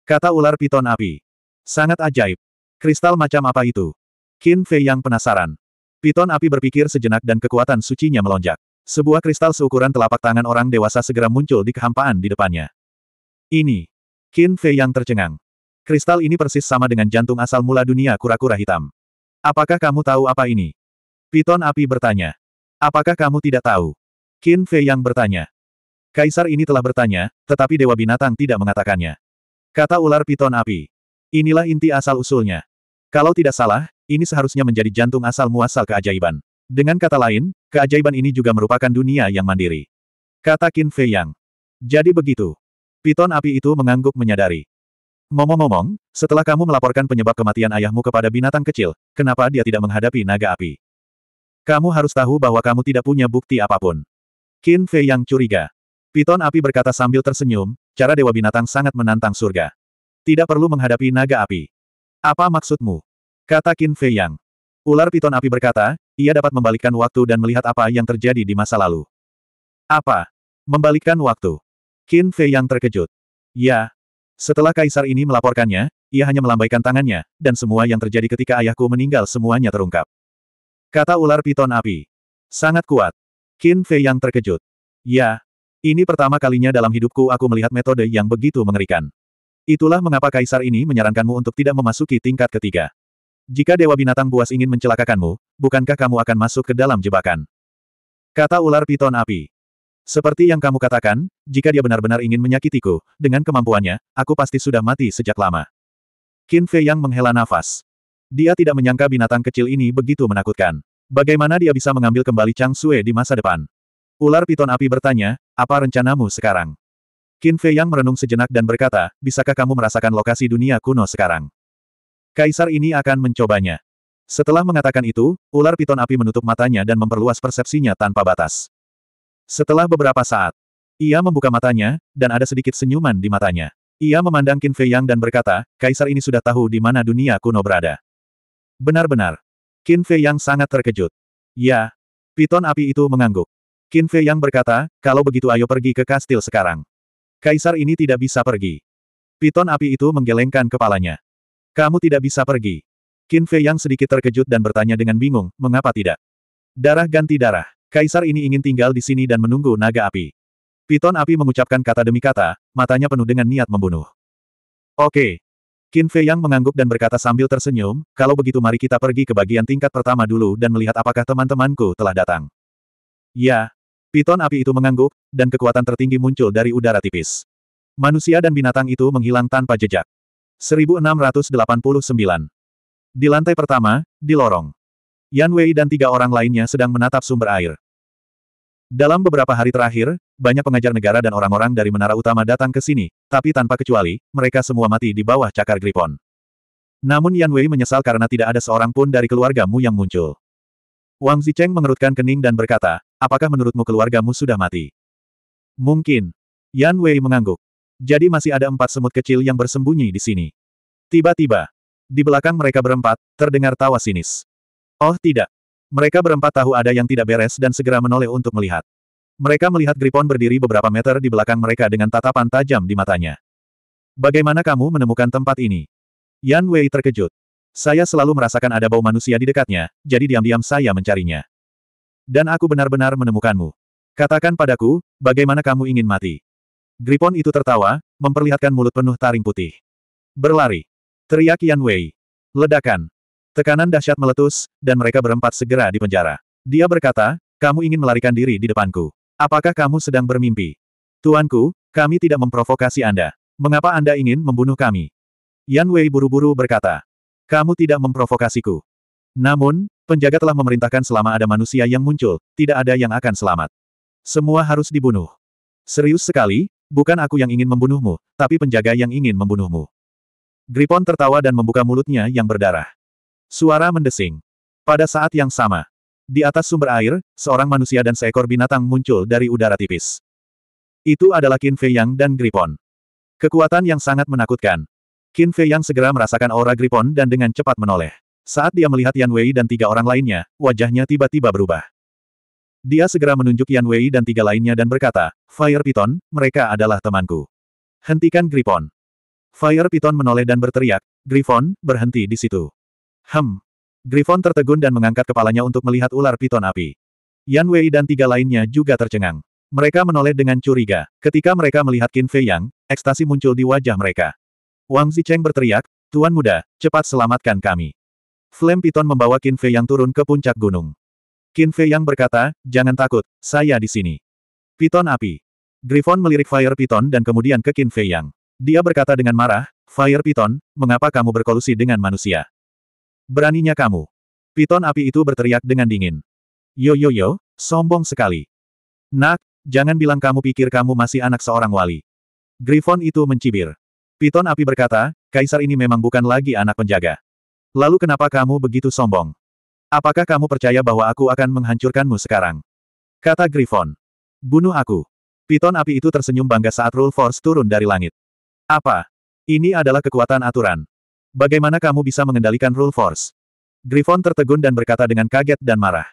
Kata ular piton api. Sangat ajaib. Kristal macam apa itu? Qin Fei yang penasaran. Piton api berpikir sejenak dan kekuatan sucinya melonjak. Sebuah kristal seukuran telapak tangan orang dewasa segera muncul di kehampaan di depannya. Ini. Qin Fei yang tercengang. Kristal ini persis sama dengan jantung asal mula dunia kura-kura hitam. Apakah kamu tahu apa ini? Piton api bertanya. Apakah kamu tidak tahu? Qin Fei yang bertanya. Kaisar ini telah bertanya, tetapi Dewa Binatang tidak mengatakannya. Kata ular piton api. Inilah inti asal-usulnya. Kalau tidak salah, ini seharusnya menjadi jantung asal-muasal keajaiban. Dengan kata lain, keajaiban ini juga merupakan dunia yang mandiri. Kata Qin Fei Yang. Jadi begitu. Piton api itu mengangguk menyadari. Ngomong-ngomong, setelah kamu melaporkan penyebab kematian ayahmu kepada binatang kecil, kenapa dia tidak menghadapi naga api? Kamu harus tahu bahwa kamu tidak punya bukti apapun. Qin Fei yang curiga. Piton api berkata sambil tersenyum, cara dewa binatang sangat menantang surga. Tidak perlu menghadapi naga api. Apa maksudmu? Kata Qin Fei yang. Ular piton api berkata, ia dapat membalikkan waktu dan melihat apa yang terjadi di masa lalu. Apa? Membalikkan waktu. Qin Fei yang terkejut. Ya, setelah kaisar ini melaporkannya, ia hanya melambaikan tangannya, dan semua yang terjadi ketika ayahku meninggal semuanya terungkap. Kata ular piton api. Sangat kuat. Qin Fei yang terkejut. Ya, ini pertama kalinya dalam hidupku aku melihat metode yang begitu mengerikan. Itulah mengapa kaisar ini menyarankanmu untuk tidak memasuki tingkat ketiga. Jika Dewa Binatang Buas ingin mencelakakanmu, bukankah kamu akan masuk ke dalam jebakan? Kata ular piton api. Seperti yang kamu katakan, jika dia benar-benar ingin menyakitiku, dengan kemampuannya, aku pasti sudah mati sejak lama. Qin Fei Yang menghela nafas. Dia tidak menyangka binatang kecil ini begitu menakutkan. Bagaimana dia bisa mengambil kembali Chang Sue di masa depan? Ular piton api bertanya, apa rencanamu sekarang? Qin Fei Yang merenung sejenak dan berkata, bisakah kamu merasakan lokasi dunia kuno sekarang? Kaisar ini akan mencobanya. Setelah mengatakan itu, ular piton api menutup matanya dan memperluas persepsinya tanpa batas. Setelah beberapa saat, ia membuka matanya, dan ada sedikit senyuman di matanya. Ia memandang Qin Fei Yang dan berkata, kaisar ini sudah tahu di mana dunia kuno berada. Benar-benar. Qin Fei Yang sangat terkejut. Ya. Piton api itu mengangguk. Qin Fei Yang berkata, kalau begitu ayo pergi ke kastil sekarang. Kaisar ini tidak bisa pergi. Piton api itu menggelengkan kepalanya. Kamu tidak bisa pergi. Qin Fei Yang sedikit terkejut dan bertanya dengan bingung, mengapa tidak? Darah ganti darah. Kaisar ini ingin tinggal di sini dan menunggu naga api. Piton api mengucapkan kata demi kata, matanya penuh dengan niat membunuh. Oke. Qin Fei Yang mengangguk dan berkata sambil tersenyum, kalau begitu mari kita pergi ke bagian tingkat pertama dulu dan melihat apakah teman-temanku telah datang. Ya. Piton api itu mengangguk, dan kekuatan tertinggi muncul dari udara tipis. Manusia dan binatang itu menghilang tanpa jejak. 1689. Di lantai pertama, di lorong. Yan Wei dan tiga orang lainnya sedang menatap sumber air. Dalam beberapa hari terakhir, banyak pengajar negara dan orang-orang dari menara utama datang ke sini, tapi tanpa kecuali, mereka semua mati di bawah cakar Gripon. Namun Yan Wei menyesal karena tidak ada seorang pun dari keluargamu yang muncul. Wang Zicheng mengerutkan kening dan berkata, apakah menurutmu keluargamu sudah mati? Mungkin. Yan Wei mengangguk. Jadi masih ada empat semut kecil yang bersembunyi di sini. Tiba-tiba, di belakang mereka berempat, terdengar tawa sinis. Oh tidak, mereka berempat tahu ada yang tidak beres dan segera menoleh untuk melihat. Mereka melihat Gripon berdiri beberapa meter di belakang mereka dengan tatapan tajam di matanya. Bagaimana kamu menemukan tempat ini? Yan Wei terkejut. Saya selalu merasakan ada bau manusia di dekatnya, jadi diam-diam saya mencarinya. Dan aku benar-benar menemukanmu. Katakan padaku, bagaimana kamu ingin mati? Gripon itu tertawa, memperlihatkan mulut penuh taring putih. Berlari. Teriak Yan Wei. Ledakan. Tekanan dahsyat meletus, dan mereka berempat segera dipenjara. Dia berkata, kamu ingin melarikan diri di depanku. Apakah kamu sedang bermimpi? Tuanku, kami tidak memprovokasi Anda. Mengapa Anda ingin membunuh kami? Yan Wei buru-buru berkata, kamu tidak memprovokasiku. Namun, penjaga telah memerintahkan selama ada manusia yang muncul, tidak ada yang akan selamat. Semua harus dibunuh. Serius sekali, bukan aku yang ingin membunuhmu, tapi penjaga yang ingin membunuhmu. Gripon tertawa dan membuka mulutnya yang berdarah. Suara mendesing. Pada saat yang sama, di atas sumber air, seorang manusia dan seekor binatang muncul dari udara tipis. Itu adalah Qin Fei Yang dan Gripon. Kekuatan yang sangat menakutkan. Qin Fei Yang segera merasakan aura Gripon dan dengan cepat menoleh. Saat dia melihat Yan Wei dan tiga orang lainnya, wajahnya tiba-tiba berubah. Dia segera menunjuk Yan Wei dan tiga lainnya dan berkata, Fire Python, mereka adalah temanku. Hentikan Gripon. Fire Python menoleh dan berteriak, Gripon, berhenti di situ. Hem. Griffon tertegun dan mengangkat kepalanya untuk melihat ular piton api. Yan Wei dan tiga lainnya juga tercengang. Mereka menoleh dengan curiga. Ketika mereka melihat Qin Fei Yang, ekstasi muncul di wajah mereka. Wang Zicheng berteriak, Tuan muda, cepat selamatkan kami. Flame Piton membawa Qin Fei Yang turun ke puncak gunung. Qin Fei Yang berkata, jangan takut, saya di sini. Piton api. Griffon melirik Fire Piton dan kemudian ke Qin Fei Yang. Dia berkata dengan marah, Fire Piton, mengapa kamu berkolusi dengan manusia? Beraninya kamu. Piton api itu berteriak dengan dingin. Yo yo yo, sombong sekali. Nak, jangan bilang kamu pikir kamu masih anak seorang wali. Griffon itu mencibir. Piton api berkata, kaisar ini memang bukan lagi anak penjaga. Lalu kenapa kamu begitu sombong? Apakah kamu percaya bahwa aku akan menghancurkanmu sekarang? Kata Griffon. Bunuh aku. Piton api itu tersenyum bangga saat Rule Force turun dari langit. Apa? Ini adalah kekuatan aturan. Bagaimana kamu bisa mengendalikan Rule Force? Griffon tertegun dan berkata dengan kaget dan marah.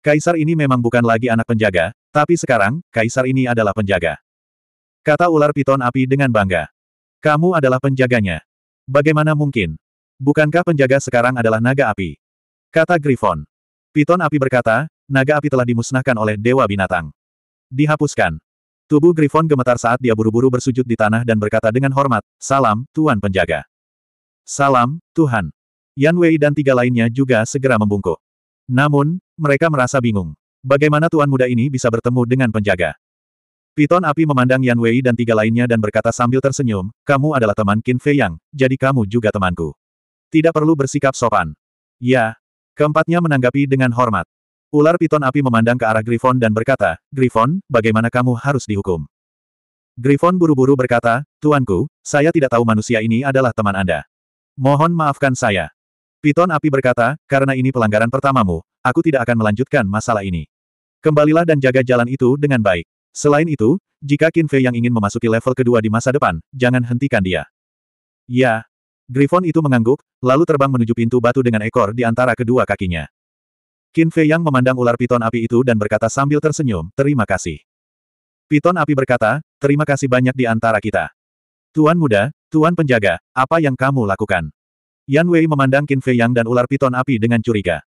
Kaisar ini memang bukan lagi anak penjaga, tapi sekarang, kaisar ini adalah penjaga. Kata ular piton api dengan bangga. Kamu adalah penjaganya. Bagaimana mungkin? Bukankah penjaga sekarang adalah naga api? Kata Griffon. Piton api berkata, naga api telah dimusnahkan oleh Dewa Binatang. Dihapuskan. Tubuh Griffon gemetar saat dia buru-buru bersujud di tanah dan berkata dengan hormat, Salam, Tuan Penjaga. Salam, Tuhan. Yan Wei dan tiga lainnya juga segera membungkuk. Namun, mereka merasa bingung. Bagaimana tuan muda ini bisa bertemu dengan penjaga? Piton api memandang Yan Wei dan tiga lainnya dan berkata sambil tersenyum, kamu adalah teman Qin Fei Yang, jadi kamu juga temanku. Tidak perlu bersikap sopan. Ya. Keempatnya menanggapi dengan hormat. Ular piton api memandang ke arah Griffon dan berkata, Griffon, bagaimana kamu harus dihukum? Griffon buru-buru berkata, Tuanku, saya tidak tahu manusia ini adalah teman Anda. Mohon maafkan saya. Piton api berkata, karena ini pelanggaran pertamamu, aku tidak akan melanjutkan masalah ini. Kembalilah dan jaga jalan itu dengan baik. Selain itu, jika Qin Fei yang ingin memasuki level kedua di masa depan, jangan hentikan dia. Ya. Griffon itu mengangguk, lalu terbang menuju pintu batu dengan ekor di antara kedua kakinya. Qin Fei yang memandang ular piton api itu dan berkata sambil tersenyum, terima kasih. Piton api berkata, terima kasih banyak di antara kita. Tuan muda, Tuan penjaga, apa yang kamu lakukan? Yan Wei memandang Qin Fei Yang dan ular piton api dengan curiga.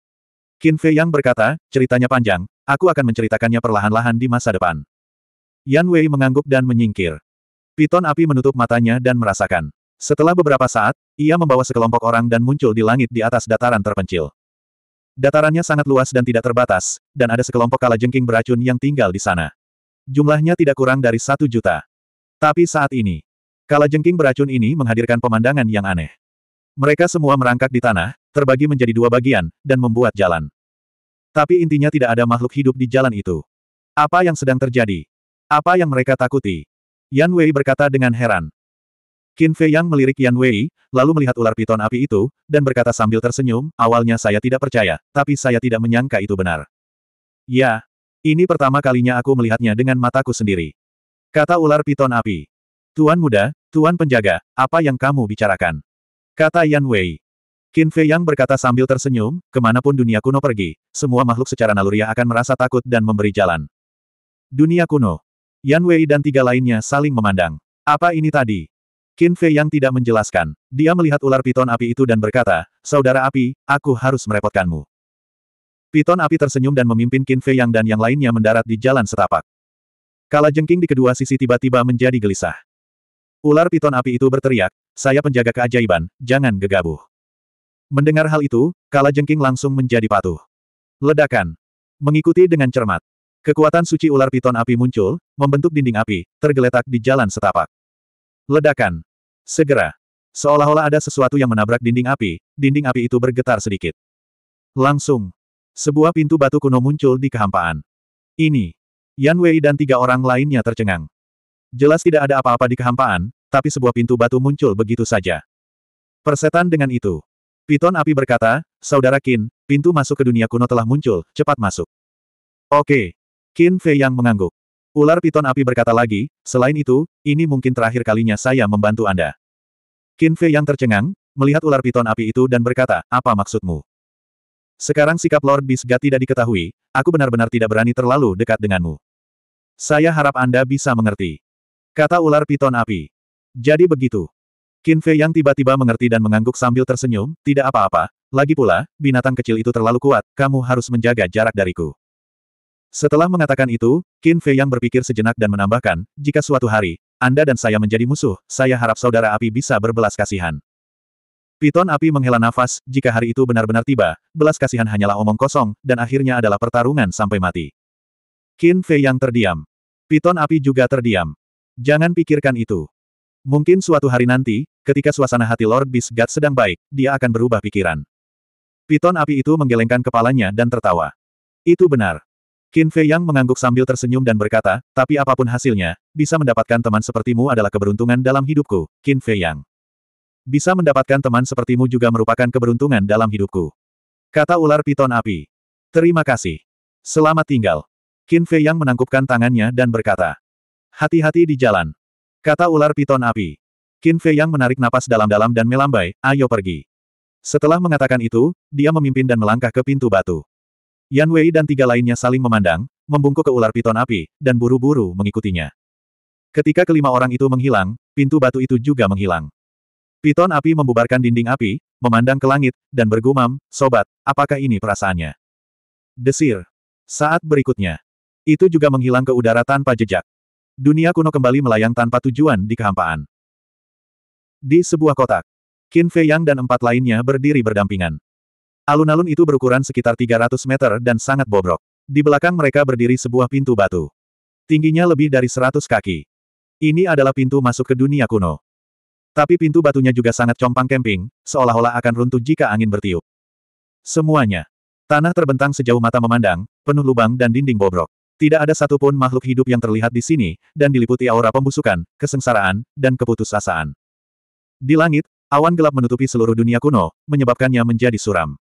Qin Fei Yang berkata, ceritanya panjang, aku akan menceritakannya perlahan-lahan di masa depan. Yan Wei mengangguk dan menyingkir. Piton api menutup matanya dan merasakan. Setelah beberapa saat, ia membawa sekelompok orang dan muncul di langit di atas dataran terpencil. Datarannya sangat luas dan tidak terbatas, dan ada sekelompok kala jengking beracun yang tinggal di sana. Jumlahnya tidak kurang dari satu juta. Tapi saat ini, Kala jengking beracun ini menghadirkan pemandangan yang aneh. Mereka semua merangkak di tanah, terbagi menjadi dua bagian, dan membuat jalan. Tapi intinya tidak ada makhluk hidup di jalan itu. Apa yang sedang terjadi? Apa yang mereka takuti? Yan Wei berkata dengan heran. Qin Fei Yang melirik Yan Wei, lalu melihat ular piton api itu, dan berkata sambil tersenyum, awalnya saya tidak percaya, tapi saya tidak menyangka itu benar. Ya, ini pertama kalinya aku melihatnya dengan mataku sendiri. Kata ular piton api. Tuan muda, Tuan penjaga, apa yang kamu bicarakan? Kata Yan Wei. Qin Fei Yang berkata sambil tersenyum, kemanapun dunia kuno pergi, semua makhluk secara naluriah akan merasa takut dan memberi jalan. Dunia kuno. Yan Wei dan tiga lainnya saling memandang. Apa ini tadi? Qin Fei Yang tidak menjelaskan. Dia melihat ular piton api itu dan berkata, Saudara api, aku harus merepotkanmu. Piton api tersenyum dan memimpin Qin Fei Yang dan yang lainnya mendarat di jalan setapak. Kala jengking di kedua sisi tiba-tiba menjadi gelisah. Ular piton api itu berteriak, saya penjaga keajaiban, jangan gegabuh." Mendengar hal itu, Kala Jengking langsung menjadi patuh. Ledakan. Mengikuti dengan cermat. Kekuatan suci ular piton api muncul, membentuk dinding api, tergeletak di jalan setapak. Ledakan. Segera. Seolah-olah ada sesuatu yang menabrak dinding api, dinding api itu bergetar sedikit. Langsung. Sebuah pintu batu kuno muncul di kehampaan. Ini. Yan Wei dan tiga orang lainnya tercengang. Jelas tidak ada apa-apa di kehampaan, tapi sebuah pintu batu muncul begitu saja. Persetan dengan itu. Piton api berkata, Saudara Qin, pintu masuk ke dunia kuno telah muncul, cepat masuk. Oke. Qin Fei yang mengangguk. Ular piton api berkata lagi, selain itu, ini mungkin terakhir kalinya saya membantu Anda. Qin Fei yang tercengang, melihat ular piton api itu dan berkata, apa maksudmu? Sekarang sikap Lord Bisga tidak diketahui, aku benar-benar tidak berani terlalu dekat denganmu. Saya harap Anda bisa mengerti. Kata ular piton api. Jadi begitu. Qin Fei yang tiba-tiba mengerti dan mengangguk sambil tersenyum, tidak apa-apa, lagi pula, binatang kecil itu terlalu kuat, kamu harus menjaga jarak dariku. Setelah mengatakan itu, Qin Fei yang berpikir sejenak dan menambahkan, jika suatu hari, Anda dan saya menjadi musuh, saya harap saudara api bisa berbelas kasihan. Piton api menghela nafas, jika hari itu benar-benar tiba, belas kasihan hanyalah omong kosong, dan akhirnya adalah pertarungan sampai mati. Qin Fei yang terdiam. Piton api juga terdiam. Jangan pikirkan itu. Mungkin suatu hari nanti, ketika suasana hati Lord Beast Bisgat sedang baik, dia akan berubah pikiran. Piton api itu menggelengkan kepalanya dan tertawa. Itu benar. Qin Fei Yang mengangguk sambil tersenyum dan berkata, tapi apapun hasilnya, bisa mendapatkan teman sepertimu adalah keberuntungan dalam hidupku, Qin Fei Yang. Bisa mendapatkan teman sepertimu juga merupakan keberuntungan dalam hidupku. Kata ular piton api. Terima kasih. Selamat tinggal. Qin Fei Yang menangkupkan tangannya dan berkata, Hati-hati di jalan. Kata ular piton api. Qin Fei yang menarik napas dalam-dalam dan melambai, ayo pergi. Setelah mengatakan itu, dia memimpin dan melangkah ke pintu batu. Yan Wei dan tiga lainnya saling memandang, membungkuk ke ular piton api, dan buru-buru mengikutinya. Ketika kelima orang itu menghilang, pintu batu itu juga menghilang. Piton api membubarkan dinding api, memandang ke langit, dan bergumam, Sobat, apakah ini perasaannya? Desir. Saat berikutnya. Itu juga menghilang ke udara tanpa jejak. Dunia kuno kembali melayang tanpa tujuan di kehampaan. Di sebuah kotak, Qin Fei Yang dan empat lainnya berdiri berdampingan. Alun-alun itu berukuran sekitar 300 meter dan sangat bobrok. Di belakang mereka berdiri sebuah pintu batu. Tingginya lebih dari 100 kaki. Ini adalah pintu masuk ke dunia kuno. Tapi pintu batunya juga sangat compang kemping, seolah-olah akan runtuh jika angin bertiup. Semuanya. Tanah terbentang sejauh mata memandang, penuh lubang dan dinding bobrok. Tidak ada satupun makhluk hidup yang terlihat di sini, dan diliputi aura pembusukan, kesengsaraan, dan keputusasaan. Di langit, awan gelap menutupi seluruh dunia kuno, menyebabkannya menjadi suram.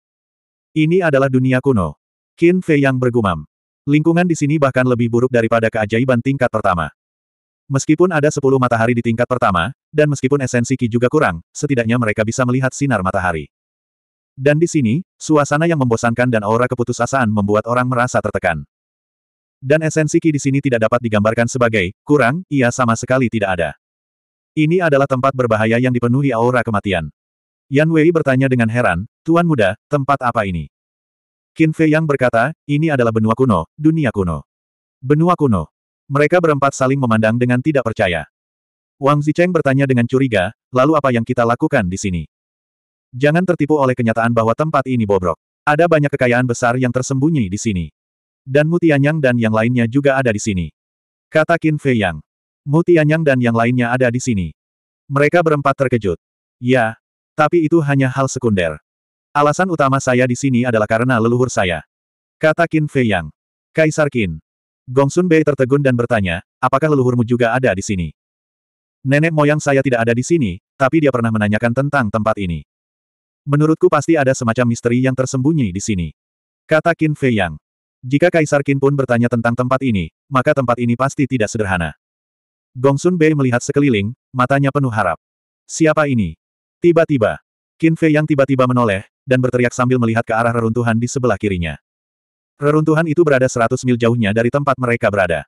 Ini adalah dunia kuno. Qin Fei yang bergumam. Lingkungan di sini bahkan lebih buruk daripada keajaiban tingkat pertama. Meskipun ada sepuluh matahari di tingkat pertama, dan meskipun esensi Ki juga kurang, setidaknya mereka bisa melihat sinar matahari. Dan di sini, suasana yang membosankan dan aura keputusasaan membuat orang merasa tertekan. Dan esensi Ki di sini tidak dapat digambarkan sebagai, kurang, ia sama sekali tidak ada. Ini adalah tempat berbahaya yang dipenuhi aura kematian. Yan Wei bertanya dengan heran, Tuan Muda, tempat apa ini? Qin Fei Yang berkata, ini adalah benua kuno, dunia kuno. Benua kuno. Mereka berempat saling memandang dengan tidak percaya. Wang Zicheng bertanya dengan curiga, lalu apa yang kita lakukan di sini? Jangan tertipu oleh kenyataan bahwa tempat ini bobrok. Ada banyak kekayaan besar yang tersembunyi di sini. Dan Mutianyang dan yang lainnya juga ada di sini. Kata Qin Fei Yang. Mutianyang dan yang lainnya ada di sini. Mereka berempat terkejut. Ya, tapi itu hanya hal sekunder. Alasan utama saya di sini adalah karena leluhur saya. Kata Qin Fei Yang. Kaisar Qin. Gongsun Bei tertegun dan bertanya, apakah leluhurmu juga ada di sini? Nenek moyang saya tidak ada di sini, tapi dia pernah menanyakan tentang tempat ini. Menurutku pasti ada semacam misteri yang tersembunyi di sini. Kata Qin Fei Yang. Jika Kaisar Qin pun bertanya tentang tempat ini, maka tempat ini pasti tidak sederhana. Gongsun Bei melihat sekeliling, matanya penuh harap. Siapa ini? Tiba-tiba, Qin Fei yang tiba-tiba menoleh, dan berteriak sambil melihat ke arah reruntuhan di sebelah kirinya. Reruntuhan itu berada 100 mil jauhnya dari tempat mereka berada.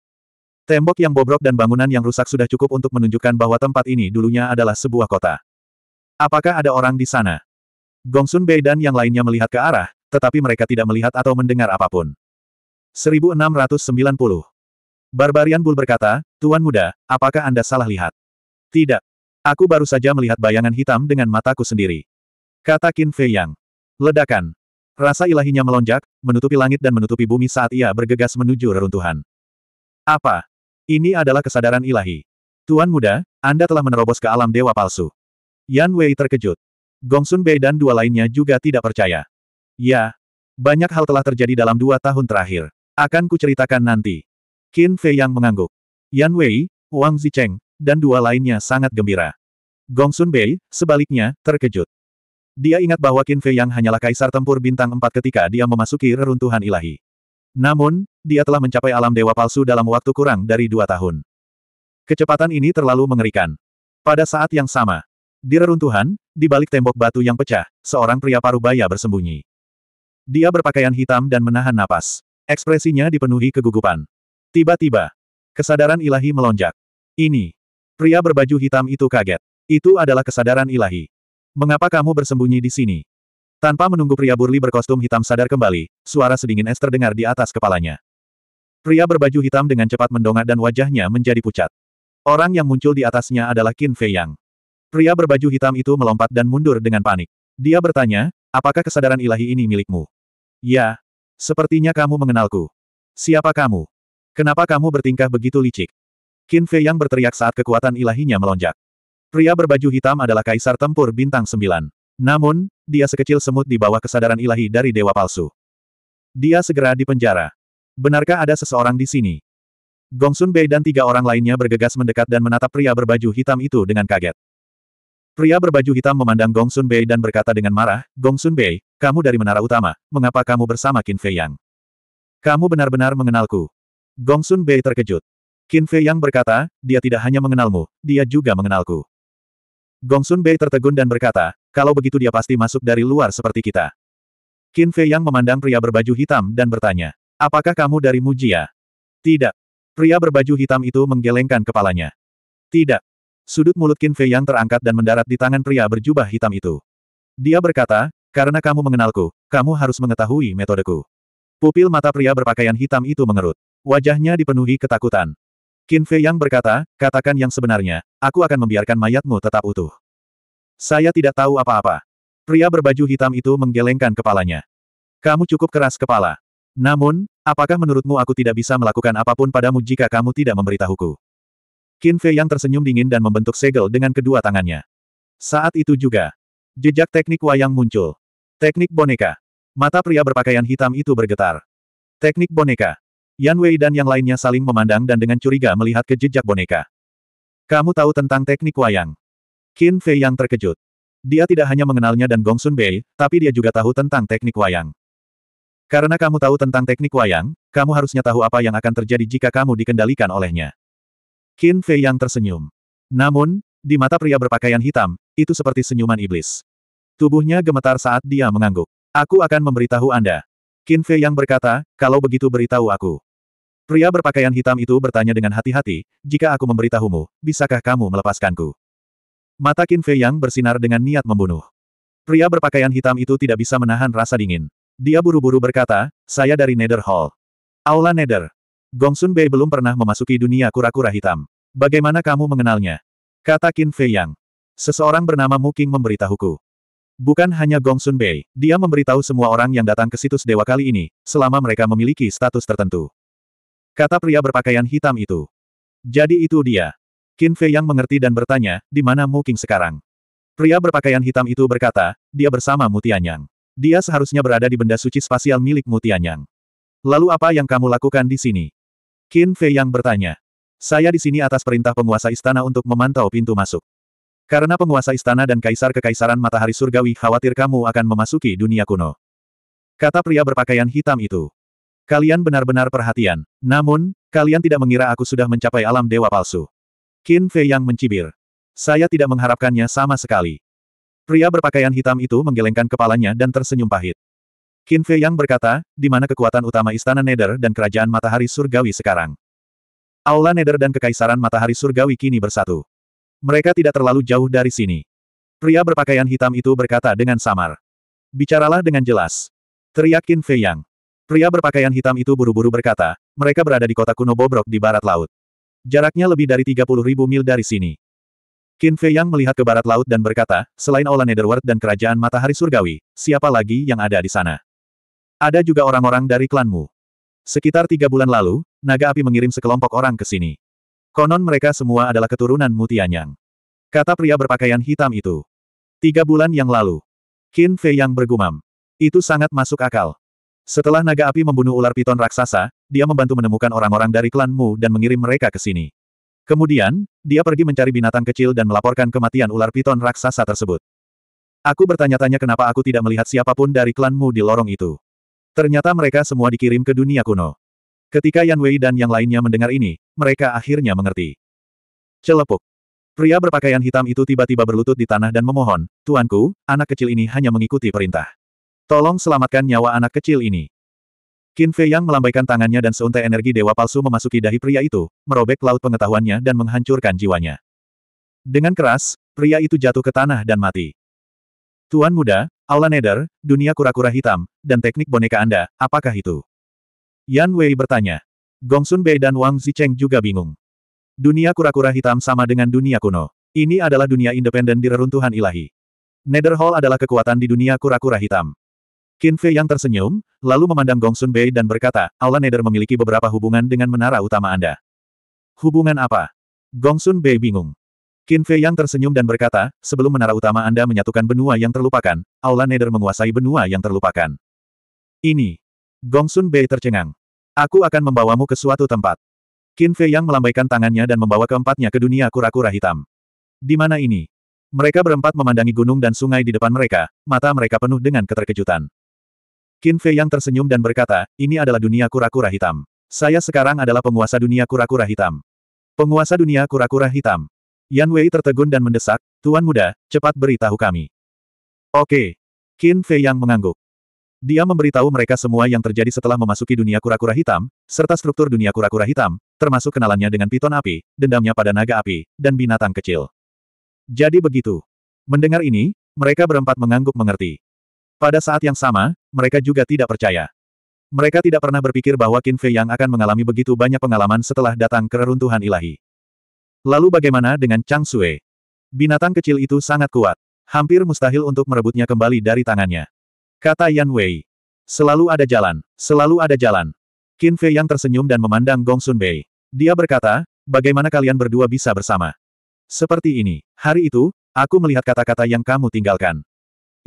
Tembok yang bobrok dan bangunan yang rusak sudah cukup untuk menunjukkan bahwa tempat ini dulunya adalah sebuah kota. Apakah ada orang di sana? Gongsun Bei dan yang lainnya melihat ke arah, tetapi mereka tidak melihat atau mendengar apapun. 1690. Barbarian Bull berkata, Tuan muda, apakah Anda salah lihat? Tidak. Aku baru saja melihat bayangan hitam dengan mataku sendiri. Kata Qin Fei Yang. Ledakan. Rasa ilahinya melonjak, menutupi langit dan menutupi bumi saat ia bergegas menuju reruntuhan. Apa? Ini adalah kesadaran ilahi. Tuan muda, Anda telah menerobos ke alam dewa palsu. Yan Wei terkejut. Gongsun Bei dan dua lainnya juga tidak percaya. Ya, banyak hal telah terjadi dalam dua tahun terakhir. Akan kuceritakan nanti. Qin Fei yang mengangguk. Yan Wei, Wang Zicheng, dan dua lainnya sangat gembira. Gong Sun Bei, sebaliknya, terkejut. Dia ingat bahwa Qin Fei yang hanyalah kaisar tempur bintang empat ketika dia memasuki reruntuhan ilahi. Namun, dia telah mencapai alam dewa palsu dalam waktu kurang dari dua tahun. Kecepatan ini terlalu mengerikan. Pada saat yang sama, di reruntuhan, di balik tembok batu yang pecah, seorang pria parubaya bersembunyi. Dia berpakaian hitam dan menahan napas. Ekspresinya dipenuhi kegugupan. Tiba-tiba, kesadaran ilahi melonjak. Ini. Pria berbaju hitam itu kaget. Itu adalah kesadaran ilahi. Mengapa kamu bersembunyi di sini? Tanpa menunggu pria burli berkostum hitam sadar kembali, suara sedingin es terdengar di atas kepalanya. Pria berbaju hitam dengan cepat mendongak dan wajahnya menjadi pucat. Orang yang muncul di atasnya adalah Qin Fei Yang. Pria berbaju hitam itu melompat dan mundur dengan panik. Dia bertanya, apakah kesadaran ilahi ini milikmu? Ya, Sepertinya kamu mengenalku. Siapa kamu? Kenapa kamu bertingkah begitu licik? Qin Fei yang berteriak saat kekuatan ilahinya melonjak. Pria berbaju hitam adalah kaisar tempur bintang sembilan. Namun, dia sekecil semut di bawah kesadaran ilahi dari dewa palsu. Dia segera dipenjara. Benarkah ada seseorang di sini? Gongsun Bei dan tiga orang lainnya bergegas mendekat dan menatap pria berbaju hitam itu dengan kaget. Pria berbaju hitam memandang Gong Sun Bei dan berkata dengan marah, Gong Sun Bei, kamu dari menara utama, mengapa kamu bersama Qin Fei Yang? Kamu benar-benar mengenalku. Gong Sun Bei terkejut. Qin Fei Yang berkata, dia tidak hanya mengenalmu, dia juga mengenalku. Gong Sun Bei tertegun dan berkata, kalau begitu dia pasti masuk dari luar seperti kita. Qin Fei Yang memandang pria berbaju hitam dan bertanya, apakah kamu dari Mujia? Tidak. Pria berbaju hitam itu menggelengkan kepalanya. Tidak. Sudut mulut Qin Fei Yang terangkat dan mendarat di tangan pria berjubah hitam itu. Dia berkata, karena kamu mengenalku, kamu harus mengetahui metodeku. Pupil mata pria berpakaian hitam itu mengerut. Wajahnya dipenuhi ketakutan. Qin Fei Yang berkata, katakan yang sebenarnya, aku akan membiarkan mayatmu tetap utuh. Saya tidak tahu apa-apa. Pria berbaju hitam itu menggelengkan kepalanya. Kamu cukup keras kepala. Namun, apakah menurutmu aku tidak bisa melakukan apapun padamu jika kamu tidak memberitahuku? Qin Fei yang tersenyum dingin dan membentuk segel dengan kedua tangannya. Saat itu juga, jejak teknik wayang muncul. Teknik boneka. Mata pria berpakaian hitam itu bergetar. Teknik boneka. Yan Wei dan yang lainnya saling memandang dan dengan curiga melihat ke jejak boneka. Kamu tahu tentang teknik wayang? Qin Fei yang terkejut. Dia tidak hanya mengenalnya dan Gong Sun Bei, tapi dia juga tahu tentang teknik wayang. Karena kamu tahu tentang teknik wayang, kamu harusnya tahu apa yang akan terjadi jika kamu dikendalikan olehnya. Qin Fei yang tersenyum. Namun, di mata pria berpakaian hitam, itu seperti senyuman iblis. Tubuhnya gemetar saat dia mengangguk. Aku akan memberitahu Anda. Qin Fei yang berkata, kalau begitu beritahu aku. Pria berpakaian hitam itu bertanya dengan hati-hati, jika aku memberitahumu, bisakah kamu melepaskanku? Mata Qin Fei yang bersinar dengan niat membunuh. Pria berpakaian hitam itu tidak bisa menahan rasa dingin. Dia buru-buru berkata, saya dari Nether Hall. Aula Nether, Gongsun Bei belum pernah memasuki dunia kura-kura hitam. Bagaimana kamu mengenalnya? Kata Qin Fei Yang. Seseorang bernama Mu Qing memberitahuku. Bukan hanya Gongsun Bei, dia memberitahu semua orang yang datang ke situs dewa kali ini, selama mereka memiliki status tertentu. Kata pria berpakaian hitam itu. Jadi itu dia. Qin Fei Yang mengerti dan bertanya, di mana Mu Qing sekarang? Pria berpakaian hitam itu berkata, dia bersama Mu Tianyang. Dia seharusnya berada di benda suci spasial milik Mu Tianyang. Lalu apa yang kamu lakukan di sini? Qin Fei yang bertanya. Saya di sini atas perintah penguasa istana untuk memantau pintu masuk. Karena penguasa istana dan kaisar kekaisaran matahari surgawi khawatir kamu akan memasuki dunia kuno. Kata pria berpakaian hitam itu. Kalian benar-benar perhatian. Namun, kalian tidak mengira aku sudah mencapai alam dewa palsu. Qin Fei yang mencibir. Saya tidak mengharapkannya sama sekali. Pria berpakaian hitam itu menggelengkan kepalanya dan tersenyum pahit. Qin Fei Yang berkata, di mana kekuatan utama Istana Neder dan Kerajaan Matahari Surgawi sekarang. Aula Neder dan Kekaisaran Matahari Surgawi kini bersatu. Mereka tidak terlalu jauh dari sini. Pria berpakaian hitam itu berkata dengan samar. Bicaralah dengan jelas. Teriak Qin Fei Yang. Pria berpakaian hitam itu buru-buru berkata, mereka berada di kota kuno Bobrok di barat laut. Jaraknya lebih dari 30 ribu mil dari sini. Qin Fei Yang melihat ke barat laut dan berkata, selain Aula Netherworld dan Kerajaan Matahari Surgawi, siapa lagi yang ada di sana? Ada juga orang-orang dari klanmu. Sekitar tiga bulan lalu, naga api mengirim sekelompok orang ke sini. Konon mereka semua adalah keturunan Mutianyang. Kata pria berpakaian hitam itu. Tiga bulan yang lalu. Qin Fei yang bergumam. Itu sangat masuk akal. Setelah naga api membunuh ular piton raksasa, dia membantu menemukan orang-orang dari klanmu dan mengirim mereka ke sini. Kemudian, dia pergi mencari binatang kecil dan melaporkan kematian ular piton raksasa tersebut. Aku bertanya-tanya kenapa aku tidak melihat siapapun dari klanmu di lorong itu. Ternyata mereka semua dikirim ke dunia kuno. Ketika Yan Wei dan yang lainnya mendengar ini, mereka akhirnya mengerti. Celepuk. Pria berpakaian hitam itu tiba-tiba berlutut di tanah dan memohon, Tuanku, anak kecil ini hanya mengikuti perintah. Tolong selamatkan nyawa anak kecil ini. Qin Fei Yang melambaikan tangannya dan seuntai energi dewa palsu memasuki dahi pria itu, merobek laut pengetahuannya dan menghancurkan jiwanya. Dengan keras, pria itu jatuh ke tanah dan mati. Tuan muda, Aula Nether, dunia kura-kura hitam, dan teknik boneka Anda, apakah itu? Yan Wei bertanya. Gongsun Bei dan Wang Zicheng juga bingung. Dunia kura-kura hitam sama dengan dunia kuno. Ini adalah dunia independen di reruntuhan ilahi. Nether Hall adalah kekuatan di dunia kura-kura hitam. Qin Fei yang tersenyum, lalu memandang Gongsun Bei dan berkata, Aula Nether memiliki beberapa hubungan dengan menara utama Anda. Hubungan apa? Gongsun Bei bingung. Qin Fei Yang tersenyum dan berkata, sebelum menara utama Anda menyatukan benua yang terlupakan, Aula Nether menguasai benua yang terlupakan. Ini. Gongsun Bei tercengang. Aku akan membawamu ke suatu tempat. Qin Fei Yang melambaikan tangannya dan membawa keempatnya ke dunia kura-kura hitam. Di mana ini? Mereka berempat memandangi gunung dan sungai di depan mereka, mata mereka penuh dengan keterkejutan. Qin Fei Yang tersenyum dan berkata, ini adalah dunia kura-kura hitam. Saya sekarang adalah penguasa dunia kura-kura hitam. Penguasa dunia kura-kura hitam. Yan Wei tertegun dan mendesak, Tuan Muda, cepat beritahu kami. Oke. Qin Fei yang mengangguk. Dia memberitahu mereka semua yang terjadi setelah memasuki dunia kura-kura hitam, serta struktur dunia kura-kura hitam, termasuk kenalannya dengan piton api, dendamnya pada naga api, dan binatang kecil. Jadi begitu. Mendengar ini, mereka berempat mengangguk mengerti. Pada saat yang sama, mereka juga tidak percaya. Mereka tidak pernah berpikir bahwa Qin Fei Yang akan mengalami begitu banyak pengalaman setelah datang ke reruntuhan ilahi. Lalu bagaimana dengan Chang Sue? Binatang kecil itu sangat kuat. Hampir mustahil untuk merebutnya kembali dari tangannya. Kata Yan Wei. Selalu ada jalan, selalu ada jalan. Qin Fei yang tersenyum dan memandang Gong Sun Bei. Dia berkata, bagaimana kalian berdua bisa bersama? Seperti ini, hari itu, aku melihat kata-kata yang kamu tinggalkan.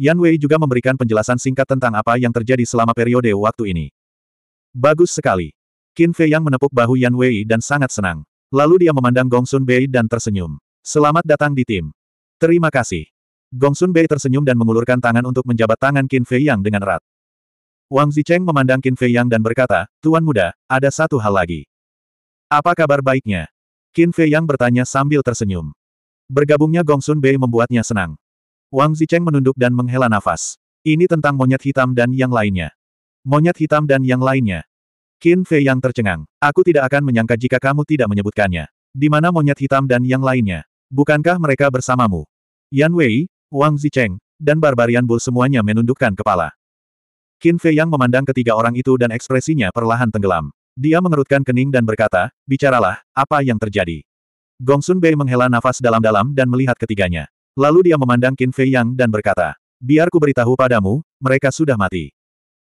Yan Wei juga memberikan penjelasan singkat tentang apa yang terjadi selama periode waktu ini. Bagus sekali. Qin Fei yang menepuk bahu Yan Wei dan sangat senang. Lalu dia memandang Gong Sun Bei dan tersenyum. Selamat datang di tim. Terima kasih. Gong Sun Bei tersenyum dan mengulurkan tangan untuk menjabat tangan Qin Fei Yang dengan erat. Wang Zicheng memandang Qin Fei Yang dan berkata, Tuan muda, ada satu hal lagi. Apa kabar baiknya? Qin Fei Yang bertanya sambil tersenyum. Bergabungnya Gong Sun Bei membuatnya senang. Wang Zicheng menunduk dan menghela nafas. Ini tentang monyet hitam dan yang lainnya. Monyet hitam dan yang lainnya. Qin Fei yang tercengang. Aku tidak akan menyangka jika kamu tidak menyebutkannya. Di mana monyet hitam dan yang lainnya? Bukankah mereka bersamamu? Yan Wei, Wang Zicheng, dan Barbarian Bull semuanya menundukkan kepala. Qin Fei yang memandang ketiga orang itu dan ekspresinya perlahan tenggelam. Dia mengerutkan kening dan berkata, bicaralah, apa yang terjadi? Gongsun Bei menghela nafas dalam-dalam dan melihat ketiganya. Lalu dia memandang Qin Fei Yang dan berkata, biar ku beritahu padamu, mereka sudah mati.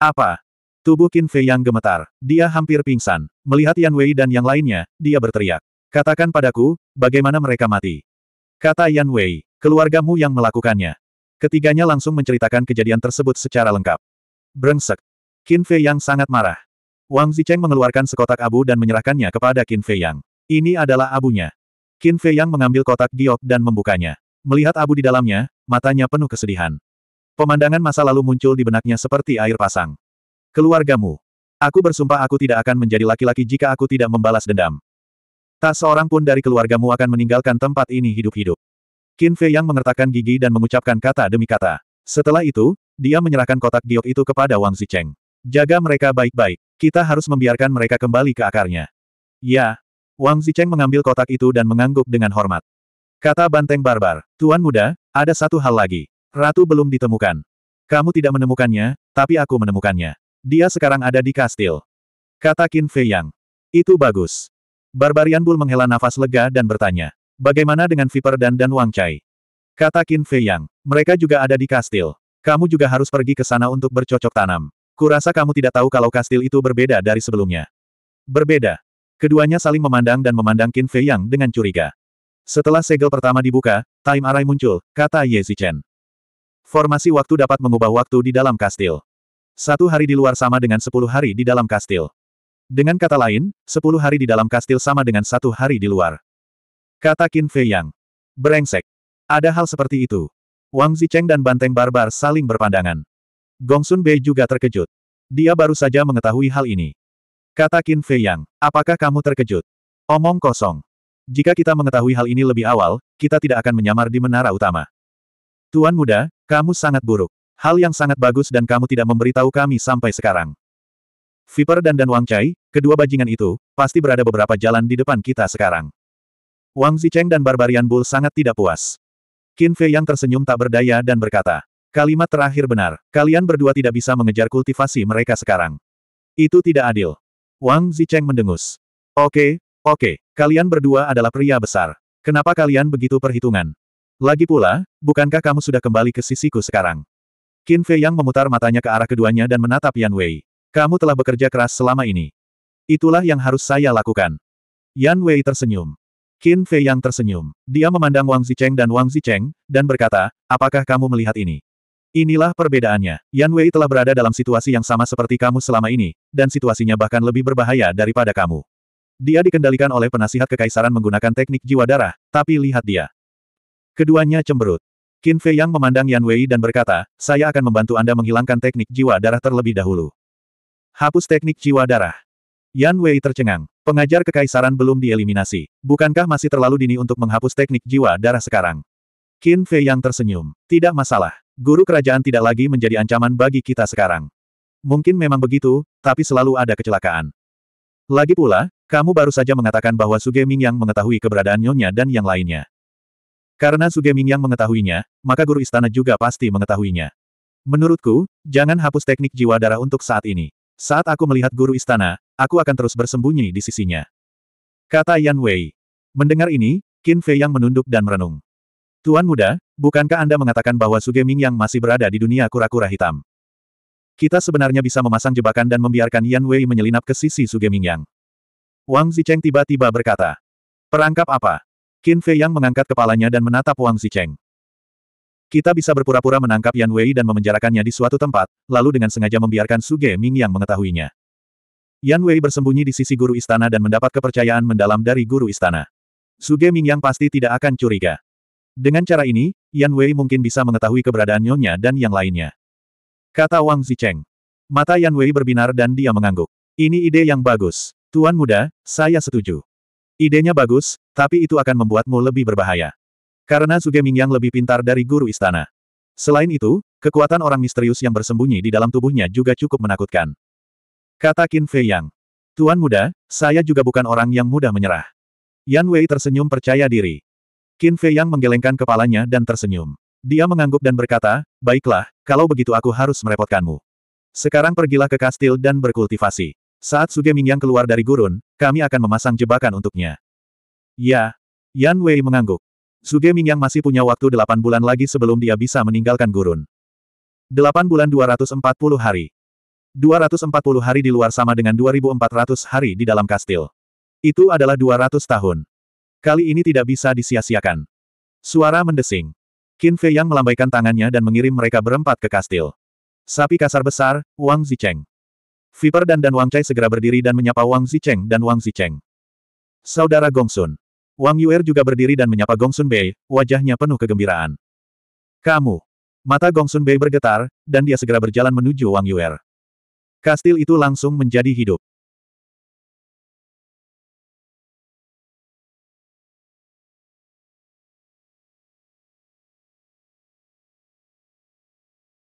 Apa? Tubuh Qin Fei yang gemetar. Dia hampir pingsan. Melihat Yan Wei dan yang lainnya, dia berteriak. Katakan padaku, bagaimana mereka mati. Kata Yan Wei, keluargamu yang melakukannya. Ketiganya langsung menceritakan kejadian tersebut secara lengkap. Brengsek. Qin Fei yang sangat marah. Wang Zicheng mengeluarkan sekotak abu dan menyerahkannya kepada Qin Fei yang. Ini adalah abunya. Qin Fei yang mengambil kotak giok dan membukanya. Melihat abu di dalamnya, matanya penuh kesedihan. Pemandangan masa lalu muncul di benaknya seperti air pasang. Keluargamu. Aku bersumpah aku tidak akan menjadi laki-laki jika aku tidak membalas dendam. Tak seorang pun dari keluargamu akan meninggalkan tempat ini hidup-hidup. Qin Fei yang mengertakkan gigi dan mengucapkan kata demi kata. Setelah itu, dia menyerahkan kotak giok itu kepada Wang Zicheng. Jaga mereka baik-baik. Kita harus membiarkan mereka kembali ke akarnya. Ya. Wang Zicheng mengambil kotak itu dan mengangguk dengan hormat. Kata banteng barbar, Tuan muda, ada satu hal lagi. Ratu belum ditemukan. Kamu tidak menemukannya, tapi aku menemukannya. Dia sekarang ada di kastil. Kata Qin Fei Yang. Itu bagus. Barbarian Bull menghela nafas lega dan bertanya. Bagaimana dengan Viper dan dan Wang Chai? Kata Qin Fei Yang. Mereka juga ada di kastil. Kamu juga harus pergi ke sana untuk bercocok tanam. Kurasa kamu tidak tahu kalau kastil itu berbeda dari sebelumnya. Berbeda. Keduanya saling memandang dan memandang Qin Fei Yang dengan curiga. Setelah segel pertama dibuka, time array muncul, kata Ye Zichen. Formasi waktu dapat mengubah waktu di dalam kastil. Satu hari di luar sama dengan sepuluh hari di dalam kastil. Dengan kata lain, sepuluh hari di dalam kastil sama dengan satu hari di luar. Kata Qin Fei Yang. Berengsek. Ada hal seperti itu. Wang Zicheng dan Banteng Barbar saling berpandangan. Gongsun Bei juga terkejut. Dia baru saja mengetahui hal ini. Kata Qin Fei Yang, apakah kamu terkejut? Omong kosong. Jika kita mengetahui hal ini lebih awal, kita tidak akan menyamar di menara utama. Tuan muda, kamu sangat buruk. Hal yang sangat bagus dan kamu tidak memberitahu kami sampai sekarang. Viper dan Dan Wang Chai, kedua bajingan itu, pasti berada beberapa jalan di depan kita sekarang. Wang Zicheng dan Barbarian Bull sangat tidak puas. Qin Fei yang tersenyum tak berdaya dan berkata, kalimat terakhir benar, kalian berdua tidak bisa mengejar kultivasi mereka sekarang. Itu tidak adil. Wang Zicheng mendengus. Oke, oke, kalian berdua adalah pria besar. Kenapa kalian begitu perhitungan? Lagi pula, bukankah kamu sudah kembali ke sisiku sekarang? Qin Fei yang memutar matanya ke arah keduanya dan menatap Yan Wei. Kamu telah bekerja keras selama ini. Itulah yang harus saya lakukan. Yan Wei tersenyum. Qin Fei yang tersenyum. Dia memandang Wang Zicheng dan Wang Zicheng, dan berkata, apakah kamu melihat ini? Inilah perbedaannya. Yan Wei telah berada dalam situasi yang sama seperti kamu selama ini, dan situasinya bahkan lebih berbahaya daripada kamu. Dia dikendalikan oleh penasihat kekaisaran menggunakan teknik jiwa darah, tapi lihat dia. Keduanya cemberut. Qin Fei Yang memandang Yan Wei dan berkata, saya akan membantu Anda menghilangkan teknik jiwa darah terlebih dahulu. Hapus teknik jiwa darah. Yan Wei tercengang. Pengajar kekaisaran belum dieliminasi. Bukankah masih terlalu dini untuk menghapus teknik jiwa darah sekarang? Qin Fei Yang tersenyum. Tidak masalah. Guru kerajaan tidak lagi menjadi ancaman bagi kita sekarang. Mungkin memang begitu, tapi selalu ada kecelakaan. Lagi pula, kamu baru saja mengatakan bahwa Suge Ming yang mengetahui keberadaan Nyonya dan yang lainnya. Karena Suge Mingyang mengetahuinya, maka guru istana juga pasti mengetahuinya. Menurutku, jangan hapus teknik jiwa darah untuk saat ini. Saat aku melihat guru istana, aku akan terus bersembunyi di sisinya. Kata Yan Wei. Mendengar ini, Qin Fei yang menunduk dan merenung. Tuan muda, bukankah Anda mengatakan bahwa Ming yang masih berada di dunia kura-kura hitam? Kita sebenarnya bisa memasang jebakan dan membiarkan Yan Wei menyelinap ke sisi Suge yang. Wang Zicheng tiba-tiba berkata. Perangkap apa? Qin Fei Yang mengangkat kepalanya dan menatap Wang Zicheng. Kita bisa berpura-pura menangkap Yan Wei dan memenjarakannya di suatu tempat, lalu dengan sengaja membiarkan Su Ge Ming yang mengetahuinya. Yan Wei bersembunyi di sisi guru istana dan mendapat kepercayaan mendalam dari guru istana. Su Ge Ming yang pasti tidak akan curiga. Dengan cara ini, Yan Wei mungkin bisa mengetahui keberadaan Nyonya dan yang lainnya. Kata Wang Zicheng. Mata Yan Wei berbinar dan dia mengangguk. Ini ide yang bagus. Tuan muda, saya setuju. Idenya bagus, tapi itu akan membuatmu lebih berbahaya. Karena Zuge Mingyang lebih pintar dari guru istana. Selain itu, kekuatan orang misterius yang bersembunyi di dalam tubuhnya juga cukup menakutkan. Kata Qin Fei Yang. Tuan muda, saya juga bukan orang yang mudah menyerah. Yan Wei tersenyum percaya diri. Qin Fei Yang menggelengkan kepalanya dan tersenyum. Dia mengangguk dan berkata, baiklah, kalau begitu aku harus merepotkanmu. Sekarang pergilah ke kastil dan berkultivasi. Saat Suge Mingyang keluar dari gurun, kami akan memasang jebakan untuknya. Ya. Yan Wei mengangguk. Suge Mingyang masih punya waktu delapan bulan lagi sebelum dia bisa meninggalkan gurun. Delapan bulan dua ratus empat puluh hari. Dua ratus empat puluh hari di luar sama dengan dua ribu empat ratus hari di dalam kastil. Itu adalah dua ratus tahun. Kali ini tidak bisa disia-siakan. Suara mendesing. Qin Fei Yang melambaikan tangannya dan mengirim mereka berempat ke kastil. Sapi kasar besar, Wang Zicheng. Viper dan Dan Wang Chai segera berdiri dan menyapa Wang Zicheng dan Wang Zicheng. Saudara Gongsun. Wang Yuer juga berdiri dan menyapa Gongsun Bei, wajahnya penuh kegembiraan. Kamu. Mata Gongsun Bei bergetar, dan dia segera berjalan menuju Wang Yuer. Kastil itu langsung menjadi hidup.